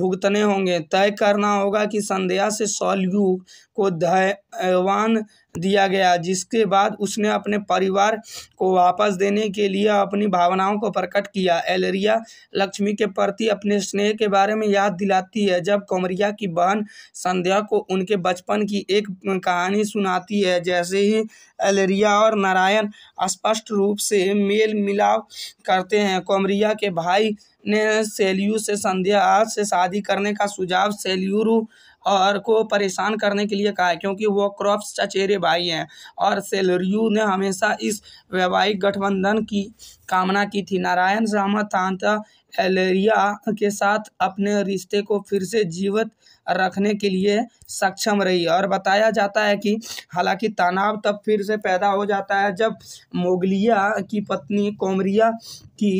भुगतने होंगे तय करना होगा कि संध्या से सॉल्यू को धैवान दिया गया जिसके बाद उसने अपने परिवार को वापस देने के लिए अपनी भावनाओं को प्रकट किया एलरिया लक्ष्मी के प्रति अपने स्नेह के बारे में याद दिलाती है जब कमरिया की बहन संध्या को उनके बचपन की एक कहानी सुनाती है जैसे ही एलरिया और नारायण स्पष्ट रूप से मेल मिलाव करते हैं कमरिया के भाई ने सेल्यू से संध्या से शादी करने का सुझाव सेल्यूरू और को परेशान करने के लिए कहा है क्योंकि वो क्रॉप्स चचेरे भाई हैं और सेलरयू ने हमेशा इस वैवाहिक गठबंधन की कामना की थी नारायण रामा तांता एलेरिया के साथ अपने रिश्ते को फिर से जीवित रखने के लिए सक्षम रही और बताया जाता है कि हालांकि तनाव तब फिर से पैदा हो जाता है जब मोगलिया की पत्नी कोमरिया की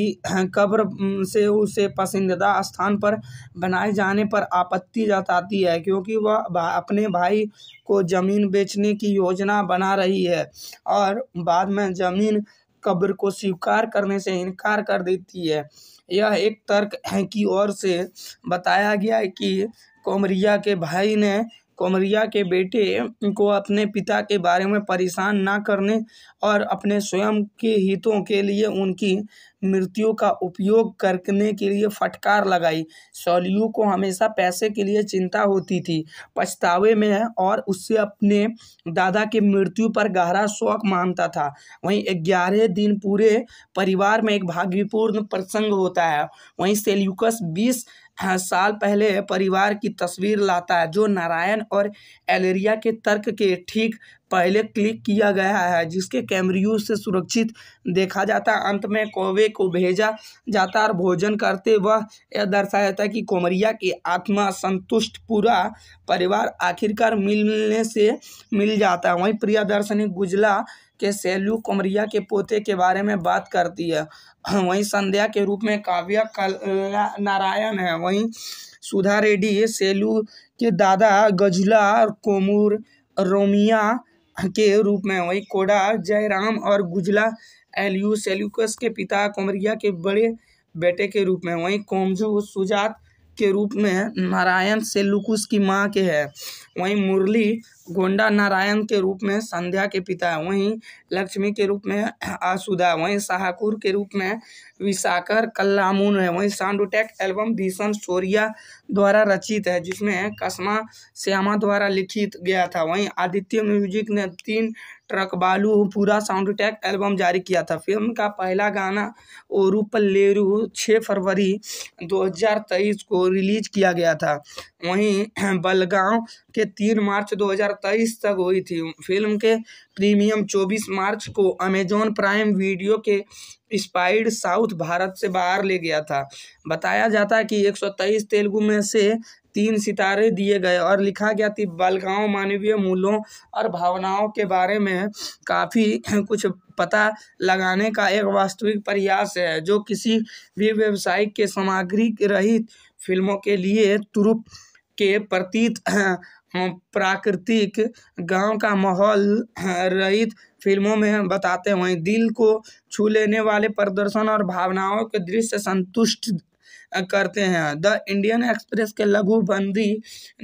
कब्र से उसे पसंदीदा स्थान पर बनाए जाने पर आपत्ति जताती है क्योंकि वह अपने भाई को ज़मीन बेचने की योजना बना रही है और बाद में ज़मीन कब्र को स्वीकार करने से इनकार कर देती है यह एक तर्क है की ओर से बताया गया कि कोमरिया के भाई ने कोमरिया के बेटे को अपने पिता के बारे में परेशान ना करने और अपने स्वयं के हितों के लिए उनकी मृत्यु का उपयोग करने के लिए फटकार लगाई सौल्यू को हमेशा पैसे के लिए चिंता होती थी पछतावे में और उससे अपने दादा की मृत्यु पर गहरा शौक मानता था वहीं ग्यारह दिन पूरे परिवार में एक भाग्यपूर्ण प्रसंग होता है वहीं सेल्यूकस बीस साल पहले परिवार की तस्वीर लाता है जो नारायण और एलेरिया के तर्क के ठीक पहले क्लिक किया गया है जिसके कैमरियो से सुरक्षित देखा जाता है अंत में कौवे को भेजा जाता है और भोजन करते वह यह दर्शाया जाता है कि कोमरिया की आत्मा संतुष्ट पूरा परिवार आखिरकार मिलने से मिल जाता है वहीं दर्शनी गुजला के सेल्यू कुमरिया के पोते के बारे में बात करती है वहीं संध्या के रूप में काव्या नारायण है वहीं सुधा रेड्डी सेलू के दादा गजला कोमूर रोमिया के रूप में वहीं कोडा जयराम और गुजला एल्यू सेल्यूकस के पिता कोमरिया के बड़े बेटे के रूप में वहीं कोमजू सुजात के रूप में नारायण लुकुस की माँ के है वहीं मुरली गोंडा नारायण के रूप में संध्या के पिता है वहीं लक्ष्मी के रूप में आसुदा वहीं शाहकुर के रूप में विशाकर कल्लामून है वहीं साउंड एल्बम भीषण सोरिया द्वारा रचित है जिसमें कसमा श्यामा द्वारा लिखित गया था वहीं आदित्य म्यूजिक ने तीन ट्रक बालू पूरा साउंड टैक एल्बम जारी किया था फिल्म का पहला गाना ओरू पल्लेरू छः फरवरी 2023 को रिलीज किया गया था वहीं बलगांव के तीन मार्च 2023 तक हुई थी फिल्म के प्रीमियम 24 मार्च को अमेजॉन प्राइम वीडियो के स्पाइड साउथ भारत से बाहर ले गया था बताया जाता है कि 123 तेलुगु में से तीन सितारे दिए गए और लिखा गया कि बालिकाओं मानवीय मूल्यों और भावनाओं के बारे में काफ़ी कुछ पता लगाने का एक वास्तविक प्रयास है जो किसी भी व्यवसाय के सामग्री रहित फिल्मों के लिए तुरुप के प्रतीत प्राकृतिक गांव का माहौल रहित फिल्मों में बताते हुए दिल को छू लेने वाले प्रदर्शन और भावनाओं के दृश्य संतुष्ट करते हैं द इंडियन एक्सप्रेस के लघु बंदी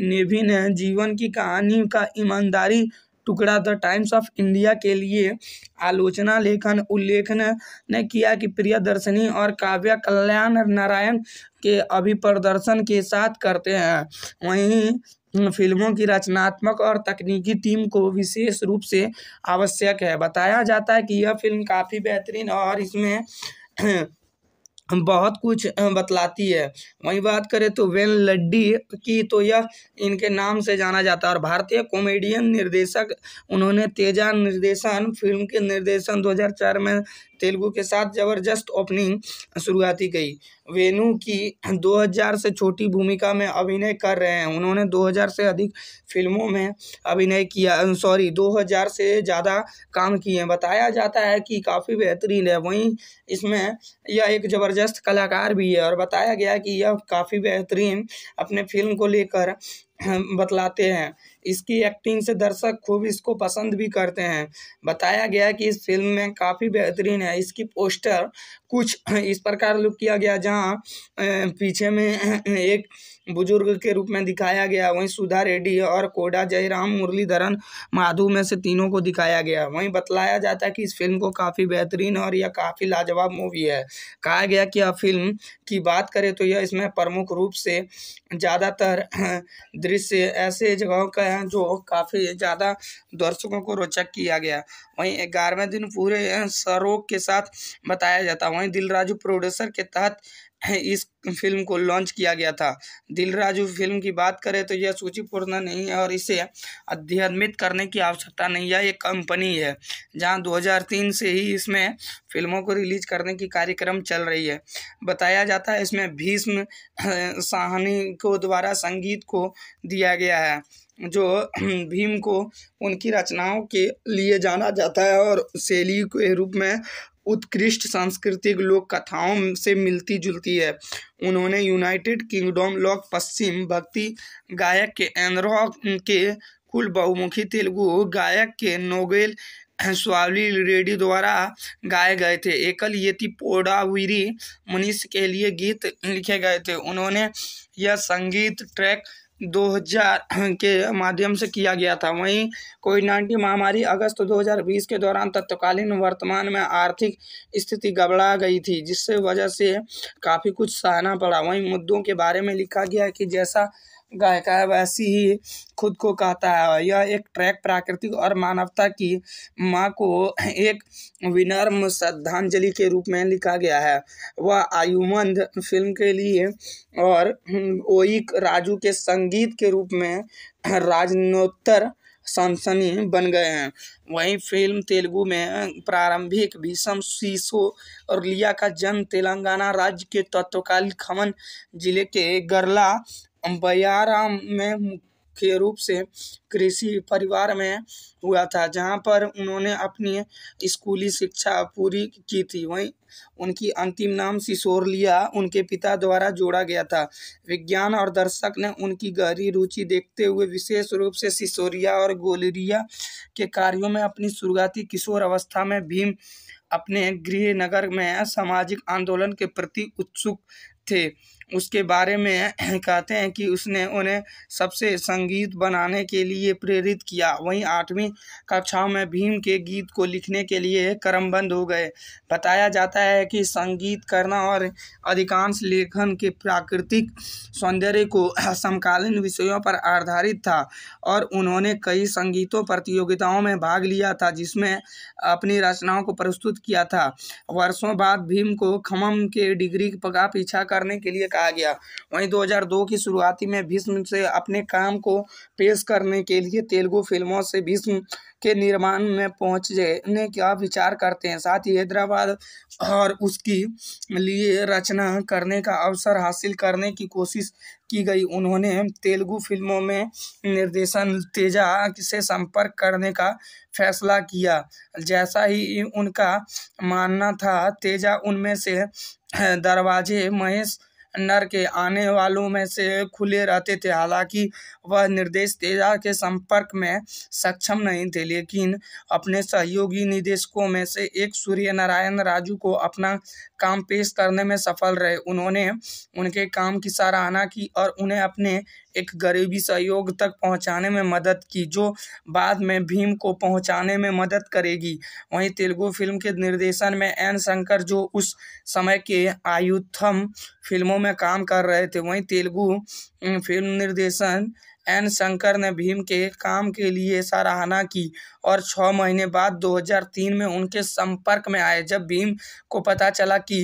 नेवी ने जीवन की कहानी का ईमानदारी टुकड़ा द टाइम्स ऑफ इंडिया के लिए आलोचना लेखन उल्लेखन ने किया कि प्रियदर्शनी और काव्य कल्याण नारायण के अभिप्रदर्शन के साथ करते हैं वहीं फिल्मों की रचनात्मक और तकनीकी टीम को विशेष रूप से आवश्यक है बताया जाता है कि यह फिल्म काफ़ी बेहतरीन और इसमें बहुत कुछ बतलाती है वहीं बात करें तो वेन लड्डी की तो यह इनके नाम से जाना जाता है और भारतीय कॉमेडियन निर्देशक उन्होंने तेजा निर्देशन फिल्म के निर्देशन 2004 में तेलुगु के साथ जबरदस्त ओपनिंग शुरुआती गई वेणु की 2000 से छोटी भूमिका में अभिनय कर रहे हैं उन्होंने 2000 से अधिक फिल्मों में अभिनय किया सॉरी 2000 से ज़्यादा काम किए हैं बताया जाता है कि काफ़ी बेहतरीन है वहीं इसमें यह एक ज़बरदस्त कलाकार भी है और बताया गया कि यह काफ़ी बेहतरीन अपने फिल्म को लेकर बतलाते हैं इसकी एक्टिंग से दर्शक खूब इसको पसंद भी करते हैं बताया गया कि इस फिल्म में काफ़ी बेहतरीन है इसकी पोस्टर कुछ इस प्रकार लुक किया गया जहाँ पीछे में एक बुजुर्ग के रूप में दिखाया गया वहीं सुधा रेड्डी और कोडा जयराम मुरलीधरन माधु में से तीनों को दिखाया गया वहीं बतलाया जाता है कि इस फिल्म को काफ़ी बेहतरीन और यह काफ़ी लाजवाब मूवी है कहा गया कि यह फिल्म की बात करें तो यह इसमें प्रमुख रूप से ज़्यादातर दृश्य ऐसे जगहों का हैं जो काफ़ी ज़्यादा दर्शकों को रोचक किया गया वहीं ग्यारहवें दिन पूरे सरोग के साथ बताया जाता वहीं दिलराजू प्रोड्यूसर के तहत इस फिल्म को लॉन्च किया गया था दिलराजू फिल्म की बात करें तो यह सूचीपूर्ण नहीं है और इसे अध्यमित करने की आवश्यकता नहीं है यह कंपनी है जहां 2003 से ही इसमें फिल्मों को रिलीज करने की कार्यक्रम चल रही है बताया जाता है इसमें भीष्म साहनी को द्वारा संगीत को दिया गया है जो भीम को उनकी रचनाओं के लिए जाना जाता है और शैली के रूप में उत्कृष्ट सांस्कृतिक लोक कथाओं से मिलती जुलती है उन्होंने यूनाइटेड किंगडम लोक पश्चिम भक्ति गायक के एंद्रो के कुल बहुमुखी तेलुगु गायक के नोबेल स्वावली रेडी द्वारा गाए गए थे एकल येति पोडावीरी मनीष के लिए गीत लिखे गए थे उन्होंने यह संगीत ट्रैक 2000 के माध्यम से किया गया था वहीं कोविड नाइन्टीन महामारी अगस्त 2020 के दौरान तत्कालीन वर्तमान में आर्थिक स्थिति गबड़ा गई थी जिससे वजह से काफ़ी कुछ सहना पड़ा वहीं मुद्दों के बारे में लिखा गया कि जैसा गायिका वैसी ही खुद को कहता है यह एक ट्रैक प्राकृतिक और मानवता की माँ को एक विनम्र श्रद्धांजलि के रूप में लिखा गया है वह आयुमंद फिल्म के लिए और ओइक राजू के संगीत के रूप में राजनोत्तर सनसनी बन गए हैं वहीं फिल्म तेलुगु में प्रारंभिक भीषम शीशो और लिया का जन्म तेलंगाना राज्य के तत्वकालीन खमन जिले के गरला बयाराम में मुख्य रूप से कृषि परिवार में हुआ था जहाँ पर उन्होंने अपनी स्कूली शिक्षा पूरी की थी वहीं उनकी अंतिम नाम सिसोरलिया उनके पिता द्वारा जोड़ा गया था विज्ञान और दर्शक ने उनकी गहरी रुचि देखते हुए विशेष रूप से सिसोरिया और गोलरिया के कार्यों में अपनी शुरुआती किशोर अवस्था में भीम अपने गृह नगर में सामाजिक आंदोलन के प्रति उत्सुक थे उसके बारे में कहते हैं कि उसने उन्हें सबसे संगीत बनाने के लिए प्रेरित किया वहीं आठवीं कक्षाओं में भीम के गीत को लिखने के लिए क्रमबंद हो गए बताया जाता है कि संगीत करना और अधिकांश लेखन के प्राकृतिक सौंदर्य को समकालीन विषयों पर आधारित था और उन्होंने कई संगीतों प्रतियोगिताओं में भाग लिया था जिसमें अपनी रचनाओं को प्रस्तुत किया था वर्षों बाद भीम को खमम के डिग्री का पीछा करने के लिए कहा गया वहीं 2002 की शुरुआती में भीष्म से अपने काम को पेश करने के लिए तेलुगु फिल्मों से भीष्म के निर्माण में पहुंचने का विचार करते हैं साथ ही हैदराबाद और उसकी लिए रचना करने का अवसर हासिल करने की कोशिश की गई उन्होंने तेलुगु फिल्मों में निर्देशन तेजा से संपर्क करने का फैसला किया जैसा ही उनका मानना था तेजा उनमें से दरवाजे महेश नर के आने वालों में से खुले रहते थे हालांकि वह निर्देश तेजा के संपर्क में सक्षम नहीं थे लेकिन अपने सहयोगी निदेशकों में से एक सूर्य नारायण राजू को अपना काम पेश करने में सफल रहे उन्होंने उनके काम की सराहना की और उन्हें अपने एक गरीबी सहयोग तक पहुंचाने में मदद की जो बाद में भीम को पहुंचाने में मदद करेगी वहीं तेलुगु फिल्म के निर्देशन में एन शंकर जो उस समय के आयुथम फिल्मों में काम कर रहे थे वहीं तेलुगु फिल्म निर्देशन एन शंकर ने भीम के काम के लिए सराहना की और छः महीने बाद 2003 में उनके संपर्क में आए जब भीम को पता चला कि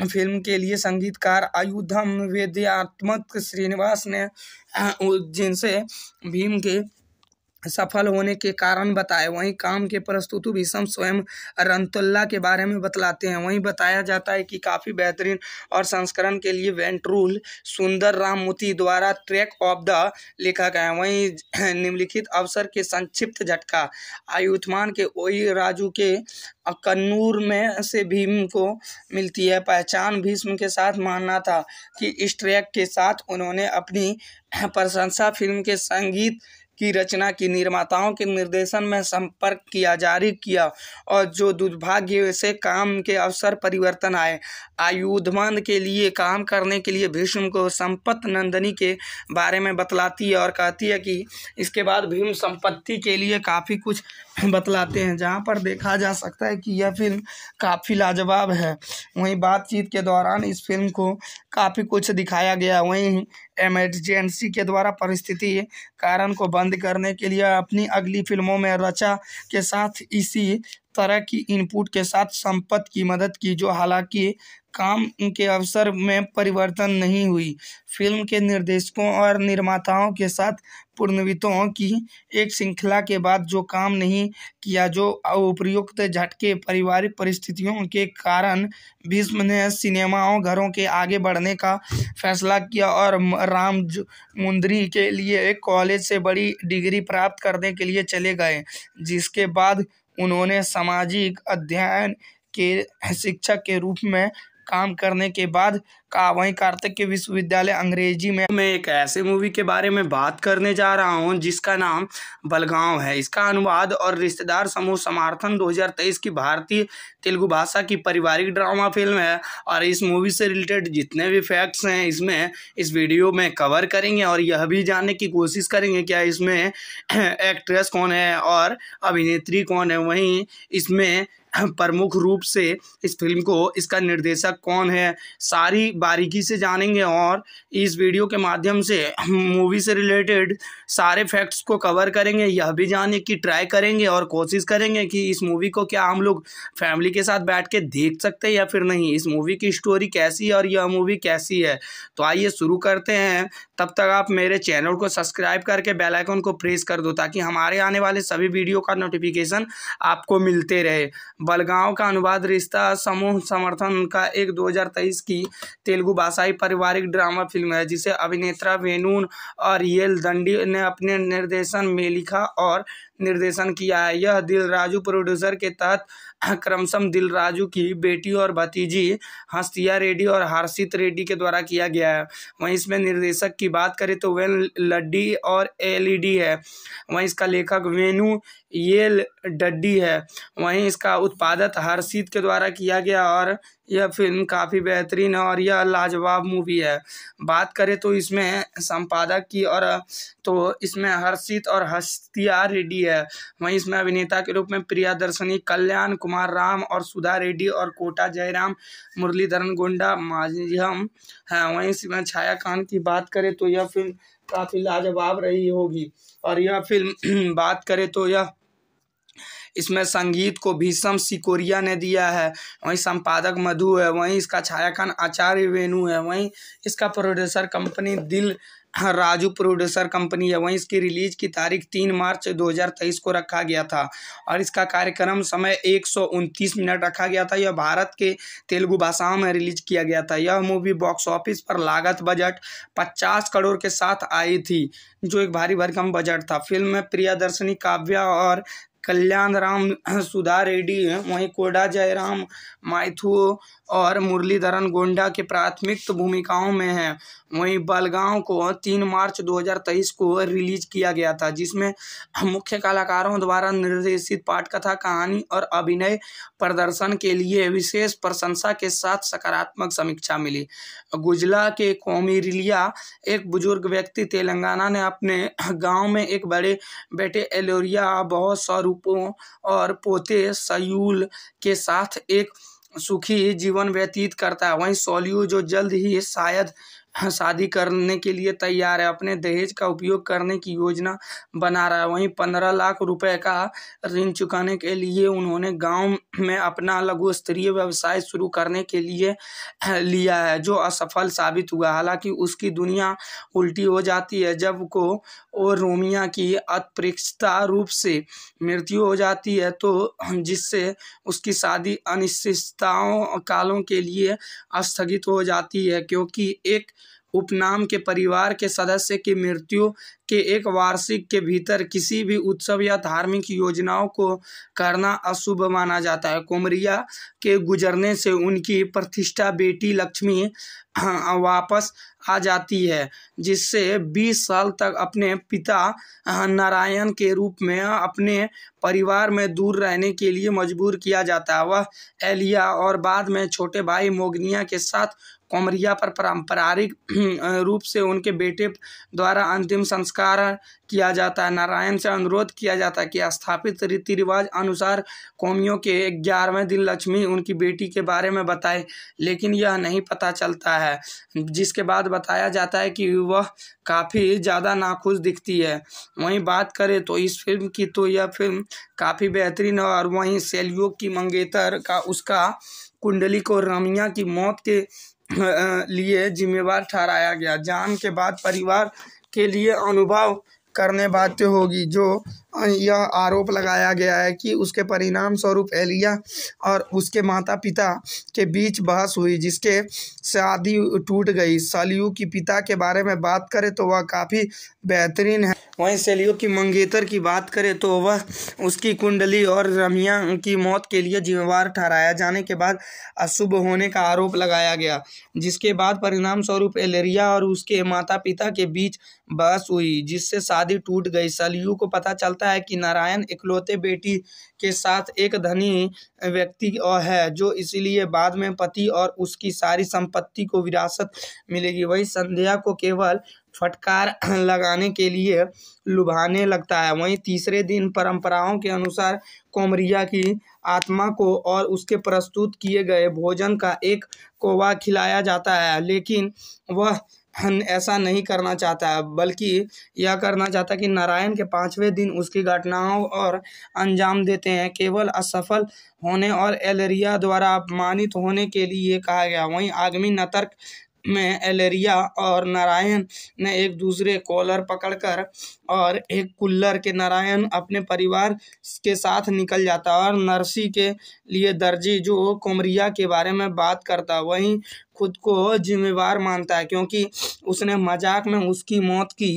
फिल्म के लिए संगीतकार आयुधम वेद्यात्मक श्रीनिवास ने जिनसे भीम के सफल होने के कारण बताए वहीं काम के प्रस्तुतु भीषम स्वयं रंतुल्ला के बारे में बतलाते हैं वहीं बताया जाता है कि काफ़ी बेहतरीन और संस्करण के लिए वेंट्रूल सुंदर राममूर्ति द्वारा ट्रैक ऑफ द लिखा गया है वहीं निम्नलिखित अवसर के संक्षिप्त झटका आयुष्मान के ओई राजू के कन्नूर में से भीम को मिलती है पहचान भीष्म के साथ मानना था कि इस ट्रैक के साथ उन्होंने अपनी प्रशंसा फिल्म के संगीत की रचना की निर्माताओं के निर्देशन में संपर्क किया जारी किया और जो दुर्भाग्य से काम के अवसर परिवर्तन आए आयुधमान के लिए काम करने के लिए भीष्म को संपत नंदनी के बारे में बतलाती है और कहती है कि इसके बाद भीम संपत्ति के लिए काफ़ी कुछ बतलाते हैं जहाँ पर देखा जा सकता है कि यह फिल्म काफ़ी लाजवाब है वहीं बातचीत के दौरान इस फिल्म को काफ़ी कुछ दिखाया गया वहीं एमरजेंसी के द्वारा परिस्थिति कारण को बंद करने के लिए अपनी अगली फिल्मों में रचा के साथ इसी तरह की इनपुट के साथ संपत्ति की मदद की जो हालांकि काम के अवसर में परिवर्तन नहीं हुई फिल्म के निर्देशकों और निर्माताओं के साथ पूर्णवितों की एक श्रृंखला के बाद जो काम नहीं किया जो उपयुक्त झटके पारिवारिक परिस्थितियों के कारण भीष्म ने सिनेमाओं घरों के आगे बढ़ने का फैसला किया और राम मुंदरी के लिए एक कॉलेज से बड़ी डिग्री प्राप्त करने के लिए चले गए जिसके बाद उन्होंने सामाजिक अध्ययन के शिक्षक के रूप में काम करने के बाद का वहीं कार्तिक के विश्वविद्यालय अंग्रेजी में मैं एक ऐसे मूवी के बारे में बात करने जा रहा हूं जिसका नाम बलगांव है इसका अनुवाद और रिश्तेदार समूह समर्थन 2023 की भारतीय तेलुगु भाषा की पारिवारिक ड्रामा फिल्म है और इस मूवी से रिलेटेड जितने भी फैक्ट्स हैं इसमें इस वीडियो में कवर करेंगे और यह भी जानने की कोशिश करेंगे क्या इसमें एक्ट्रेस कौन है और अभिनेत्री कौन है वहीं इसमें प्रमुख रूप से इस फिल्म को इसका निर्देशक कौन है सारी बारीकी से जानेंगे और इस वीडियो के माध्यम से मूवी से रिलेटेड सारे फैक्ट्स को कवर करेंगे यह भी जानने की ट्राई करेंगे और कोशिश करेंगे कि इस मूवी को क्या हम लोग फैमिली के साथ बैठ के देख सकते हैं या फिर नहीं इस मूवी की स्टोरी कैसी है और यह मूवी कैसी है तो आइए शुरू करते हैं तब तक आप मेरे चैनल को सब्सक्राइब करके बेल आइकन को प्रेस कर दो ताकि हमारे आने वाले सभी वीडियो का नोटिफिकेशन आपको मिलते रहे बलगांव का अनुवाद रिश्ता समूह समर्थन का एक 2023 की तेलुगु भाषाई पारिवारिक ड्रामा फिल्म है जिसे अभिनेत्रा वेनून और येल दंडी ने अपने निर्देशन में लिखा और निर्देशन किया है यह दिल राजू प्रोड्यूसर के तहत क्रमशम दिल राजू की बेटी और भतीजी हंसिया रेड्डी और हर्षित रेड्डी के द्वारा किया गया है वहीं इसमें निर्देशक की बात करें तो वेन लड्डी और एलईडी है वहीं इसका लेखक वेनु ये डड्डी है वहीं इसका उत्पादन हर्षित के द्वारा किया गया और यह फिल्म काफ़ी बेहतरीन है और यह लाजवाब मूवी है बात करें तो इसमें संपादक की और तो इसमें हर्षित और हस्तिया रेड्डी है वहीं इसमें अभिनेता के रूप में प्रियादर्शनी कल्याण कुमार राम और सुधा रेड्डी और कोटा जयराम मुरलीधरन गोंडा माजियम हैं वहीं इसमें छाया खान की बात करें तो यह फिल्म काफ़ी लाजवाब रही होगी और यह फिल्म बात करें तो यह इसमें संगीत को भीषम सिकोरिया ने दिया है वहीं संपादक मधु है वहीं इसका छायाखान आचार्य वेणु है वहीं इसका प्रोड्यूसर कंपनी दिल राजू प्रोड्यूसर कंपनी है वहीं इसकी रिलीज की तारीख तीन मार्च 2023 को रखा गया था और इसका कार्यक्रम समय एक मिनट रखा गया था यह भारत के तेलुगु भाषाओं में रिलीज किया गया था यह मूवी बॉक्स ऑफिस पर लागत बजट 50 करोड़ के साथ आई थी जो एक भारी भरकम बजट था फिल्म में प्रियादर्शनी काव्या और कल्याण राम सुधा रेड्डी वहीं कोडा जयराम माइथू और मुरलीधरन गोंडा की प्राथमिक भूमिकाओं में हैं वहीं बलगांव को तीन मार्च 2023 को रिलीज किया गया था जिसमें मुख्य कलाकारों द्वारा निर्देशित पाठकथा कहानी और अभिनय प्रदर्शन के लिए विशेष प्रशंसा के साथ सकारात्मक समीक्षा मिली गुजला के कौमी रिलिया एक बुजुर्ग व्यक्ति तेलंगाना ने अपने गांव में एक बड़े बेटे एलोरिया बहुत स्वरूपों और पोते सयूल के साथ एक सुखी जीवन व्यतीत करता है वहीं सोल्यू जो जल्द ही शायद हाँ, शादी करने के लिए तैयार है अपने दहेज का उपयोग करने की योजना बना रहा है वहीं पंद्रह लाख रुपए का ऋण चुकाने के लिए उन्होंने गांव में अपना लघु स्तरीय व्यवसाय शुरू करने के लिए लिया है जो असफल साबित हुआ हालांकि उसकी दुनिया उल्टी हो जाती है जब को और रोमिया की अप्रेक्षता रूप से मृत्यु हो जाती है तो जिससे उसकी शादी अनिश्चितताओं कालों के लिए स्थगित हो जाती है क्योंकि एक उपनाम के परिवार के सदस्य की मृत्यु के एक वार्षिक के भीतर किसी भी उत्सव या धार्मिक योजनाओं को करना अशुभ माना जाता है कोमरिया के गुजरने से उनकी प्रतिष्ठा बेटी लक्ष्मी हाँ, वापस आ जाती है जिससे 20 साल तक अपने पिता हाँ, नारायण के रूप में अपने परिवार में दूर रहने के लिए मजबूर किया जाता है वह एलिया और बाद में छोटे भाई मोगनिया के साथ कोमरिया पर पारंपरिक हाँ, रूप से उनके बेटे द्वारा अंतिम संस्कार बहिष्कार किया जाता है नारायण से अनुरोध किया जाता है कि स्थापित रीति रिवाज अनुसार कौमियों के ग्यारहवें दिन लक्ष्मी उनकी बेटी के बारे में बताए लेकिन यह नहीं पता चलता है जिसके बाद बताया जाता है कि वह काफ़ी ज़्यादा नाखुश दिखती है वहीं बात करें तो इस फिल्म की तो यह फिल्म काफ़ी बेहतरीन है और वहीं सेलयोग की मंगेतर का उसका कुंडली को रमिया की मौत के लिए जिम्मेवार ठहराया गया जान के बाद परिवार के लिए अनुभव करने बाध्य होगी जो यह आरोप लगाया गया है कि उसके परिणाम स्वरूप एलिया और उसके माता पिता के बीच बहस हुई जिसके शादी टूट गई सलियू की पिता के बारे में बात करें तो वह काफ़ी बेहतरीन है वहीं सैलियो की मंगेतर की बात करें तो वह उसकी कुंडली और रमिया की मौत के लिए जिम्मेवार ठहराया जाने के बाद अशुभ होने का आरोप लगाया गया जिसके बाद परिणाम स्वरूप एलेरिया और उसके माता पिता के बीच बहस हुई जिससे शादी टूट गई सलियू को पता चलता है कि नारायण इकलौते बेटी के साथ एक धनी व्यक्ति है जो इसीलिए बाद में पति और उसकी सारी संपत्ति को विरासत मिलेगी वही संध्या को केवल फटकार लगाने के लिए लुभाने लगता है वहीं तीसरे दिन परंपराओं के अनुसार कोमरिया की आत्मा को और उसके प्रस्तुत किए गए भोजन का एक कोवा खिलाया जाता है लेकिन वह ऐसा नहीं करना चाहता है बल्कि यह करना चाहता है कि नारायण के पांचवें दिन उसकी घटनाओं और अंजाम देते हैं केवल असफल होने और एलरिया द्वारा अपमानित होने के लिए कहा गया वहीं आगमी नतर्क में एलेरिया और नारायण ने एक दूसरे कॉलर पकड़कर और एक कुल्लर के नारायण अपने परिवार के साथ निकल जाता और नरसी के लिए दर्जी जो कोमरिया के बारे में बात करता वहीं खुद को जिम्मेवार मानता है क्योंकि उसने मजाक में उसकी मौत की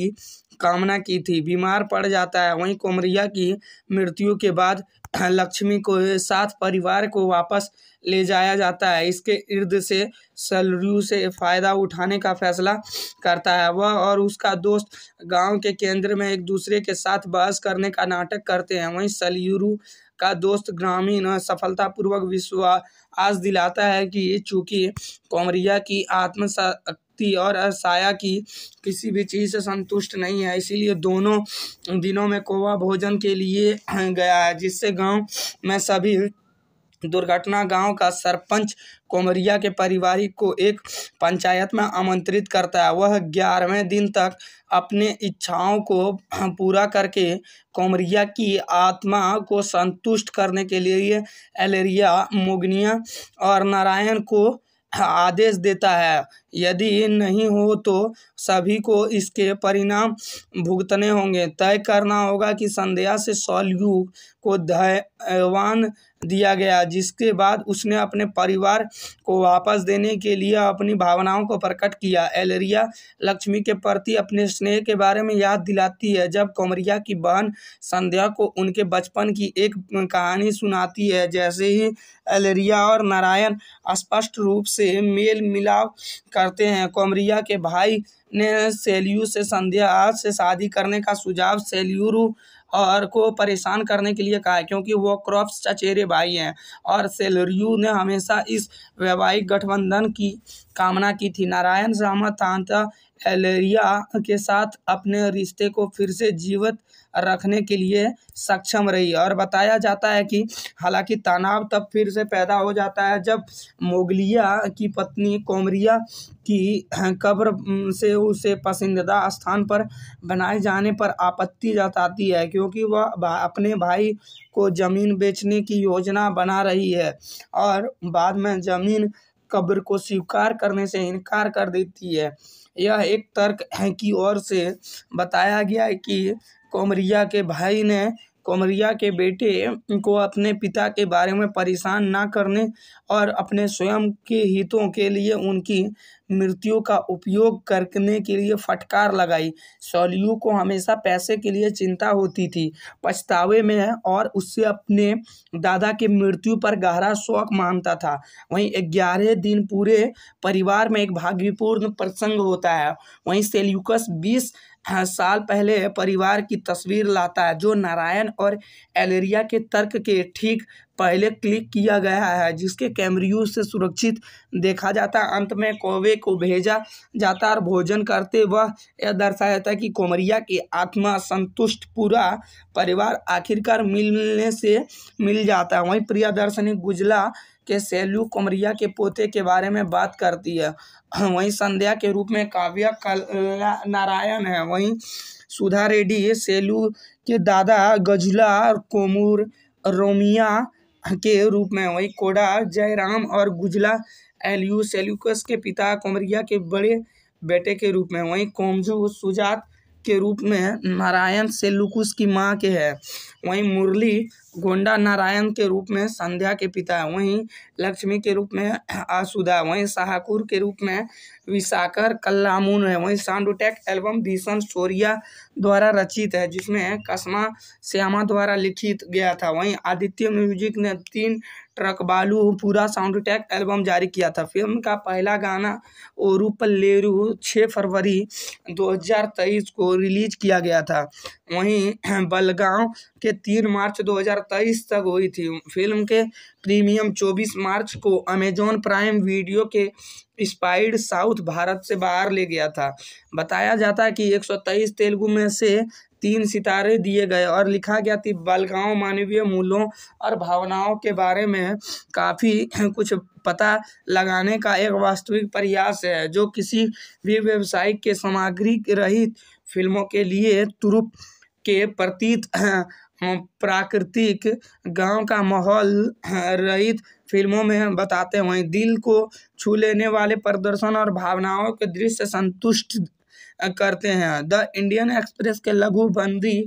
कामना की थी बीमार पड़ जाता है वहीं कोमरिया की मृत्यु के बाद लक्ष्मी को साथ परिवार को वापस ले जाया जाता है इसके इर्द से सलरू से फ़ायदा उठाने का फैसला करता है वह और उसका दोस्त गांव के केंद्र में एक दूसरे के साथ बहस करने का नाटक करते हैं वहीं सलयूरू का दोस्त ग्रामीण सफलतापूर्वक विश्वास दिलाता है कि चूंकि कोमरिया की आत्मशक्ति और साया की किसी भी चीज़ से संतुष्ट नहीं है इसीलिए दोनों दिनों में कोवा भोजन के लिए गया है जिससे गांव में सभी दुर्घटना गांव का सरपंच कोमरिया के पारिवारिक को एक पंचायत में आमंत्रित करता है वह ग्यारहवें दिन तक अपने इच्छाओं को पूरा करके कोमरिया की आत्मा को संतुष्ट करने के लिए एलेरिया मोगनिया और नारायण को आदेश देता है यदि नहीं हो तो सभी को इसके परिणाम भुगतने होंगे तय करना होगा कि संध्या से सौलयुग को धैवान दिया गया जिसके बाद उसने अपने परिवार को वापस देने के लिए अपनी भावनाओं को प्रकट किया एलरिया लक्ष्मी के प्रति अपने स्नेह के बारे में याद दिलाती है जब कमरिया की बहन संध्या को उनके बचपन की एक कहानी सुनाती है जैसे ही एलरिया और नारायण स्पष्ट रूप से मेल मिलाव करते हैं कमरिया के भाई ने सेल्यू से संध्या से शादी करने का सुझाव सेल्यूरू और को परेशान करने के लिए कहा है क्योंकि वो क्रॉप्स चचेरे भाई हैं और सेलरयू ने हमेशा इस वैवाहिक गठबंधन की कामना की थी नारायण रामा तांता एलेरिया के साथ अपने रिश्ते को फिर से जीवित रखने के लिए सक्षम रही और बताया जाता है कि हालांकि तनाव तब फिर से पैदा हो जाता है जब मोगलिया की पत्नी कोमरिया की कब्र से उसे पसंदीदा स्थान पर बनाए जाने पर आपत्ति जताती है क्योंकि वह अपने भाई को ज़मीन बेचने की योजना बना रही है और बाद में ज़मीन कब्र को स्वीकार करने से इनकार कर देती है यह एक तर्क है की ओर से बताया गया है कि कोमरिया के भाई ने कोमरिया के बेटे को अपने पिता के बारे में परेशान ना करने और अपने स्वयं के हितों के लिए उनकी मृत्यु का उपयोग करने के लिए फटकार लगाई सोलियू को हमेशा पैसे के लिए चिंता होती थी पछतावे में और उससे अपने दादा की मृत्यु पर गहरा शौक मानता था वहीं ग्यारह दिन पूरे परिवार में एक भाग्यपूर्ण प्रसंग होता है वहीं सेल्यूकस बीस साल पहले परिवार की तस्वीर लाता है जो नारायण और एलेरिया के तर्क के ठीक पहले क्लिक किया गया है जिसके कैमरियो से सुरक्षित देखा जाता है अंत में कौवे को भेजा जाता और भोजन करते वह यह दर्शाया जाता है कि कोमरिया की आत्मा संतुष्ट पूरा परिवार आखिरकार मिलने से मिल जाता है वहीं दर्शनी गुजला के सेल्यू कुमरिया के पोते के बारे में बात करती है वहीं संध्या के रूप में काव्या नारायण है वहीं सुधा रेड्डी सेलू के दादा गजला कोमूर रोमिया के रूप में वहीं कोडा जयराम और गुजला एलयू सेल्यूकस के पिता कुमरिया के बड़े बेटे के रूप में वहीं कोमजू सुजात के रूप में नारायण सेलुकुस की माँ के है वहीं मुरली गोंडा नारायण के रूप में संध्या के पिता है वहीं लक्ष्मी के रूप में आसुदा वहीं शाहकुर के रूप में विशाकर कल्लामून है वहीं साउंड टैक एल्बम भीषण सोरिया द्वारा रचित है जिसमें कसमा श्यामा द्वारा लिखित गया था वहीं आदित्य म्यूजिक ने तीन ट्रक बालू पूरा साउंड अटैक एल्बम जारी किया था फिल्म का पहला गाना ओरू पल्लेरू छः फरवरी दो को रिलीज किया गया था वहीं बलगांव के तीन मार्च दो 2023 तक हुई थी फिल्म के प्रीमियम 24 मार्च को अमेजॉन प्राइम वीडियो के स्पाइड साउथ भारत से बाहर ले गया था बताया जाता है कि 123 तेलुगु में से तीन सितारे दिए गए और लिखा गया कि बालगांव मानवीय मूल्यों और भावनाओं के बारे में काफ़ी कुछ पता लगाने का एक वास्तविक प्रयास है जो किसी भी व्यावसायिक के सामग्री रहित फिल्मों के लिए तुरुप के प्रतीत प्राकृतिक गाँव का माहौल रहित फिल्मों में बताते हैं वहीं दिल को छू लेने वाले प्रदर्शन और भावनाओं के दृश्य संतुष्ट करते हैं द इंडियन एक्सप्रेस के लघु बंदी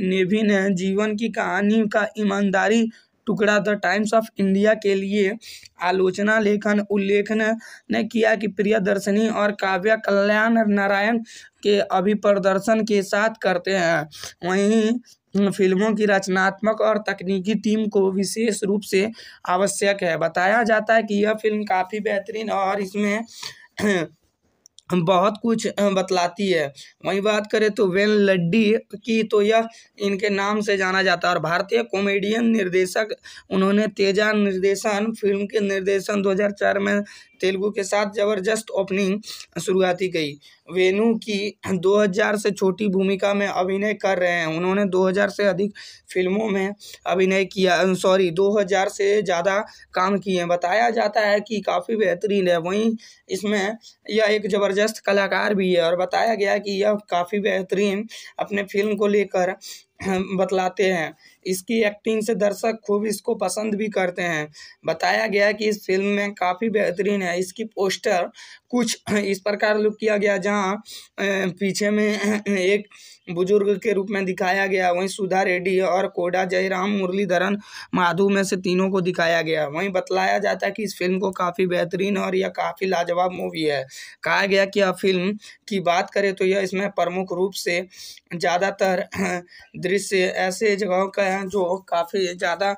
नेवी ने जीवन की कहानी का ईमानदारी टुकड़ा द टाइम्स ऑफ इंडिया के लिए आलोचना लेखन उल्लेखन ने किया कि प्रिय दर्शनी और काव्या कल्याण नारायण के अभिप्रदर्शन के साथ करते हैं वहीं फिल्मों की रचनात्मक और तकनीकी टीम को विशेष रूप से आवश्यक है बताया जाता है कि यह फिल्म काफ़ी बेहतरीन और इसमें बहुत कुछ बतलाती है वहीं बात करें तो वेन लड्डी की तो यह इनके नाम से जाना जाता है और भारतीय कॉमेडियन निर्देशक उन्होंने तेजा निर्देशन फिल्म के निर्देशन 2004 में तेलुगु के साथ जबरदस्त ओपनिंग शुरुआती गई वेणु की 2000 से छोटी भूमिका में अभिनय कर रहे हैं उन्होंने 2000 से अधिक फिल्मों में अभिनय किया सॉरी 2000 से ज़्यादा काम किए हैं बताया जाता है कि काफ़ी बेहतरीन है वहीं इसमें यह एक ज़बरदस्त कलाकार भी है और बताया गया कि यह काफ़ी बेहतरीन अपने फिल्म को लेकर बतलाते हैं इसकी एक्टिंग से दर्शक खूब इसको पसंद भी करते हैं बताया गया कि इस फिल्म में काफ़ी बेहतरीन है इसकी पोस्टर कुछ इस प्रकार लुक किया गया जहाँ पीछे में एक बुजुर्ग के रूप में दिखाया गया वहीं सुधा रेड्डी और कोडा जयराम मुरलीधरन माधु में से तीनों को दिखाया गया वहीं बतलाया जाता है कि इस फिल्म को काफ़ी बेहतरीन और यह काफ़ी लाजवाब मूवी है कहा गया कि यह फिल्म की बात करें तो यह इसमें प्रमुख रूप से ज़्यादातर दृश्य ऐसे जगहों का हैं जो काफ़ी ज़्यादा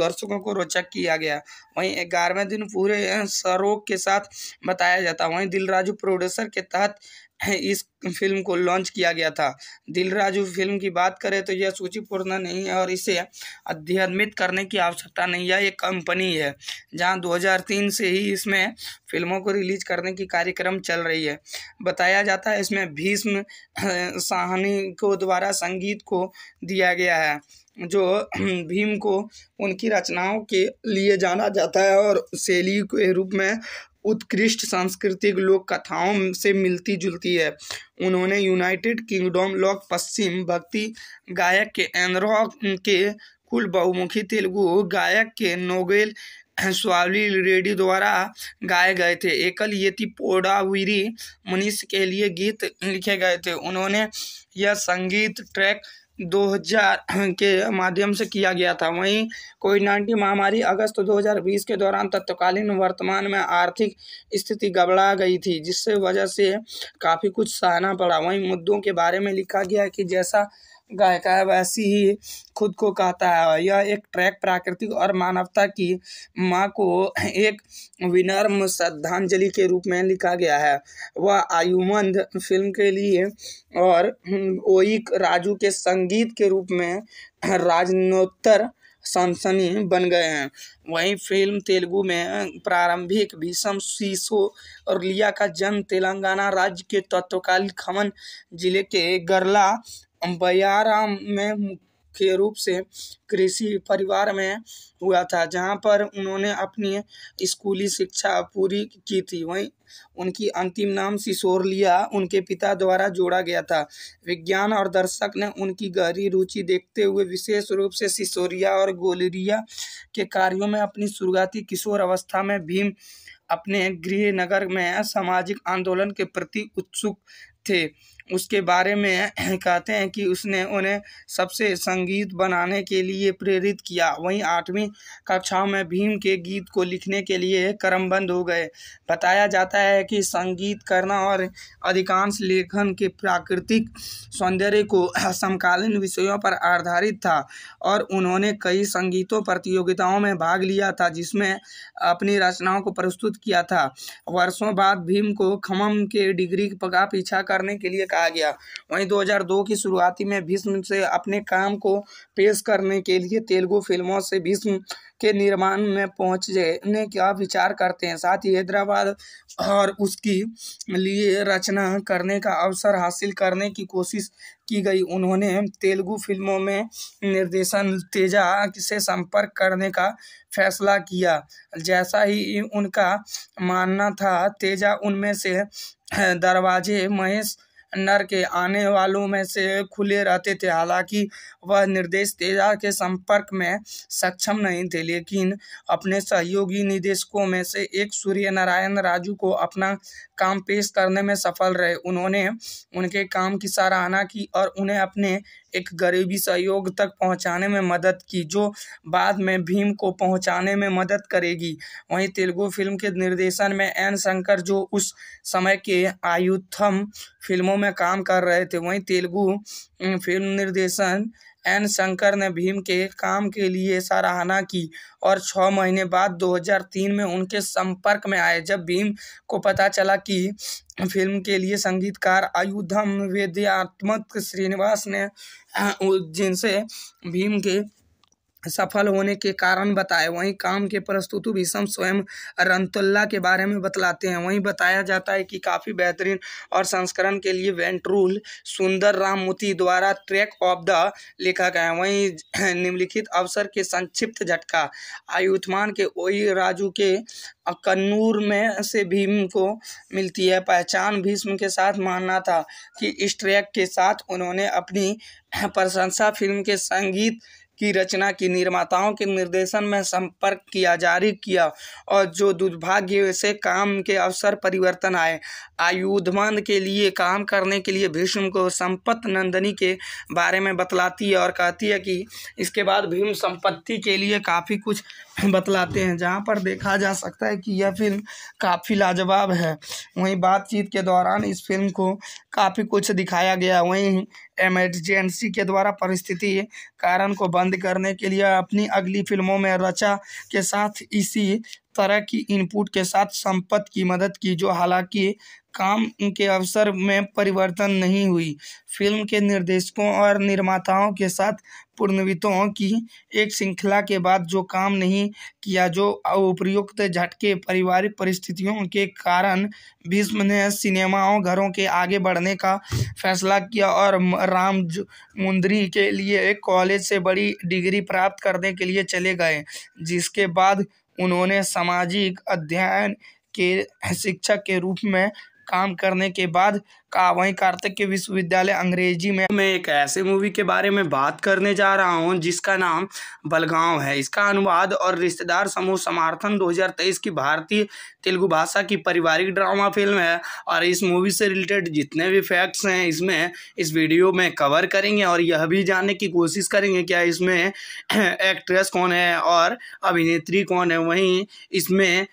दर्शकों को रोचक किया गया वहीं ग्यारहवें दिन पूरे सरोग के साथ बताया जाता वहीं दिलराजू प्रोड्यूसर के तहत इस फिल्म को लॉन्च किया गया था दिलराजू फिल्म की बात करें तो यह सूचीपूर्ण नहीं है और इसे अध्यमित करने की आवश्यकता नहीं है यह कंपनी है जहां 2003 से ही इसमें फिल्मों को रिलीज करने की कार्यक्रम चल रही है बताया जाता है इसमें भीष्म साहनी को द्वारा संगीत को दिया गया है जो भीम को उनकी रचनाओं के लिए जाना जाता है और शैली के रूप में उत्कृष्ट सांस्कृतिक लोक कथाओं से मिलती जुलती है उन्होंने यूनाइटेड किंगडम लोक पश्चिम भक्ति गायक के एंद्रो के कुल बहुमुखी तेलुगु गायक के नोबेल स्वावली रेडी द्वारा गाए गए थे एकल येति पोडावीरी मनीष के लिए गीत लिखे गए थे उन्होंने यह संगीत ट्रैक 2000 के माध्यम से किया गया था वहीं कोविड नाइन्टीन महामारी अगस्त 2020 के दौरान तत्कालीन वर्तमान में आर्थिक स्थिति गबड़ा गई थी जिससे वजह से काफ़ी कुछ सहना पड़ा वहीं मुद्दों के बारे में लिखा गया कि जैसा गायिका वैसी ही खुद को कहता है यह एक ट्रैक प्राकृतिक और मानवता की माँ को एक विनम्र श्रद्धांजलि के रूप में लिखा गया है वह आयुमंद फिल्म के लिए और ओइक राजू के संगीत के रूप में राजनोत्तर सनसनी बन गए हैं वहीं फिल्म तेलुगु में प्रारंभिक भीषम शीशो और लिया का जन्म तेलंगाना राज्य के तत्वकालीन खमन जिले के गरला अंबायाराम में मुख्य रूप से कृषि परिवार में हुआ था जहाँ पर उन्होंने अपनी स्कूली शिक्षा पूरी की थी वहीं उनकी अंतिम नाम सिसोरलिया उनके पिता द्वारा जोड़ा गया था विज्ञान और दर्शक ने उनकी गहरी रुचि देखते हुए विशेष रूप से सिसोरिया और गोलरिया के कार्यों में अपनी शुरुआती किशोर अवस्था में भीम अपने गृह नगर में सामाजिक आंदोलन के प्रति उत्सुक थे उसके बारे में कहते हैं कि उसने उन्हें सबसे संगीत बनाने के लिए प्रेरित किया वहीं आठवीं कक्षाओं में भीम के गीत को लिखने के लिए क्रमबंद हो गए बताया जाता है कि संगीत करना और अधिकांश लेखन के प्राकृतिक सौंदर्य को समकालीन विषयों पर आधारित था और उन्होंने कई संगीतों प्रतियोगिताओं में भाग लिया था जिसमें अपनी रचनाओं को प्रस्तुत किया था वर्षों बाद भीम को खमम के डिग्री का पीछा करने के लिए कहा गया वहीं 2002 की शुरुआती में भीष्म से अपने काम को पेश करने के लिए तेलुगु फिल्मों से भीष्म के निर्माण में पहुंचने का विचार करते हैं साथ ही हैदराबाद और उसकी लिए रचना करने का अवसर हासिल करने की कोशिश की गई उन्होंने तेलुगु फिल्मों में निर्देशन तेजा से संपर्क करने का फैसला किया जैसा ही उनका मानना था तेजा उनमें से दरवाजे महेश नर के आने वालों में से खुले रहते थे हालांकि वह निर्देश तेजा के संपर्क में सक्षम नहीं थे लेकिन अपने सहयोगी निदेशकों में से एक सूर्य नारायण राजू को अपना काम पेश करने में सफल रहे उन्होंने उनके काम की सराहना की और उन्हें अपने एक गरीबी सहयोग तक पहुंचाने में मदद की जो बाद में भीम को पहुंचाने में मदद करेगी वहीं तेलुगु फिल्म के निर्देशन में एन शंकर जो उस समय के आयुथम फिल्मों में काम कर रहे थे वहीं तेलुगु फिल्म निर्देशन एन शंकर ने भीम के काम के लिए सराहना की और छः महीने बाद 2003 में उनके संपर्क में आए जब भीम को पता चला कि फिल्म के लिए संगीतकार आयुधम वेद्यात्मक श्रीनिवास ने जिनसे भीम के सफल होने के कारण बताए वहीं काम के प्रस्तुतु भीषम स्वयं रंतुल्ला के बारे में बतलाते हैं वहीं बताया जाता है कि काफ़ी बेहतरीन और संस्करण के लिए वेंट्रूल सुंदर राम मोती द्वारा ट्रैक ऑफ द लिखा गया है वहीं निम्नलिखित अवसर के संक्षिप्त झटका आयुष्मान के ओई राजू के कन्नूर में से भीम को मिलती है पहचान भीष्म के साथ मानना था कि इस ट्रैक के साथ उन्होंने अपनी प्रशंसा फिल्म के संगीत की रचना की निर्माताओं के निर्देशन में संपर्क किया जारी किया और जो दुर्भाग्य से काम के अवसर परिवर्तन आए आयुधमान के लिए काम करने के लिए भीष्म को संपत नंदनी के बारे में बतलाती है और कहती है कि इसके बाद भीम संपत्ति के लिए काफ़ी कुछ बतलाते हैं जहाँ पर देखा जा सकता है कि यह फिल्म काफ़ी लाजवाब है वहीं बातचीत के दौरान इस फिल्म को काफ़ी कुछ दिखाया गया वहीं एमरजेंसी के द्वारा परिस्थिति कारण को बंद करने के लिए अपनी अगली फिल्मों में रचा के साथ इसी तरह की इनपुट के साथ संपत्ति की मदद की जो हालांकि काम के अवसर में परिवर्तन नहीं हुई फिल्म के निर्देशकों और निर्माताओं के साथ पुनर्वितों की एक श्रृंखला के बाद जो काम नहीं किया जो उपयुक्त झटके पारिवारिक परिस्थितियों के कारण भीष्म ने सिनेमाओं घरों के आगे बढ़ने का फैसला किया और राम मुंदरी के लिए एक कॉल कॉलेज से बड़ी डिग्री प्राप्त करने के लिए चले गए जिसके बाद उन्होंने सामाजिक अध्ययन के शिक्षक के रूप में काम करने के बाद का वहीं कार्तिक के विश्वविद्यालय अंग्रेजी में मैं एक ऐसे मूवी के बारे में बात करने जा रहा हूं जिसका नाम बलगांव है इसका अनुवाद और रिश्तेदार समूह समर्थन 2023 की भारतीय तेलुगु भाषा की पारिवारिक ड्रामा फिल्म है और इस मूवी से रिलेटेड जितने भी फैक्ट्स हैं इसमें इस वीडियो में कवर करेंगे और यह भी जानने की कोशिश करेंगे क्या इसमें एक्ट्रेस कौन है और अभिनेत्री कौन है वहीं इसमें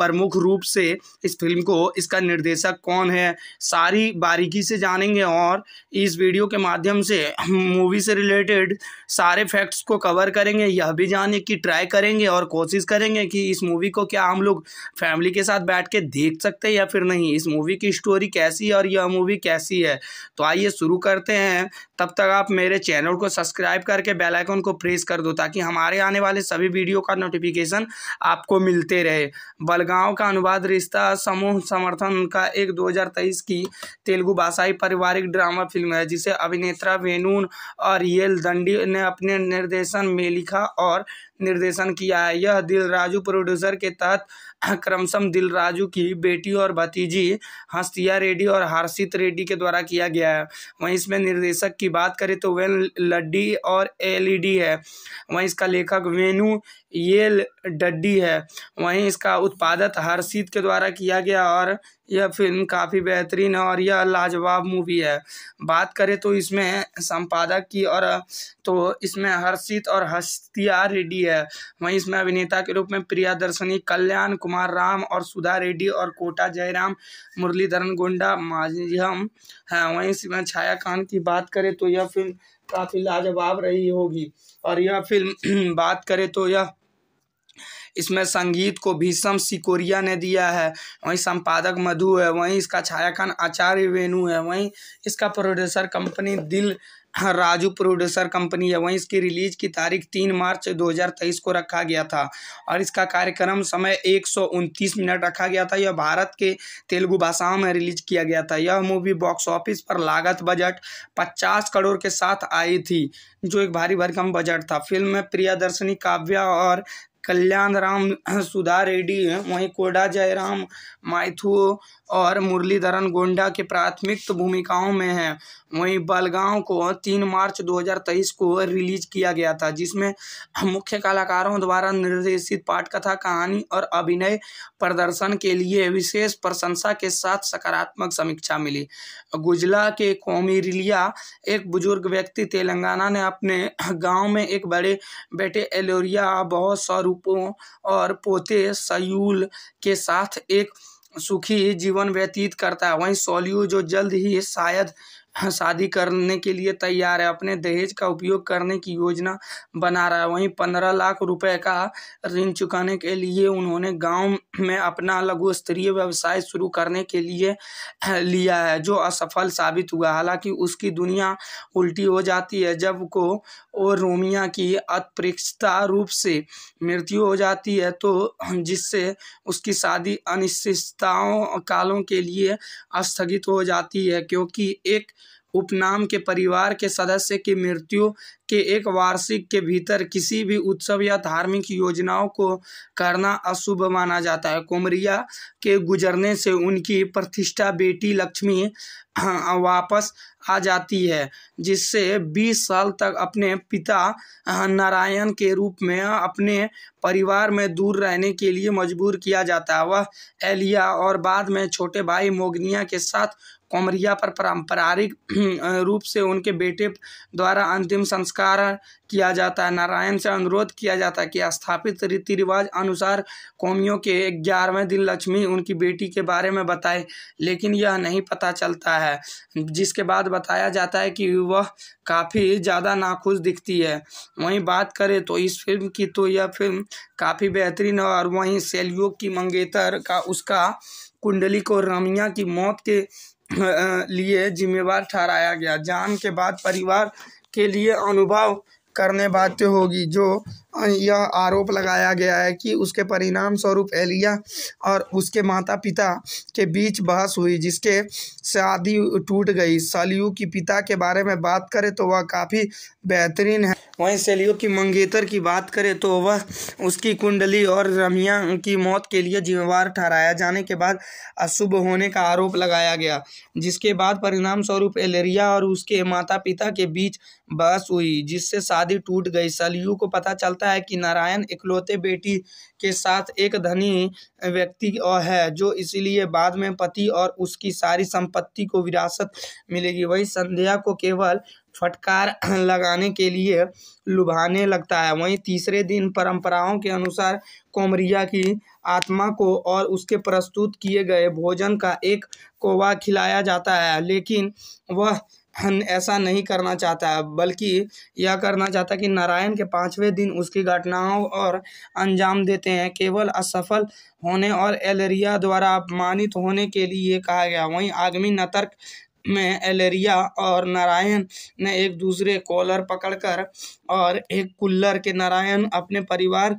प्रमुख रूप से इस फिल्म को इसका निर्देशक कौन है सारी बारीकी से जानेंगे और इस वीडियो के माध्यम से मूवी से रिलेटेड सारे फैक्ट्स को कवर करेंगे यह भी जानने की ट्राई करेंगे और कोशिश करेंगे कि इस मूवी को क्या हम लोग फैमिली के साथ बैठ के देख सकते हैं या फिर नहीं इस मूवी की स्टोरी कैसी है और यह मूवी कैसी है तो आइए शुरू करते हैं तब तक आप मेरे चैनल को सब्सक्राइब करके बेल आइकन को प्रेस कर दो ताकि हमारे आने वाले सभी वीडियो का नोटिफिकेशन आपको मिलते रहे बलगांव का अनुवाद रिश्ता समूह समर्थन का एक 2023 की तेलुगु भाषाई पारिवारिक ड्रामा फिल्म है जिसे अभिनेत्रा वेनून और येल दंडी ने अपने निर्देशन में लिखा और निर्देशन किया है यह दिल राजू प्रोड्यूसर के तहत क्रमशम दिलराजू की बेटी और भतीजी हस्तिया रेड्डी और हर्षित रेड्डी के द्वारा किया गया है वहीं इसमें निर्देशक की बात करें तो वेन लड्डी और एलईडी है वहीं इसका लेखक वेनु ये डड्डी है वहीं इसका उत्पादन हर्षित के द्वारा किया गया और यह फिल्म काफ़ी बेहतरीन है और यह लाजवाब मूवी है बात करें तो इसमें संपादक की और तो इसमें हर्षित और हस्तिया रेड्डी है वहीं इसमें अभिनेता के रूप में प्रियादर्शनी कल्याण कुमार राम और सुधा रेड्डी और कोटा जयराम मुरलीधरन गोंडा माजियम हैं वहीं इसमें छाया खान की बात करें तो यह फिल्म काफ़ी लाजवाब रही होगी और यह फिल्म बात करें तो यह इसमें संगीत को भीषम सिकोरिया ने दिया है वहीं संपादक मधु है वहीं इसका छायाखान आचार्य वेणु है वहीं इसका प्रोड्यूसर कंपनी दिल राजू प्रोड्यूसर कंपनी है वहीं इसकी रिलीज़ की तारीख तीन मार्च 2023 को रखा गया था और इसका कार्यक्रम समय एक मिनट रखा गया था यह भारत के तेलुगु भाषाओं में रिलीज किया गया था यह मूवी बॉक्स ऑफिस पर लागत बजट 50 करोड़ के साथ आई थी जो एक भारी भरकम बजट था फिल्म में प्रियादर्शनी काव्या और कल्याण राम सुधा रेड्डी वहीं कोडा जयराम माइथू और मुरलीधरन गोंडा की प्राथमिक भूमिकाओं में हैं वहीं बलगांव को तीन मार्च 2023 को रिलीज किया गया था जिसमें मुख्य कलाकारों द्वारा निर्देशित पाठकथा कहानी और अभिनय प्रदर्शन के लिए विशेष प्रशंसा के साथ सकारात्मक समीक्षा मिली गुजला के कौमी रिलिया एक बुजुर्ग व्यक्ति तेलंगाना ने अपने गांव में एक बड़े बेटे एलोरिया बहुत स्वरूपों और पोते सयूल के साथ एक सुखी जीवन व्यतीत करता है वहीं सोल्यू जो जल्द ही शायद हाँ, शादी करने के लिए तैयार है अपने दहेज का उपयोग करने की योजना बना रहा है वहीं पंद्रह लाख रुपए का ऋण चुकाने के लिए उन्होंने गांव में अपना लघु स्तरीय व्यवसाय शुरू करने के लिए लिया है जो असफल साबित हुआ हालांकि उसकी दुनिया उल्टी हो जाती है जब को और रोमिया की अप्रेक्षता रूप से मृत्यु हो जाती है तो जिससे उसकी शादी अनिश्चितताओं कालों के लिए स्थगित हो जाती है क्योंकि एक उपनाम के परिवार के सदस्य की मृत्यु के एक वार्षिक के भीतर किसी भी उत्सव या धार्मिक योजनाओं को करना अशुभ माना जाता है कोमरिया के गुजरने से उनकी प्रतिष्ठा बेटी लक्ष्मी हाँ, वापस आ जाती है जिससे 20 साल तक अपने पिता हाँ, नारायण के रूप में अपने परिवार में दूर रहने के लिए मजबूर किया जाता है वह एलिया और बाद में छोटे भाई मोगनिया के साथ कोमरिया पर पारंपरिक हाँ, रूप से उनके बेटे द्वारा अंतिम संस्कार संस्कार किया जाता है नारायण से अनुरोध किया जाता है कि स्थापित रीति रिवाज अनुसार कौमियों के ग्यारहवें दिन लक्ष्मी उनकी बेटी के बारे में बताए लेकिन यह नहीं पता चलता है जिसके बाद बताया जाता है कि वह काफ़ी ज़्यादा नाखुश दिखती है वहीं बात करें तो इस फिल्म की तो यह फिल्म काफ़ी बेहतरीन है और वहीं सेलयोग की मंगेतर का उसका कुंडली को रमिया की मौत के लिए जिम्मेवार ठहराया गया जान के बाद परिवार के लिए अनुभव करने बाध्य होगी जो यह आरोप लगाया गया है कि उसके परिणाम स्वरूप एलिया और उसके माता पिता के बीच बहस हुई जिसके शादी टूट गई सलियू की पिता के बारे में बात करें तो वह काफ़ी बेहतरीन है वहीं सैलियो की मंगेतर की बात करें तो वह उसकी कुंडली और रमिया की मौत के लिए जिम्मेवार ठहराया जाने के बाद अशुभ होने का आरोप लगाया गया जिसके बाद परिणाम स्वरूप एलेरिया और उसके माता पिता के बीच बहस हुई जिससे शादी टूट गई सलियू को पता चलता है कि नारायण इकलौते बेटी के साथ एक धनी व्यक्ति है जो इसीलिए बाद में पति और उसकी सारी संपत्ति को विरासत मिलेगी वही संध्या को केवल फटकार लगाने के लिए लुभाने लगता है वहीं तीसरे दिन परंपराओं के अनुसार कोमरिया की आत्मा को और उसके प्रस्तुत किए गए भोजन का एक कोवा खिलाया जाता है लेकिन वह ऐसा नहीं करना चाहता है बल्कि यह करना चाहता है कि नारायण के पांचवें दिन उसकी घटनाओं और अंजाम देते हैं केवल असफल होने और एलरिया द्वारा अपमानित होने के लिए कहा गया वहीं आगमी नतर्क में एलेरिया और नारायण ने एक दूसरे कॉलर पकड़कर और एक कुल्लर के नारायण अपने परिवार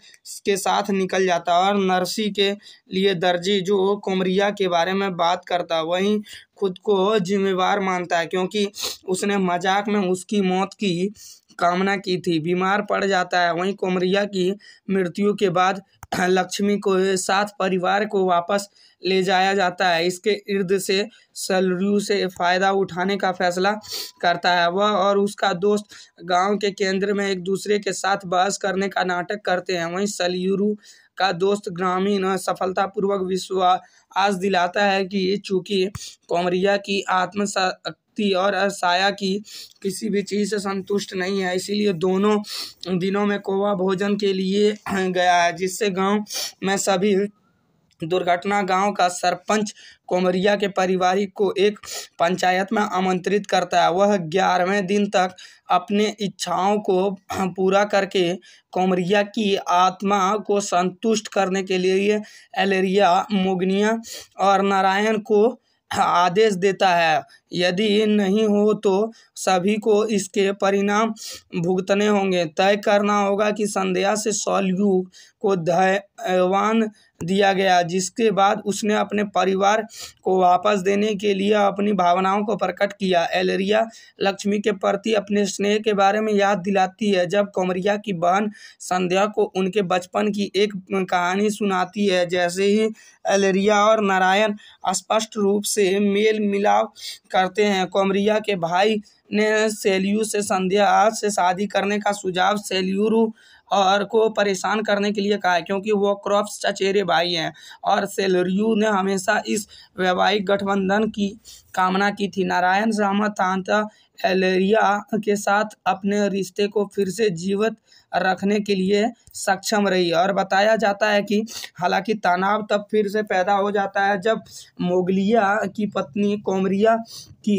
के साथ निकल जाता और नरसी के लिए दर्जी जो कोमरिया के बारे में बात करता वहीं खुद को जिम्मेवार मानता है क्योंकि उसने मजाक में उसकी मौत की कामना की थी बीमार पड़ जाता है वहीं कोमरिया की मृत्यु के बाद लक्ष्मी को साथ परिवार को वापस ले जाया जाता है इसके इर्द से सलरू से फ़ायदा उठाने का फैसला करता है वह और उसका दोस्त गांव के केंद्र में एक दूसरे के साथ बहस करने का नाटक करते हैं वहीं सलयुरु का दोस्त ग्रामीण सफलतापूर्वक विश्वास दिलाता है कि चूंकि कोमरिया की आत्म व्यक्ति और असाया की किसी भी चीज़ से संतुष्ट नहीं है इसीलिए दोनों दिनों में कोवा भोजन के लिए गया है जिससे गांव में सभी दुर्घटना गांव का सरपंच कोमरिया के पारिवारिक को एक पंचायत में आमंत्रित करता है वह ग्यारहवें दिन तक अपने इच्छाओं को पूरा करके कोमरिया की आत्मा को संतुष्ट करने के लिए एलेरिया मोगनिया और नारायण को आदेश देता है यदि नहीं हो तो सभी को इसके परिणाम भुगतने होंगे तय करना होगा कि संध्या से सौर को धैर्यवान दिया गया जिसके बाद उसने अपने परिवार को वापस देने के लिए अपनी भावनाओं को प्रकट किया एलरिया लक्ष्मी के प्रति अपने स्नेह के बारे में याद दिलाती है जब कमरिया की बहन संध्या को उनके बचपन की एक कहानी सुनाती है जैसे ही एलरिया और नारायण स्पष्ट रूप से मेल मिलाव करते हैं कमरिया के भाई ने सेल्यू से संध्या से शादी करने का सुझाव सेल्यूरू और को परेशान करने के लिए कहा है क्योंकि वो क्रॉप्स चचेरे भाई हैं और सेलरयू ने हमेशा इस वैवाहिक गठबंधन की कामना की थी नारायण रामा तांता एलेरिया के साथ अपने रिश्ते को फिर से जीवित रखने के लिए सक्षम रही और बताया जाता है कि हालांकि तनाव तब फिर से पैदा हो जाता है जब मोगलिया की पत्नी कोमरिया की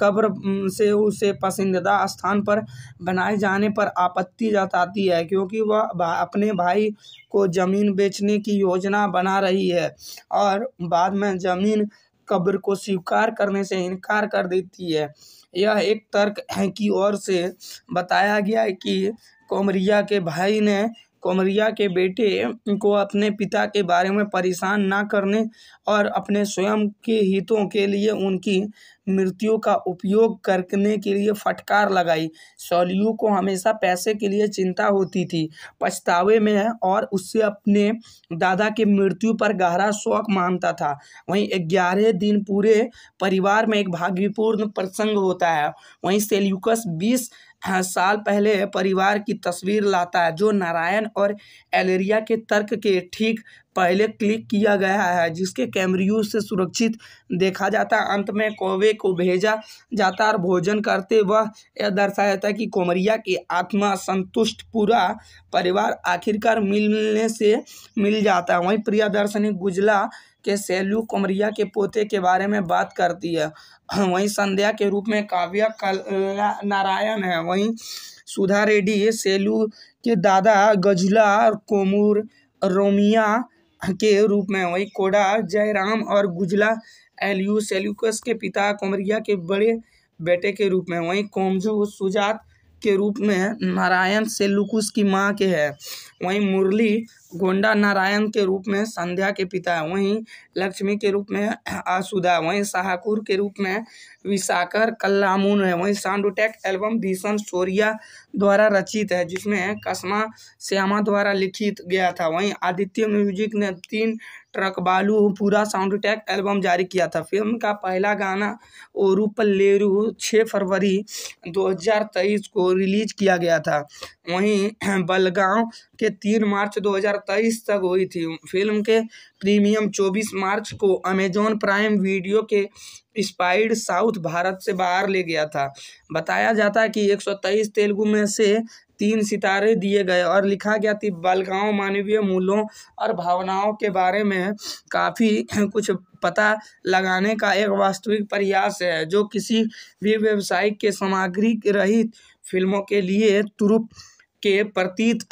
कब्र से उसे पसंदीदा स्थान पर बनाए जाने पर आपत्ति जताती है क्योंकि वह अपने भाई को ज़मीन बेचने की योजना बना रही है और बाद में ज़मीन कब्र को स्वीकार करने से इनकार कर देती है यह एक तर्क है की ओर से बताया गया है कि कोमरिया के भाई ने कोमरिया के बेटे को अपने पिता के बारे में परेशान ना करने और अपने स्वयं के हितों के लिए उनकी मृत्यु का उपयोग करने के लिए फटकार लगाई सौल्यू को हमेशा पैसे के लिए चिंता होती थी पछतावे में और उससे अपने दादा की मृत्यु पर गहरा शौक मानता था वहीं ग्यारह दिन पूरे परिवार में एक भाग्यपूर्ण प्रसंग होता है वहीं सेल्यूकस बीस साल पहले परिवार की तस्वीर लाता है जो नारायण और एलेरिया के तर्क के ठीक पहले क्लिक किया गया है जिसके कैमरियो से सुरक्षित देखा जाता है अंत में कौवे को भेजा जाता और भोजन करते वह यह दर्शाया जाता है कि कोमरिया की आत्मा संतुष्ट पूरा परिवार आखिरकार मिलने से मिल जाता है वहीं दर्शनी गुजला के सेल्यू कुमरिया के पोते के बारे में बात करती है वहीं संध्या के रूप में काव्या कल नारायण है वहीं सुधा रेड्डी सेलू के दादा गजला कोमूर रोमिया के रूप में वहीं कोडा जयराम और गुजला एल्यू सेल्यूकस के पिता कुमरिया के बड़े बेटे के रूप में वहीं कोमजू सुजात के रूप में नारायण लुकुस की माँ के है वहीं मुरली गोंडा नारायण के रूप में संध्या के पिता है वहीं लक्ष्मी के रूप में आसुदा वहीं शाहकुर के रूप में विशाकर कल्लामून है वहीं साउंड अटैक एल्बम भीषण सोरिया द्वारा रचित है जिसमें कसमा श्यामा द्वारा लिखित गया था वहीं आदित्य म्यूजिक ने तीन ट्रक बालू पूरा साउंड अटैक एल्बम जारी किया था फिल्म का पहला गाना ओरू पल्लेरू छः फरवरी 2023 को रिलीज किया गया था वहीं बलगांव के तीन मार्च 2023 तक हुई थी फिल्म के प्रीमियम 24 मार्च को अमेजॉन प्राइम वीडियो के स्पाइड साउथ भारत से बाहर ले गया था बताया जाता है कि 123 तेलुगु में से तीन सितारे दिए गए और लिखा गया कि बालिकाओं मानवीय मूल्यों और भावनाओं के बारे में काफ़ी कुछ पता लगाने का एक वास्तविक प्रयास है जो किसी भी व्यवसाय के सामग्री रहित फिल्मों के लिए तुरुप के प्रतीत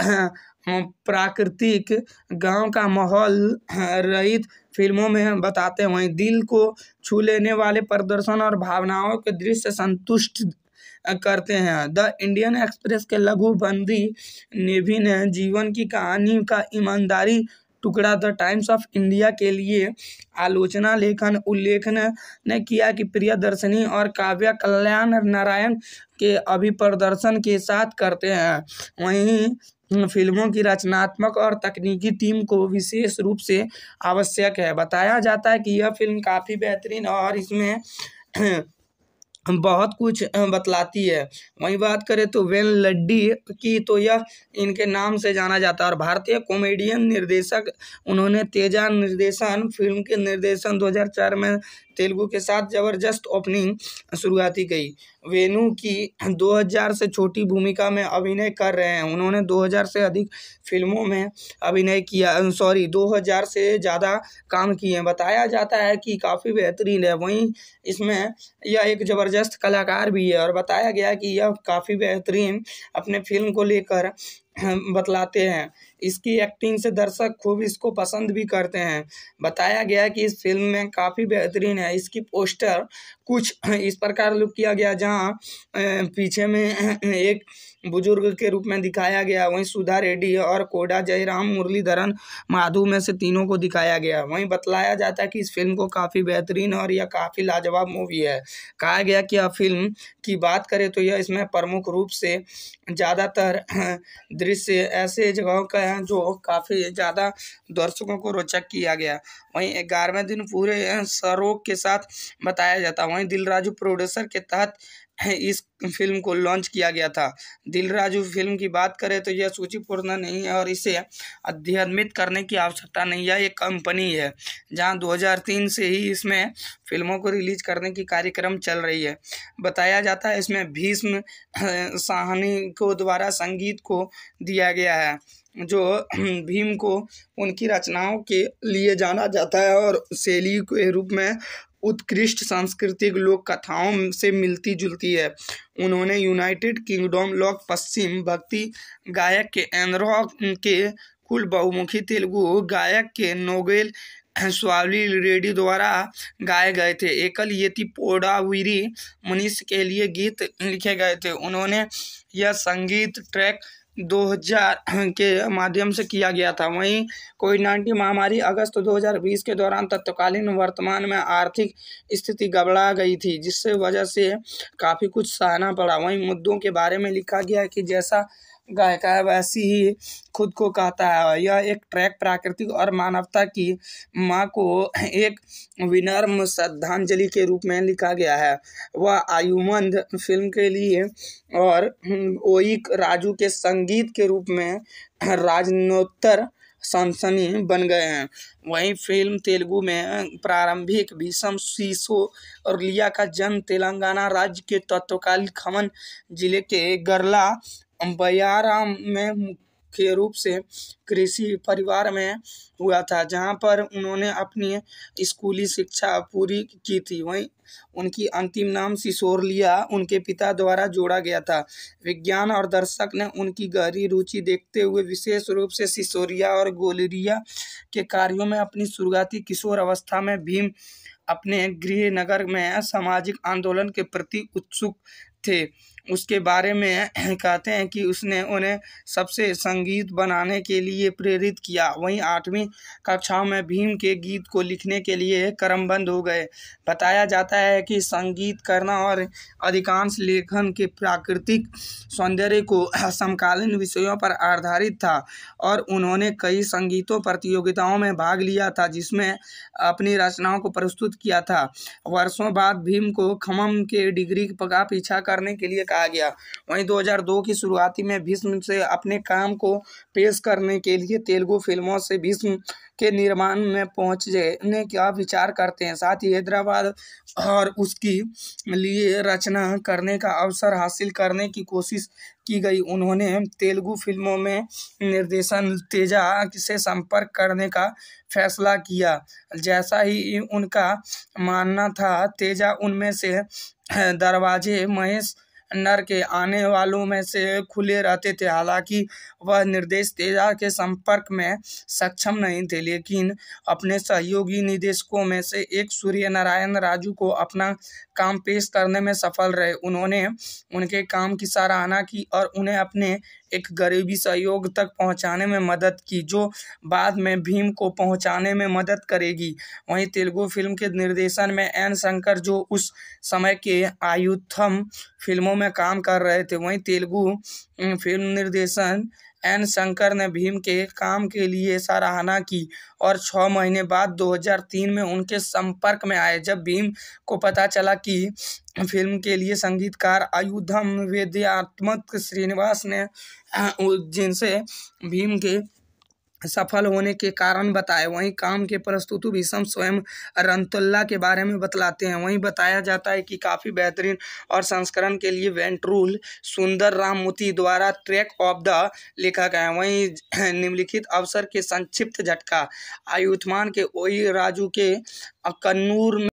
प्राकृतिक गांव का माहौल रहित फिल्मों में बताते हुए दिल को छू लेने वाले प्रदर्शन और भावनाओं के दृश्य संतुष्ट करते हैं द इंडियन एक्सप्रेस के लघुबंदी नेवी ने जीवन की कहानी का ईमानदारी टुकड़ा द टाइम्स ऑफ इंडिया के लिए आलोचना लेखन उल्लेखन ने किया कि प्रियदर्शनी और काव्य कल्याण नारायण के अभिप्रदर्शन के साथ करते हैं वहीं फिल्मों की रचनात्मक और तकनीकी टीम को विशेष रूप से आवश्यक है बताया जाता है कि यह फिल्म काफ़ी बेहतरीन और इसमें बहुत कुछ बतलाती है वहीं बात करें तो वेन लड्डी की तो यह इनके नाम से जाना जाता है और भारतीय कॉमेडियन निर्देशक उन्होंने तेजा निर्देशन फिल्म के निर्देशन 2004 में तेलुगु के साथ ज़बरदस्त ओपनिंग शुरुआती गई वेणु की 2000 से छोटी भूमिका में अभिनय कर रहे हैं उन्होंने 2000 से अधिक फिल्मों में अभिनय किया सॉरी 2000 से ज़्यादा काम किए हैं बताया जाता है कि काफ़ी बेहतरीन है वहीं इसमें यह एक ज़बरदस्त कलाकार भी है और बताया गया कि यह काफ़ी बेहतरीन अपने फिल्म को लेकर बतलाते हैं इसकी एक्टिंग से दर्शक खूब इसको पसंद भी करते हैं बताया गया कि इस फिल्म में काफ़ी बेहतरीन है इसकी पोस्टर कुछ इस प्रकार लुक किया गया जहाँ पीछे में एक बुजुर्ग के रूप में दिखाया गया वहीं सुधा रेड्डी और कोडा जयराम मुरलीधरन माधु में से तीनों को दिखाया गया वहीं बतलाया जाता है कि इस फिल्म को काफ़ी बेहतरीन और यह काफ़ी लाजवाब मूवी है कहा गया कि यह फिल्म की बात करें तो यह इसमें प्रमुख रूप से ज़्यादातर दृश्य ऐसे जगहों का हैं जो काफ़ी ज़्यादा दर्शकों को रोचक किया गया वहीं ग्यारहवें दिन पूरे सरोग के साथ बताया जाता वहीं दिल प्रोड्यूसर के तहत इस फिल्म को लॉन्च किया गया था दिल राजू फिल्म की बात करें तो यह सूचीपूर्ण नहीं है और इसे अध्यमित करने की आवश्यकता नहीं है एक कंपनी है जहां 2003 से ही इसमें फिल्मों को रिलीज करने की कार्यक्रम चल रही है बताया जाता है इसमें भीष्म साहनी को द्वारा संगीत को दिया गया है जो भीम को उनकी रचनाओं के लिए जाना जाता है और शैली के रूप में उत्कृष्ट सांस्कृतिक लोक कथाओं से मिलती जुलती है उन्होंने यूनाइटेड किंगडम लोक पश्चिम भक्ति गायक के एंड्रॉक के कुल बहुमुखी तेलुगु गायक के नोबेल स्वावली रेडी द्वारा गाए गए थे एकल येति पोडावीरी मनीष के लिए गीत लिखे गए थे उन्होंने यह संगीत ट्रैक 2000 के माध्यम से किया गया था वहीं कोविड नाइन्टीन महामारी अगस्त 2020 के दौरान तत्कालीन वर्तमान में आर्थिक स्थिति गबड़ा गई थी जिससे वजह से काफ़ी कुछ सहना पड़ा वहीं मुद्दों के बारे में लिखा गया कि जैसा गायिका वैसी ही खुद को कहता है यह एक ट्रैक प्राकृतिक और मानवता की माँ को एक विनर्म श्रद्धांजलि के रूप में लिखा गया है वह आयुमंद फिल्म के लिए और ओइक राजू के संगीत के रूप में राजनोत्तर सनसनी बन गए हैं वहीं फिल्म तेलुगु में प्रारंभिक भीषम शीशो और लिया का जन्म तेलंगाना राज्य के तत्वकालीन खमन जिले के गरला बयाराम में मुख्य रूप से कृषि परिवार में हुआ था जहाँ पर उन्होंने अपनी स्कूली शिक्षा पूरी की थी वहीं उनकी अंतिम नाम सिसोरलिया उनके पिता द्वारा जोड़ा गया था विज्ञान और दर्शक ने उनकी गहरी रुचि देखते हुए विशेष रूप से सिसोरिया और गोलरिया के कार्यों में अपनी शुरुआती किशोर अवस्था में भीम अपने गृह नगर में सामाजिक आंदोलन के प्रति उत्सुक थे उसके बारे में कहते हैं कि उसने उन्हें सबसे संगीत बनाने के लिए प्रेरित किया वहीं आठवीं कक्षाओं में भीम के गीत को लिखने के लिए क्रमबंद हो गए बताया जाता है कि संगीत करना और अधिकांश लेखन के प्राकृतिक सौंदर्य को समकालीन विषयों पर आधारित था और उन्होंने कई संगीतों प्रतियोगिताओं में भाग लिया था जिसमें अपनी रचनाओं को प्रस्तुत किया था वर्षों बाद भीम को खमम के डिग्री का पीछा करने के लिए कहा गया वहीं 2002 की शुरुआती में भीष्म से अपने काम को पेश करने के लिए तेलुगु फिल्मों से भीष्म के निर्माण में पहुंचने का विचार करते हैं साथ ही हैदराबाद और उसकी लिए रचना करने का अवसर हासिल करने की कोशिश की गई उन्होंने तेलुगु फिल्मों में निर्देशन तेजा से संपर्क करने का फैसला किया जैसा ही उनका मानना था तेजा उनमें से दरवाजे महेश नर के आने वालों में से खुले रहते थे हालांकि वह निर्देश तेजा के संपर्क में सक्षम नहीं थे लेकिन अपने सहयोगी निदेशकों में से एक सूर्य नारायण राजू को अपना काम पेश करने में सफल रहे उन्होंने उनके काम की सराहना की और उन्हें अपने एक गरीबी सहयोग तक पहुंचाने में मदद की जो बाद में भीम को पहुंचाने में मदद करेगी वहीं तेलुगु फिल्म के निर्देशन में एन शंकर जो उस समय के आयुथम फिल्मों में काम कर रहे थे वहीं तेलुगु फिल्म निर्देशन एन शंकर ने भीम के काम के लिए सराहना की और छः महीने बाद 2003 में उनके संपर्क में आए जब भीम को पता चला कि फिल्म के लिए संगीतकार आयुधम वेद्यात्मक श्रीनिवास ने जिनसे भीम के सफल होने के कारण बताए वहीं काम के प्रस्तुतु भीषम स्वयं रंतुल्ला के बारे में बतलाते हैं वहीं बताया जाता है कि काफ़ी बेहतरीन और संस्करण के लिए वेंट्रूल सुंदर राम मोती द्वारा ट्रैक ऑफ द लिखा गया है वहीं निम्नलिखित अवसर के संक्षिप्त झटका आयुष्मान के ओई राजू के कन्नूर